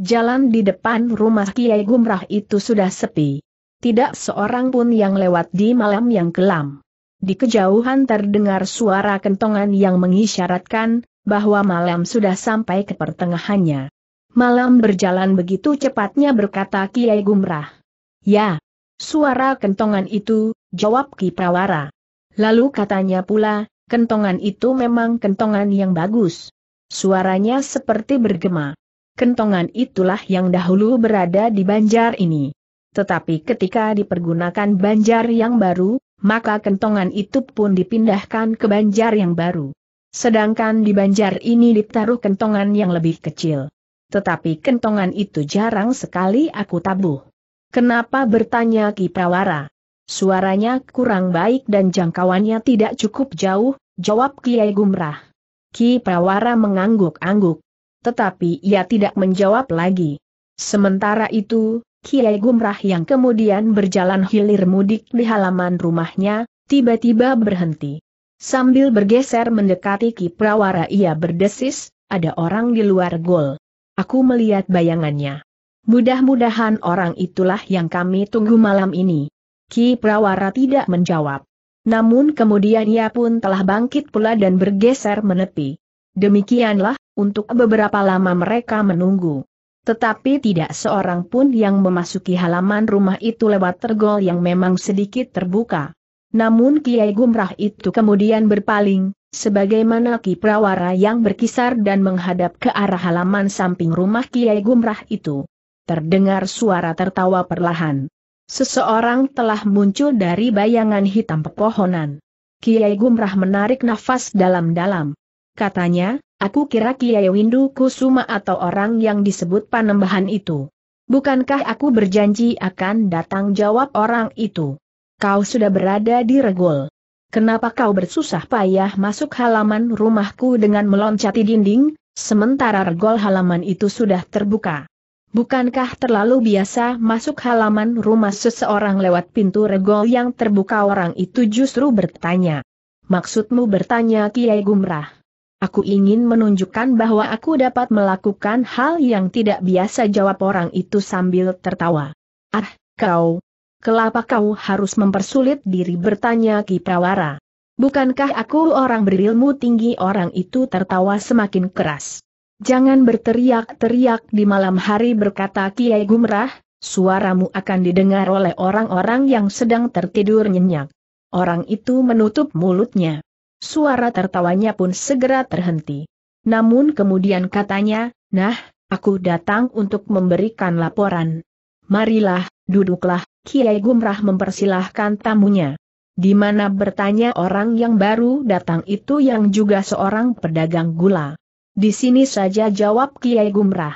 Jalan di depan rumah Kiai Gumrah itu sudah sepi. Tidak seorang pun yang lewat di malam yang kelam. Di kejauhan terdengar suara kentongan yang mengisyaratkan bahwa malam sudah sampai ke pertengahannya. Malam berjalan begitu cepatnya berkata Kiai Gumrah. Ya, suara kentongan itu, jawab Ki Prawara. Lalu katanya pula, kentongan itu memang kentongan yang bagus. Suaranya seperti bergema. Kentongan itulah yang dahulu berada di banjar ini. Tetapi ketika dipergunakan banjar yang baru, maka kentongan itu pun dipindahkan ke banjar yang baru. Sedangkan di banjar ini ditaruh kentongan yang lebih kecil. Tetapi kentongan itu jarang sekali aku tabuh. Kenapa bertanya Ki Prawara? Suaranya kurang baik dan jangkauannya tidak cukup jauh, jawab Kiai Gumrah. Ki Prawara mengangguk-angguk. Tetapi ia tidak menjawab lagi. Sementara itu, Kiai Gumrah yang kemudian berjalan hilir mudik di halaman rumahnya, tiba-tiba berhenti. Sambil bergeser mendekati Ki Prawara ia berdesis, ada orang di luar gol. Aku melihat bayangannya. Mudah-mudahan orang itulah yang kami tunggu malam ini. Ki Prawara tidak menjawab. Namun kemudian ia pun telah bangkit pula dan bergeser menepi. Demikianlah, untuk beberapa lama mereka menunggu. Tetapi tidak seorang pun yang memasuki halaman rumah itu lewat tergol yang memang sedikit terbuka. Namun Kiai Gumrah itu kemudian berpaling, sebagaimana Ki Prawara yang berkisar dan menghadap ke arah halaman samping rumah Kiai Gumrah itu. Terdengar suara tertawa perlahan. Seseorang telah muncul dari bayangan hitam pepohonan. Kiai Gumrah menarik nafas dalam-dalam. Katanya, Aku kira Kiai Windu Kusuma atau orang yang disebut panembahan itu. Bukankah aku berjanji akan datang jawab orang itu? Kau sudah berada di regol. Kenapa kau bersusah payah masuk halaman rumahku dengan meloncati dinding, sementara regol halaman itu sudah terbuka? Bukankah terlalu biasa masuk halaman rumah seseorang lewat pintu regol yang terbuka orang itu justru bertanya. Maksudmu bertanya Kiai Gumrah? Aku ingin menunjukkan bahwa aku dapat melakukan hal yang tidak biasa jawab orang itu sambil tertawa. Ah, kau. Kelapa kau harus mempersulit diri bertanya Ki Prawara. Bukankah aku orang berilmu tinggi orang itu tertawa semakin keras. Jangan berteriak-teriak di malam hari berkata Kiai Gumrah, suaramu akan didengar oleh orang-orang yang sedang tertidur nyenyak. Orang itu menutup mulutnya. Suara tertawanya pun segera terhenti. Namun kemudian katanya, nah, aku datang untuk memberikan laporan. Marilah, duduklah, Kiai Gumrah mempersilahkan tamunya. Di mana bertanya orang yang baru datang itu yang juga seorang pedagang gula. Di sini saja jawab Kiai Gumrah.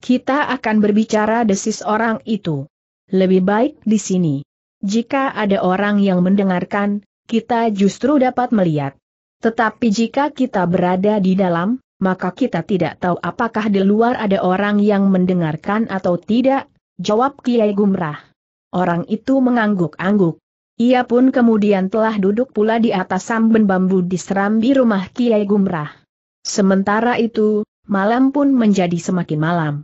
Kita akan berbicara desis orang itu. Lebih baik di sini. Jika ada orang yang mendengarkan, kita justru dapat melihat. Tetapi jika kita berada di dalam, maka kita tidak tahu apakah di luar ada orang yang mendengarkan atau tidak, jawab Kiai Gumrah. Orang itu mengangguk-angguk. Ia pun kemudian telah duduk pula di atas samben bambu di serambi rumah Kiai Gumrah. Sementara itu, malam pun menjadi semakin malam.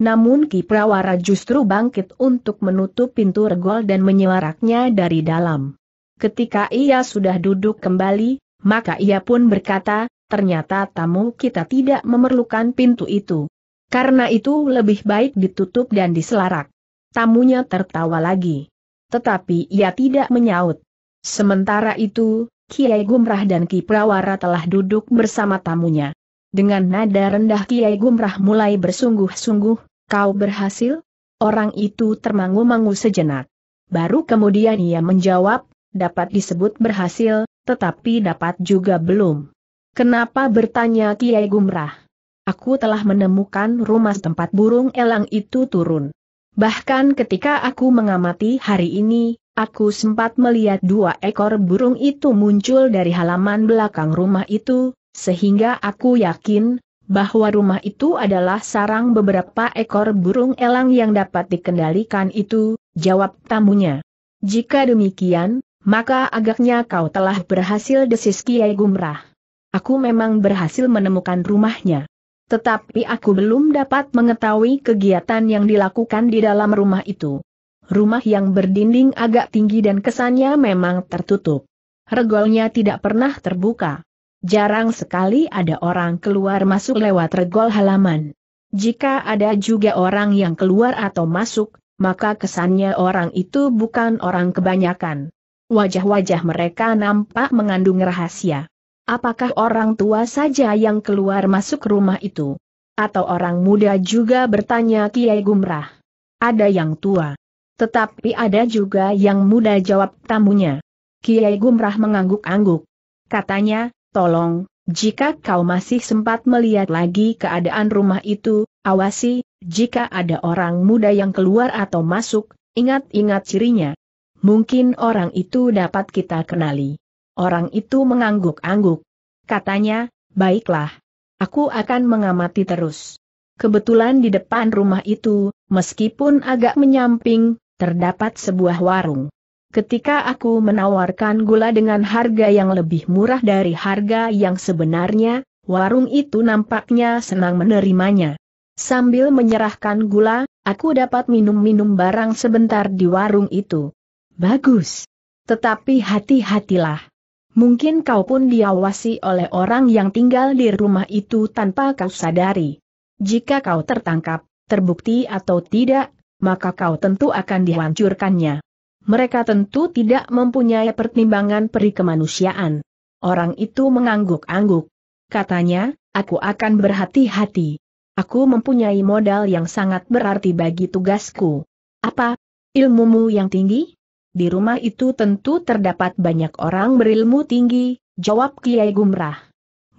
Namun Ki Prawara justru bangkit untuk menutup pintu regol dan menyuaraknya dari dalam. Ketika ia sudah duduk kembali, maka ia pun berkata, ternyata tamu kita tidak memerlukan pintu itu. Karena itu lebih baik ditutup dan diselarak. Tamunya tertawa lagi. Tetapi ia tidak menyaut. Sementara itu, Kiai Gumrah dan Ki Prawara telah duduk bersama tamunya. Dengan nada rendah Kiai Gumrah mulai bersungguh-sungguh, kau berhasil? Orang itu termangu-mangu sejenak. Baru kemudian ia menjawab, dapat disebut berhasil, tetapi dapat juga belum. Kenapa bertanya Kiai Gumrah? Aku telah menemukan rumah tempat burung elang itu turun. Bahkan ketika aku mengamati hari ini, aku sempat melihat dua ekor burung itu muncul dari halaman belakang rumah itu, sehingga aku yakin bahwa rumah itu adalah sarang beberapa ekor burung elang yang dapat dikendalikan itu, jawab tamunya. Jika demikian, maka agaknya kau telah berhasil desis Kiai Gumrah. Aku memang berhasil menemukan rumahnya. Tetapi aku belum dapat mengetahui kegiatan yang dilakukan di dalam rumah itu. Rumah yang berdinding agak tinggi dan kesannya memang tertutup. Regolnya tidak pernah terbuka. Jarang sekali ada orang keluar masuk lewat regol halaman. Jika ada juga orang yang keluar atau masuk, maka kesannya orang itu bukan orang kebanyakan wajah-wajah mereka nampak mengandung rahasia. Apakah orang tua saja yang keluar masuk rumah itu? Atau orang muda juga bertanya Kiai Gumrah? Ada yang tua. Tetapi ada juga yang muda jawab tamunya. Kiai Gumrah mengangguk-angguk. Katanya, tolong, jika kau masih sempat melihat lagi keadaan rumah itu, awasi, jika ada orang muda yang keluar atau masuk, ingat-ingat cirinya. Mungkin orang itu dapat kita kenali. Orang itu mengangguk-angguk. Katanya, baiklah. Aku akan mengamati terus. Kebetulan di depan rumah itu, meskipun agak menyamping, terdapat sebuah warung. Ketika aku menawarkan gula dengan harga yang lebih murah dari harga yang sebenarnya, warung itu nampaknya senang menerimanya. Sambil menyerahkan gula, aku dapat minum-minum barang sebentar di warung itu. Bagus. Tetapi hati-hatilah. Mungkin kau pun diawasi oleh orang yang tinggal di rumah itu tanpa kau sadari. Jika kau tertangkap, terbukti atau tidak, maka kau tentu akan dihancurkannya. Mereka tentu tidak mempunyai pertimbangan peri kemanusiaan. Orang itu mengangguk-angguk. Katanya, aku akan berhati-hati. Aku mempunyai modal yang sangat berarti bagi tugasku. Apa? Ilmumu yang tinggi? di rumah itu tentu terdapat banyak orang berilmu tinggi, jawab Kiai Gumrah.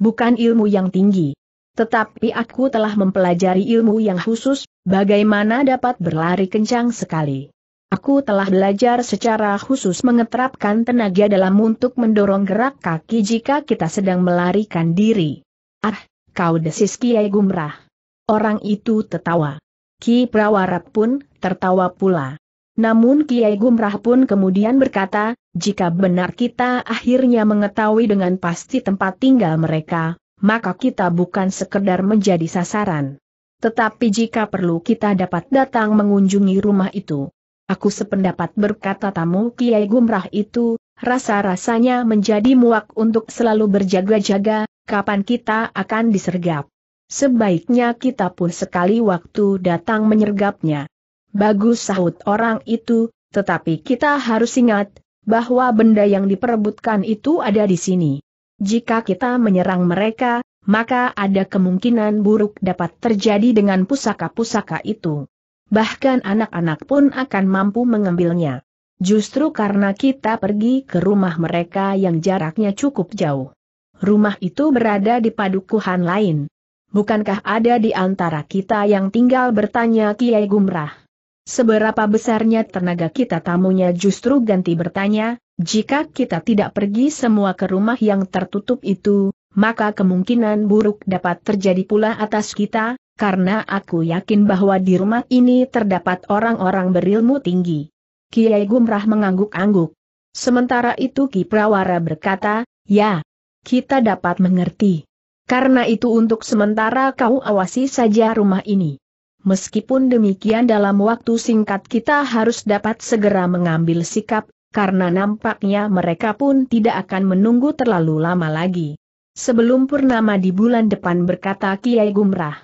Bukan ilmu yang tinggi. Tetapi aku telah mempelajari ilmu yang khusus, bagaimana dapat berlari kencang sekali. Aku telah belajar secara khusus mengeterapkan tenaga dalam untuk mendorong gerak kaki jika kita sedang melarikan diri. Ah, kau desis Kiai Gumrah. Orang itu tertawa. Ki Prawarap pun tertawa pula. Namun Kiai Gumrah pun kemudian berkata, jika benar kita akhirnya mengetahui dengan pasti tempat tinggal mereka, maka kita bukan sekedar menjadi sasaran. Tetapi jika perlu kita dapat datang mengunjungi rumah itu. Aku sependapat berkata tamu Kiai Gumrah itu, rasa-rasanya menjadi muak untuk selalu berjaga-jaga, kapan kita akan disergap. Sebaiknya kita pun sekali waktu datang menyergapnya. Bagus sahut orang itu, tetapi kita harus ingat, bahwa benda yang diperebutkan itu ada di sini. Jika kita menyerang mereka, maka ada kemungkinan buruk dapat terjadi dengan pusaka-pusaka itu. Bahkan anak-anak pun akan mampu mengambilnya. Justru karena kita pergi ke rumah mereka yang jaraknya cukup jauh. Rumah itu berada di padukuhan lain. Bukankah ada di antara kita yang tinggal bertanya Kiai Gumrah? Seberapa besarnya tenaga kita tamunya justru ganti bertanya, jika kita tidak pergi semua ke rumah yang tertutup itu, maka kemungkinan buruk dapat terjadi pula atas kita, karena aku yakin bahwa di rumah ini terdapat orang-orang berilmu tinggi. Kiai Gumrah mengangguk-angguk. Sementara itu Ki Prawara berkata, ya, kita dapat mengerti. Karena itu untuk sementara kau awasi saja rumah ini. Meskipun demikian dalam waktu singkat kita harus dapat segera mengambil sikap, karena nampaknya mereka pun tidak akan menunggu terlalu lama lagi. Sebelum purnama di bulan depan berkata Kiai Gumrah.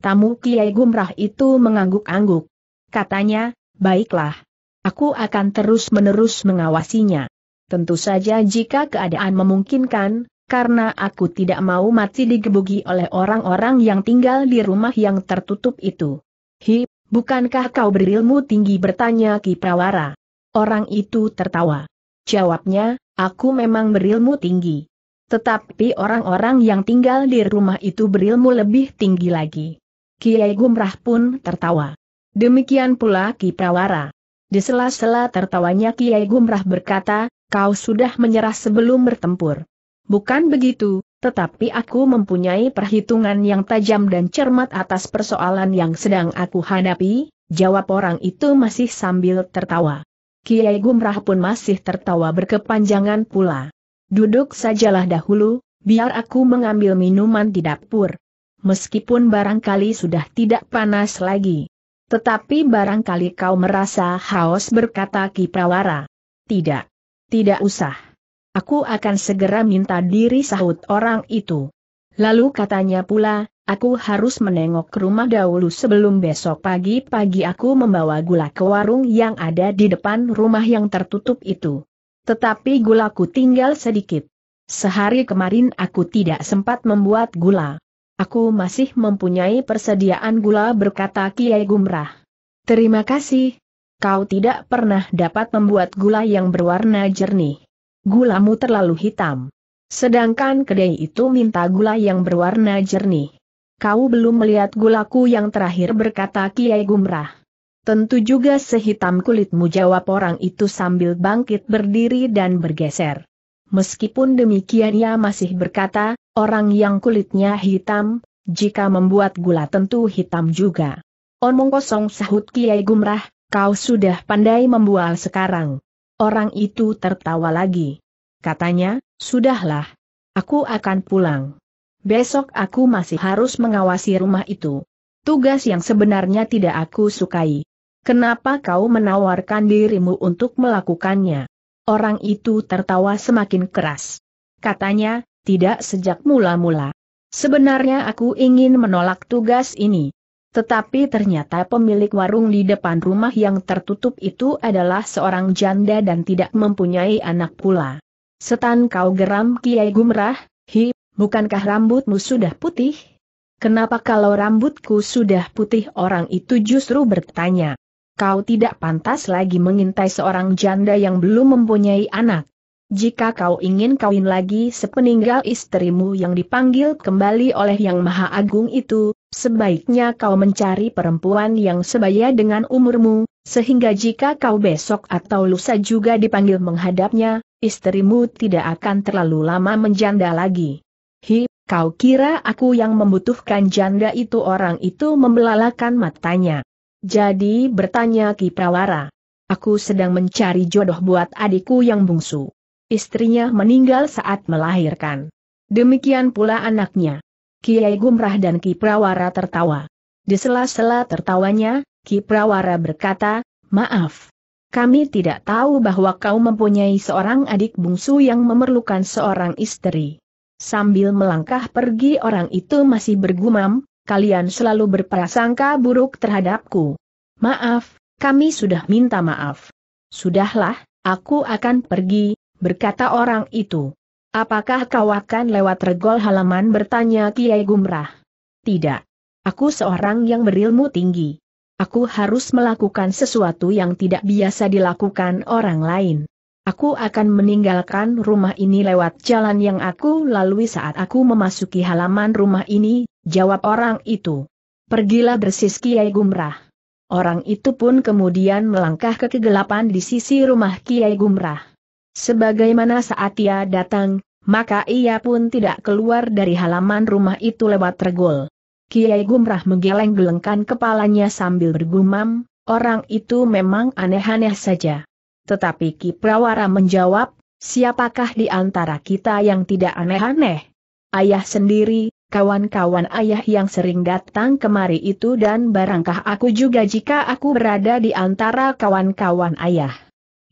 Tamu Kiai Gumrah itu mengangguk-angguk. Katanya, baiklah. Aku akan terus-menerus mengawasinya. Tentu saja jika keadaan memungkinkan, karena aku tidak mau mati digebuki oleh orang-orang yang tinggal di rumah yang tertutup itu. Hi, bukankah kau berilmu tinggi bertanya Ki Prawara? Orang itu tertawa. Jawabnya, aku memang berilmu tinggi. Tetapi orang-orang yang tinggal di rumah itu berilmu lebih tinggi lagi. Kiai Gumrah pun tertawa. Demikian pula Ki Prawara. Di sela-sela tertawanya Kiai Gumrah berkata, kau sudah menyerah sebelum bertempur. Bukan begitu, tetapi aku mempunyai perhitungan yang tajam dan cermat atas persoalan yang sedang aku hadapi, jawab orang itu masih sambil tertawa. Kiai Gumrah pun masih tertawa berkepanjangan pula. Duduk sajalah dahulu, biar aku mengambil minuman di dapur. Meskipun barangkali sudah tidak panas lagi. Tetapi barangkali kau merasa haus berkata Ki Prawara. Tidak. Tidak usah. Aku akan segera minta diri sahut orang itu. Lalu katanya pula, aku harus menengok rumah dahulu sebelum besok pagi-pagi aku membawa gula ke warung yang ada di depan rumah yang tertutup itu. Tetapi gulaku tinggal sedikit. Sehari kemarin aku tidak sempat membuat gula. Aku masih mempunyai persediaan gula berkata Kiai Gumrah. Terima kasih. Kau tidak pernah dapat membuat gula yang berwarna jernih. Gulamu terlalu hitam. Sedangkan kedai itu minta gula yang berwarna jernih. Kau belum melihat gulaku yang terakhir berkata Kiai Gumrah. Tentu juga sehitam kulitmu jawab orang itu sambil bangkit berdiri dan bergeser. Meskipun demikian ia masih berkata, orang yang kulitnya hitam, jika membuat gula tentu hitam juga. Omong kosong sahut Kiai Gumrah, kau sudah pandai membual sekarang. Orang itu tertawa lagi. Katanya, sudahlah. Aku akan pulang. Besok aku masih harus mengawasi rumah itu. Tugas yang sebenarnya tidak aku sukai. Kenapa kau menawarkan dirimu untuk melakukannya? Orang itu tertawa semakin keras. Katanya, tidak sejak mula-mula. Sebenarnya aku ingin menolak tugas ini, tetapi ternyata pemilik warung di depan rumah yang tertutup itu adalah seorang janda dan tidak mempunyai anak pula. Setan kau geram Kiai Gumrah, hi, bukankah rambutmu sudah putih? Kenapa kalau rambutku sudah putih orang itu justru bertanya. Kau tidak pantas lagi mengintai seorang janda yang belum mempunyai anak. Jika kau ingin kawin lagi sepeninggal istrimu yang dipanggil kembali oleh Yang Maha Agung itu, Sebaiknya kau mencari perempuan yang sebaya dengan umurmu, sehingga jika kau besok atau lusa juga dipanggil menghadapnya, istrimu tidak akan terlalu lama menjanda lagi. Hi, kau kira aku yang membutuhkan janda itu orang itu membelalakan matanya. Jadi bertanya Ki Prawara. Aku sedang mencari jodoh buat adikku yang bungsu. Istrinya meninggal saat melahirkan. Demikian pula anaknya. Kiai Gumrah dan Ki Prawara tertawa. Di sela-sela tertawanya, Ki Prawara berkata, Maaf. Kami tidak tahu bahwa kau mempunyai seorang adik bungsu yang memerlukan seorang istri. Sambil melangkah pergi orang itu masih bergumam, kalian selalu berprasangka buruk terhadapku. Maaf, kami sudah minta maaf. Sudahlah, aku akan pergi, berkata orang itu. Apakah kau akan lewat regol halaman bertanya Kiai Gumrah? Tidak. Aku seorang yang berilmu tinggi. Aku harus melakukan sesuatu yang tidak biasa dilakukan orang lain. Aku akan meninggalkan rumah ini lewat jalan yang aku lalui saat aku memasuki halaman rumah ini, jawab orang itu. Pergilah bersis Kiai Gumrah. Orang itu pun kemudian melangkah ke kegelapan di sisi rumah Kiai Gumrah. Sebagaimana saat ia datang, maka ia pun tidak keluar dari halaman rumah itu lewat regol. Kiai Gumrah menggeleng-gelengkan kepalanya sambil bergumam, orang itu memang aneh-aneh saja. Tetapi Ki Prawara menjawab, siapakah di antara kita yang tidak aneh-aneh? Ayah sendiri, kawan-kawan ayah yang sering datang kemari itu dan barangkah aku juga jika aku berada di antara kawan-kawan ayah.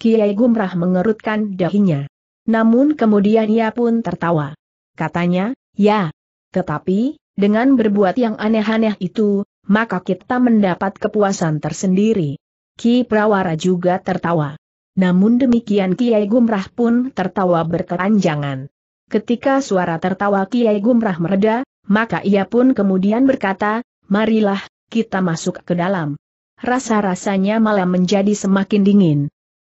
Kiai Gumrah mengerutkan dahinya. Namun kemudian ia pun tertawa. Katanya, ya. Tetapi, dengan berbuat yang aneh-aneh itu, maka kita mendapat kepuasan tersendiri. Ki Prawara juga tertawa. Namun demikian Kiai Gumrah pun tertawa berkepanjangan. Ketika suara tertawa Kiai Gumrah mereda, maka ia pun kemudian berkata, marilah, kita masuk ke dalam. Rasa-rasanya malah menjadi semakin dingin.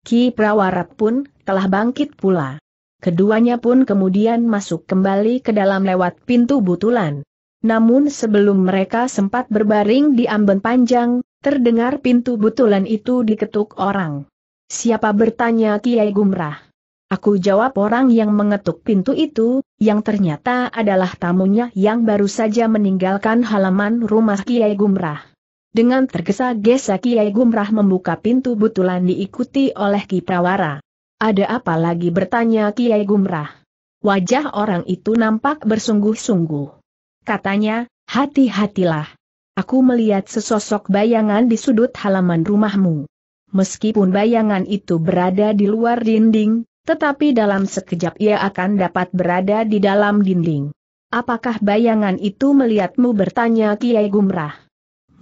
Ki Prawarap pun telah bangkit pula. Keduanya pun kemudian masuk kembali ke dalam lewat pintu butulan. Namun sebelum mereka sempat berbaring di amben panjang, terdengar pintu butulan itu diketuk orang. Siapa bertanya Kiai Gumrah? Aku jawab orang yang mengetuk pintu itu, yang ternyata adalah tamunya yang baru saja meninggalkan halaman rumah Kiai Gumrah. Dengan tergesa-gesa Kiai Gumrah membuka pintu butulan diikuti oleh Ki Prawara. Ada apa lagi bertanya Kiai Gumrah? Wajah orang itu nampak bersungguh-sungguh. Katanya, hati-hatilah. Aku melihat sesosok bayangan di sudut halaman rumahmu. Meskipun bayangan itu berada di luar dinding, tetapi dalam sekejap ia akan dapat berada di dalam dinding. Apakah bayangan itu melihatmu bertanya Kiai Gumrah?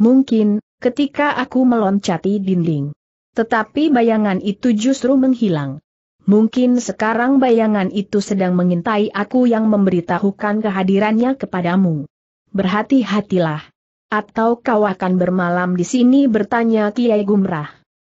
Mungkin, ketika aku meloncati dinding. Tetapi bayangan itu justru menghilang. Mungkin sekarang bayangan itu sedang mengintai aku yang memberitahukan kehadirannya kepadamu. Berhati-hatilah. Atau kau akan bermalam di sini bertanya Kiai Gumrah.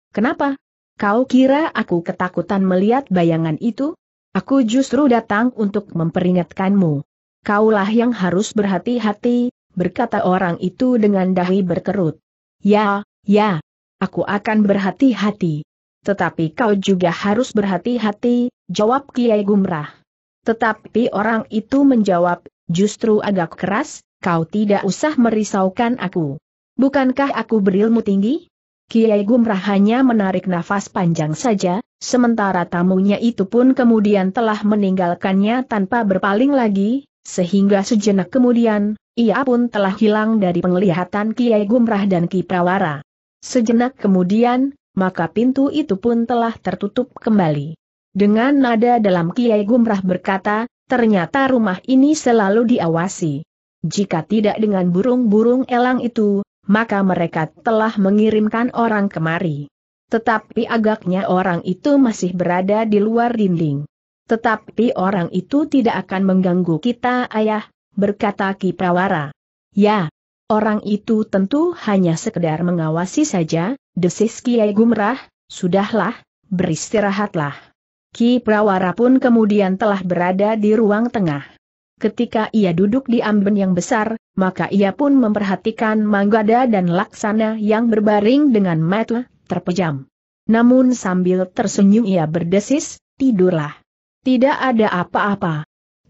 Kenapa? Kau kira aku ketakutan melihat bayangan itu? Aku justru datang untuk memperingatkanmu. Kaulah yang harus berhati-hati, berkata orang itu dengan dahi berkerut. Ya, ya, aku akan berhati-hati. Tetapi kau juga harus berhati-hati, jawab Kiai Gumrah. Tetapi orang itu menjawab, justru agak keras, kau tidak usah merisaukan aku. Bukankah aku berilmu tinggi? Kiai Gumrah hanya menarik nafas panjang saja, sementara tamunya itu pun kemudian telah meninggalkannya tanpa berpaling lagi, sehingga sejenak kemudian, ia pun telah hilang dari penglihatan Kiai Gumrah dan Ki Prawara. Sejenak kemudian, maka pintu itu pun telah tertutup kembali. Dengan nada dalam Kiai Gumrah berkata, ternyata rumah ini selalu diawasi. Jika tidak dengan burung-burung elang itu, maka mereka telah mengirimkan orang kemari. Tetapi agaknya orang itu masih berada di luar dinding. Tetapi orang itu tidak akan mengganggu kita ayah, berkata Ki Prawara. Ya, orang itu tentu hanya sekedar mengawasi saja, desis Kiai Gumrah, sudahlah, beristirahatlah. Ki Prawara pun kemudian telah berada di ruang tengah. Ketika ia duduk di amben yang besar, maka ia pun memperhatikan Manggada dan Laksana yang berbaring dengan mata terpejam. Namun sambil tersenyum ia berdesis, tidurlah. Tidak ada apa-apa.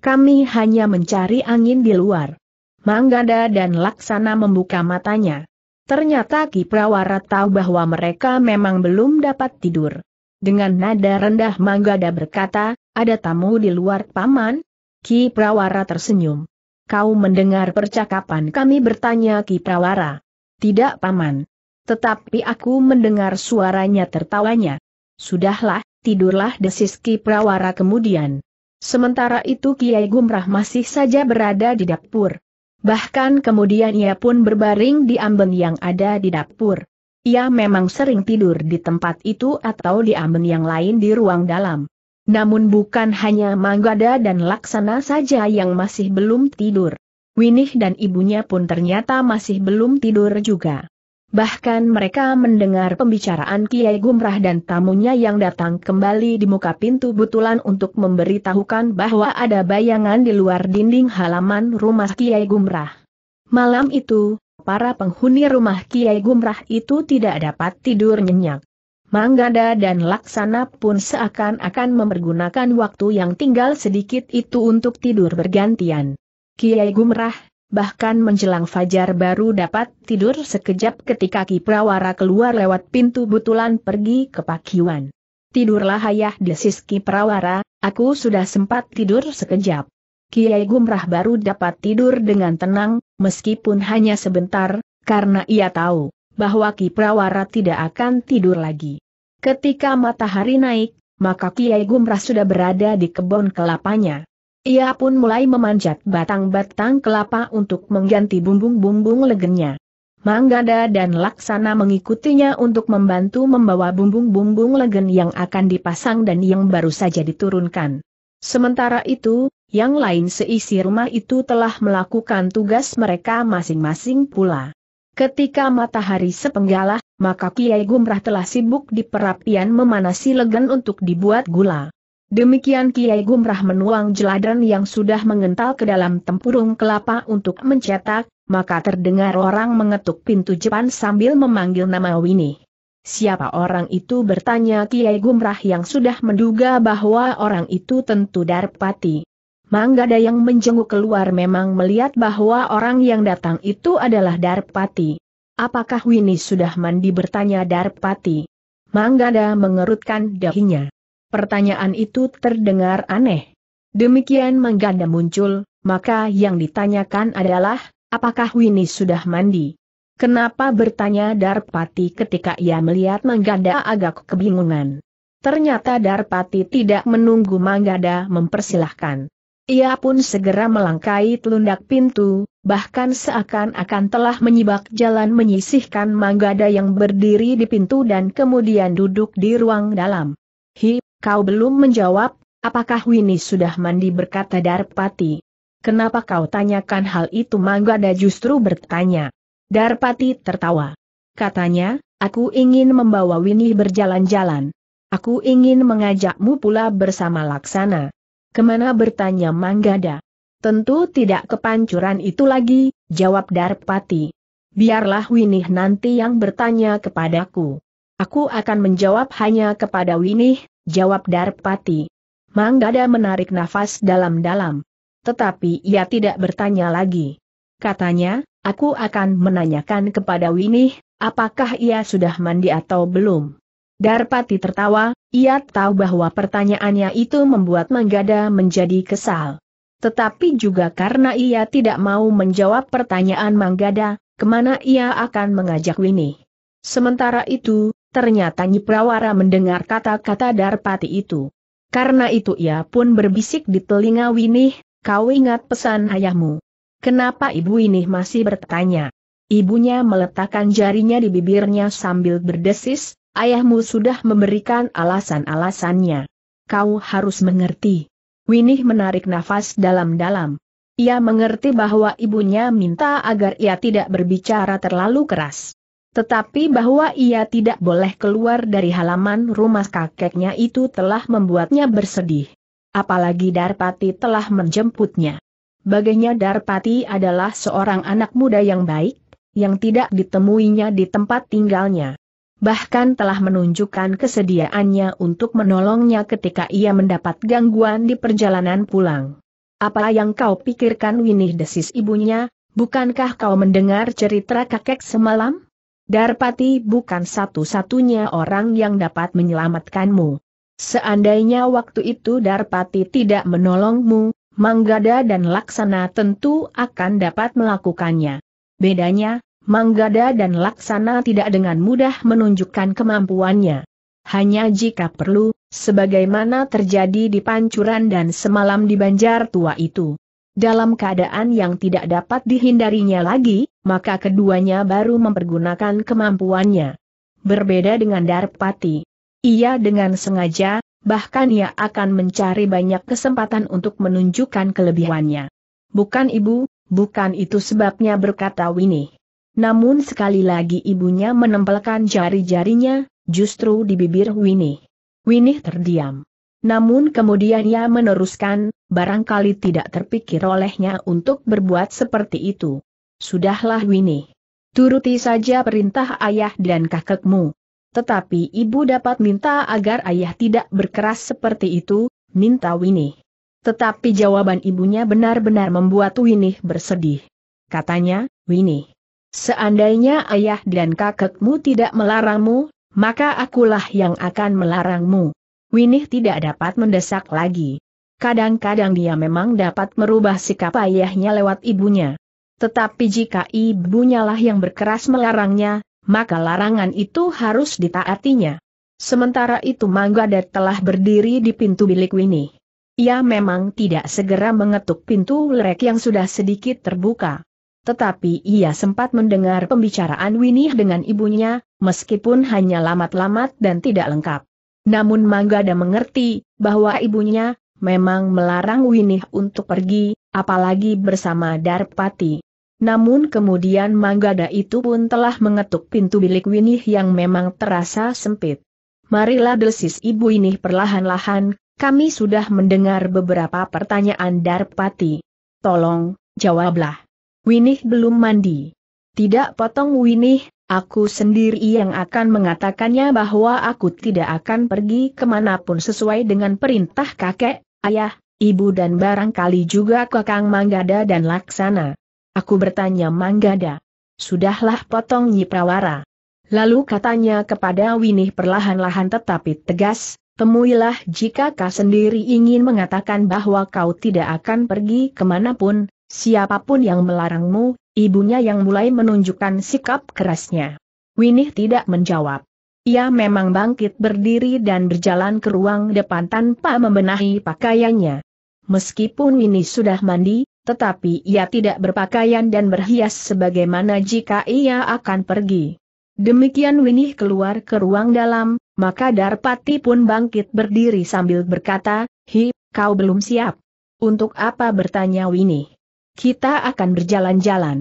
Kami hanya mencari angin di luar. Manggada dan Laksana membuka matanya. Ternyata Ki Prawara tahu bahwa mereka memang belum dapat tidur. Dengan nada rendah Manggada berkata, ada tamu di luar paman? Ki Prawara tersenyum. Kau mendengar percakapan kami bertanya Ki Prawara. Tidak paman. Tetapi aku mendengar suaranya tertawanya. Sudahlah, tidurlah desis Ki Prawara kemudian. Sementara itu Kiai Gumrah masih saja berada di dapur. Bahkan kemudian ia pun berbaring di amben yang ada di dapur. Ia memang sering tidur di tempat itu atau di amben yang lain di ruang dalam. Namun bukan hanya Manggada dan Laksana saja yang masih belum tidur. Winih dan ibunya pun ternyata masih belum tidur juga. Bahkan mereka mendengar pembicaraan Kiai Gumrah dan tamunya yang datang kembali di muka pintu butulan untuk memberitahukan bahwa ada bayangan di luar dinding halaman rumah Kiai Gumrah. Malam itu, para penghuni rumah Kiai Gumrah itu tidak dapat tidur nyenyak. Manggada dan Laksana pun seakan-akan mempergunakan waktu yang tinggal sedikit itu untuk tidur bergantian. Kiai Gumrah bahkan menjelang fajar baru dapat tidur sekejap ketika Ki Kiprawara keluar lewat pintu butulan pergi ke Pakiwan. Tidurlah ayah desis Kiprawara, aku sudah sempat tidur sekejap. Kiai Gumrah baru dapat tidur dengan tenang, meskipun hanya sebentar, karena ia tahu bahwa Ki Kiprawara tidak akan tidur lagi. Ketika matahari naik, maka Kiai Gumrah sudah berada di kebun kelapanya. Ia pun mulai memanjat batang-batang kelapa untuk mengganti bumbung-bumbung legennya. Manggada dan Laksana mengikutinya untuk membantu membawa bumbung-bumbung legen yang akan dipasang dan yang baru saja diturunkan. Sementara itu, yang lain seisi rumah itu telah melakukan tugas mereka masing-masing pula. Ketika matahari sepenggalah, maka Kiai Gumrah telah sibuk di perapian memanasi legen untuk dibuat gula. Demikian Kiai Gumrah menuang jeladan yang sudah mengental ke dalam tempurung kelapa untuk mencetak, maka terdengar orang mengetuk pintu Jepang sambil memanggil nama Winnie. Siapa orang itu bertanya Kiai Gumrah yang sudah menduga bahwa orang itu tentu Darpati. Manggada yang menjenguk keluar memang melihat bahwa orang yang datang itu adalah Darpati. Apakah Winnie sudah mandi bertanya Darpati? Manggada mengerutkan dahinya. Pertanyaan itu terdengar aneh. Demikian mengganda muncul, maka yang ditanyakan adalah, apakah Winnie sudah mandi? Kenapa bertanya Darpati ketika ia melihat Manggada agak kebingungan. Ternyata Darpati tidak menunggu Manggada mempersilahkan. Ia pun segera melangkai telundak pintu, bahkan seakan-akan telah menyibak jalan menyisihkan Manggada yang berdiri di pintu dan kemudian duduk di ruang dalam. Hi, Kau belum menjawab, apakah Winnie sudah mandi berkata Darpati. Kenapa kau tanyakan hal itu Manggada justru bertanya. Darpati tertawa. Katanya, aku ingin membawa Winnie berjalan-jalan. Aku ingin mengajakmu pula bersama Laksana. Kemana bertanya Manggada? Tentu tidak kepancuran itu lagi, jawab Darpati. Biarlah Winih nanti yang bertanya kepadaku. Aku akan menjawab hanya kepada Winih, jawab Darpati. Manggada menarik nafas dalam-dalam. Tetapi ia tidak bertanya lagi. Katanya, aku akan menanyakan kepada Winih, apakah ia sudah mandi atau belum. Darpati tertawa, ia tahu bahwa pertanyaannya itu membuat Manggada menjadi kesal. Tetapi juga karena ia tidak mau menjawab pertanyaan Manggada, kemana ia akan mengajak Winnie. Sementara itu, Ternyata Nyi Prawara mendengar kata-kata Darpati itu. Karena itu ia pun berbisik di telinga Winih, kau ingat pesan ayahmu. Kenapa ibu ini masih bertanya? Ibunya meletakkan jarinya di bibirnya sambil berdesis, ayahmu sudah memberikan alasan-alasannya. Kau harus mengerti. Winih menarik nafas dalam-dalam. Ia mengerti bahwa ibunya minta agar ia tidak berbicara terlalu keras. Tetapi bahwa ia tidak boleh keluar dari halaman rumah kakeknya itu telah membuatnya bersedih. Apalagi Darpati telah menjemputnya. Baginya Darpati adalah seorang anak muda yang baik, yang tidak ditemuinya di tempat tinggalnya. Bahkan telah menunjukkan kesediaannya untuk menolongnya ketika ia mendapat gangguan di perjalanan pulang. Apa yang kau pikirkan Winih desis ibunya, bukankah kau mendengar cerita kakek semalam? Darpati bukan satu-satunya orang yang dapat menyelamatkanmu. Seandainya waktu itu Darpati tidak menolongmu, Manggada dan Laksana tentu akan dapat melakukannya. Bedanya, Manggada dan Laksana tidak dengan mudah menunjukkan kemampuannya. Hanya jika perlu, sebagaimana terjadi di Pancuran dan semalam di Banjar Tua itu. Dalam keadaan yang tidak dapat dihindarinya lagi, maka keduanya baru mempergunakan kemampuannya. Berbeda dengan Darpati. Ia dengan sengaja, bahkan ia akan mencari banyak kesempatan untuk menunjukkan kelebihannya. Bukan ibu, bukan itu sebabnya berkata Winnie. Namun sekali lagi ibunya menempelkan jari-jarinya, justru di bibir Winnie. Winnie terdiam. Namun kemudian ia meneruskan, barangkali tidak terpikir olehnya untuk berbuat seperti itu. Sudahlah Winnie. Turuti saja perintah ayah dan kakekmu. Tetapi ibu dapat minta agar ayah tidak berkeras seperti itu, minta Winnie. Tetapi jawaban ibunya benar-benar membuat Winnie bersedih. Katanya, Winnie, seandainya ayah dan kakekmu tidak melarangmu, maka akulah yang akan melarangmu. Winih tidak dapat mendesak lagi. Kadang-kadang dia memang dapat merubah sikap ayahnya lewat ibunya. Tetapi jika ibunya lah yang berkeras melarangnya, maka larangan itu harus ditaatinya. Sementara itu Manggadat telah berdiri di pintu bilik Winih. Ia memang tidak segera mengetuk pintu lerek yang sudah sedikit terbuka. Tetapi ia sempat mendengar pembicaraan Winih dengan ibunya, meskipun hanya lamat-lamat dan tidak lengkap. Namun Manggada mengerti bahwa ibunya memang melarang Winih untuk pergi, apalagi bersama Darpati. Namun kemudian Manggada itu pun telah mengetuk pintu bilik Winih yang memang terasa sempit. Marilah desis ibu ini perlahan-lahan, kami sudah mendengar beberapa pertanyaan Darpati. Tolong, jawablah. Winih belum mandi. Tidak potong Winih, Aku sendiri yang akan mengatakannya bahwa aku tidak akan pergi kemanapun sesuai dengan perintah kakek, ayah, ibu dan barangkali juga kakang Manggada dan Laksana. Aku bertanya Manggada. Sudahlah potong Nyi Prawara. Lalu katanya kepada Winih perlahan-lahan tetapi tegas, temuilah jika kau sendiri ingin mengatakan bahwa kau tidak akan pergi kemanapun, siapapun yang melarangmu, ibunya yang mulai menunjukkan sikap kerasnya. Winih tidak menjawab. Ia memang bangkit berdiri dan berjalan ke ruang depan tanpa membenahi pakaiannya. Meskipun Winih sudah mandi, tetapi ia tidak berpakaian dan berhias sebagaimana jika ia akan pergi. Demikian Winih keluar ke ruang dalam, maka Darpati pun bangkit berdiri sambil berkata, Hi, kau belum siap. Untuk apa bertanya Winih? Kita akan berjalan-jalan.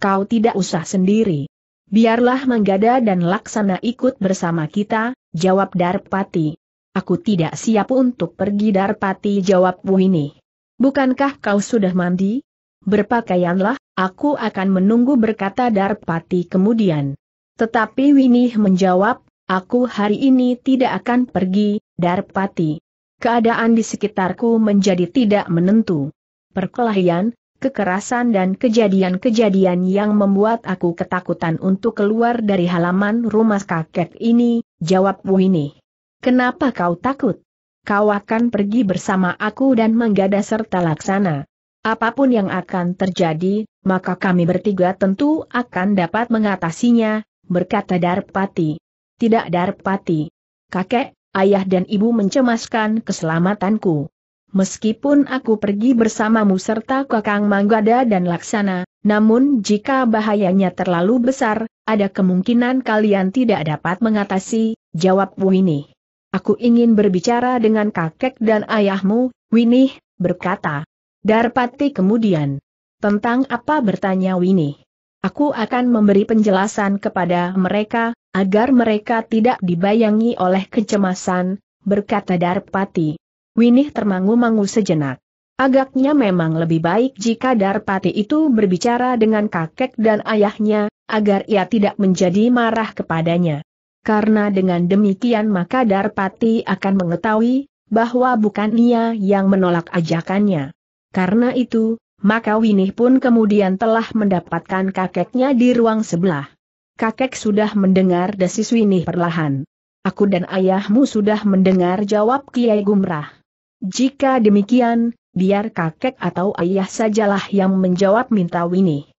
Kau tidak usah sendiri. Biarlah Manggada dan Laksana ikut bersama kita, jawab Darpati. Aku tidak siap untuk pergi Darpati jawab ini. Bukankah kau sudah mandi? Berpakaianlah, aku akan menunggu berkata Darpati kemudian. Tetapi Winih menjawab, aku hari ini tidak akan pergi, Darpati. Keadaan di sekitarku menjadi tidak menentu. Perkelahian, kekerasan dan kejadian-kejadian yang membuat aku ketakutan untuk keluar dari halaman rumah kakek ini, jawab Wuhini. Kenapa kau takut? Kau akan pergi bersama aku dan menggada serta laksana. Apapun yang akan terjadi, maka kami bertiga tentu akan dapat mengatasinya, berkata Darpati. Tidak Darpati. Kakek, ayah dan ibu mencemaskan keselamatanku meskipun aku pergi bersamamu serta Kakang Manggada dan Laksana, namun jika bahayanya terlalu besar, ada kemungkinan kalian tidak dapat mengatasi, jawab Winih. Aku ingin berbicara dengan kakek dan ayahmu, Winih, berkata. Darpati kemudian. Tentang apa bertanya Winih. Aku akan memberi penjelasan kepada mereka, agar mereka tidak dibayangi oleh kecemasan, berkata Darpati. Winih termangu-mangu sejenak. Agaknya memang lebih baik jika Darpati itu berbicara dengan kakek dan ayahnya, agar ia tidak menjadi marah kepadanya. Karena dengan demikian maka Darpati akan mengetahui, bahwa bukan ia yang menolak ajakannya. Karena itu, maka Winih pun kemudian telah mendapatkan kakeknya di ruang sebelah. Kakek sudah mendengar desis Winih perlahan. Aku dan ayahmu sudah mendengar jawab Kiai Gumrah. Jika demikian, biar kakek atau ayah sajalah yang menjawab minta Winnie.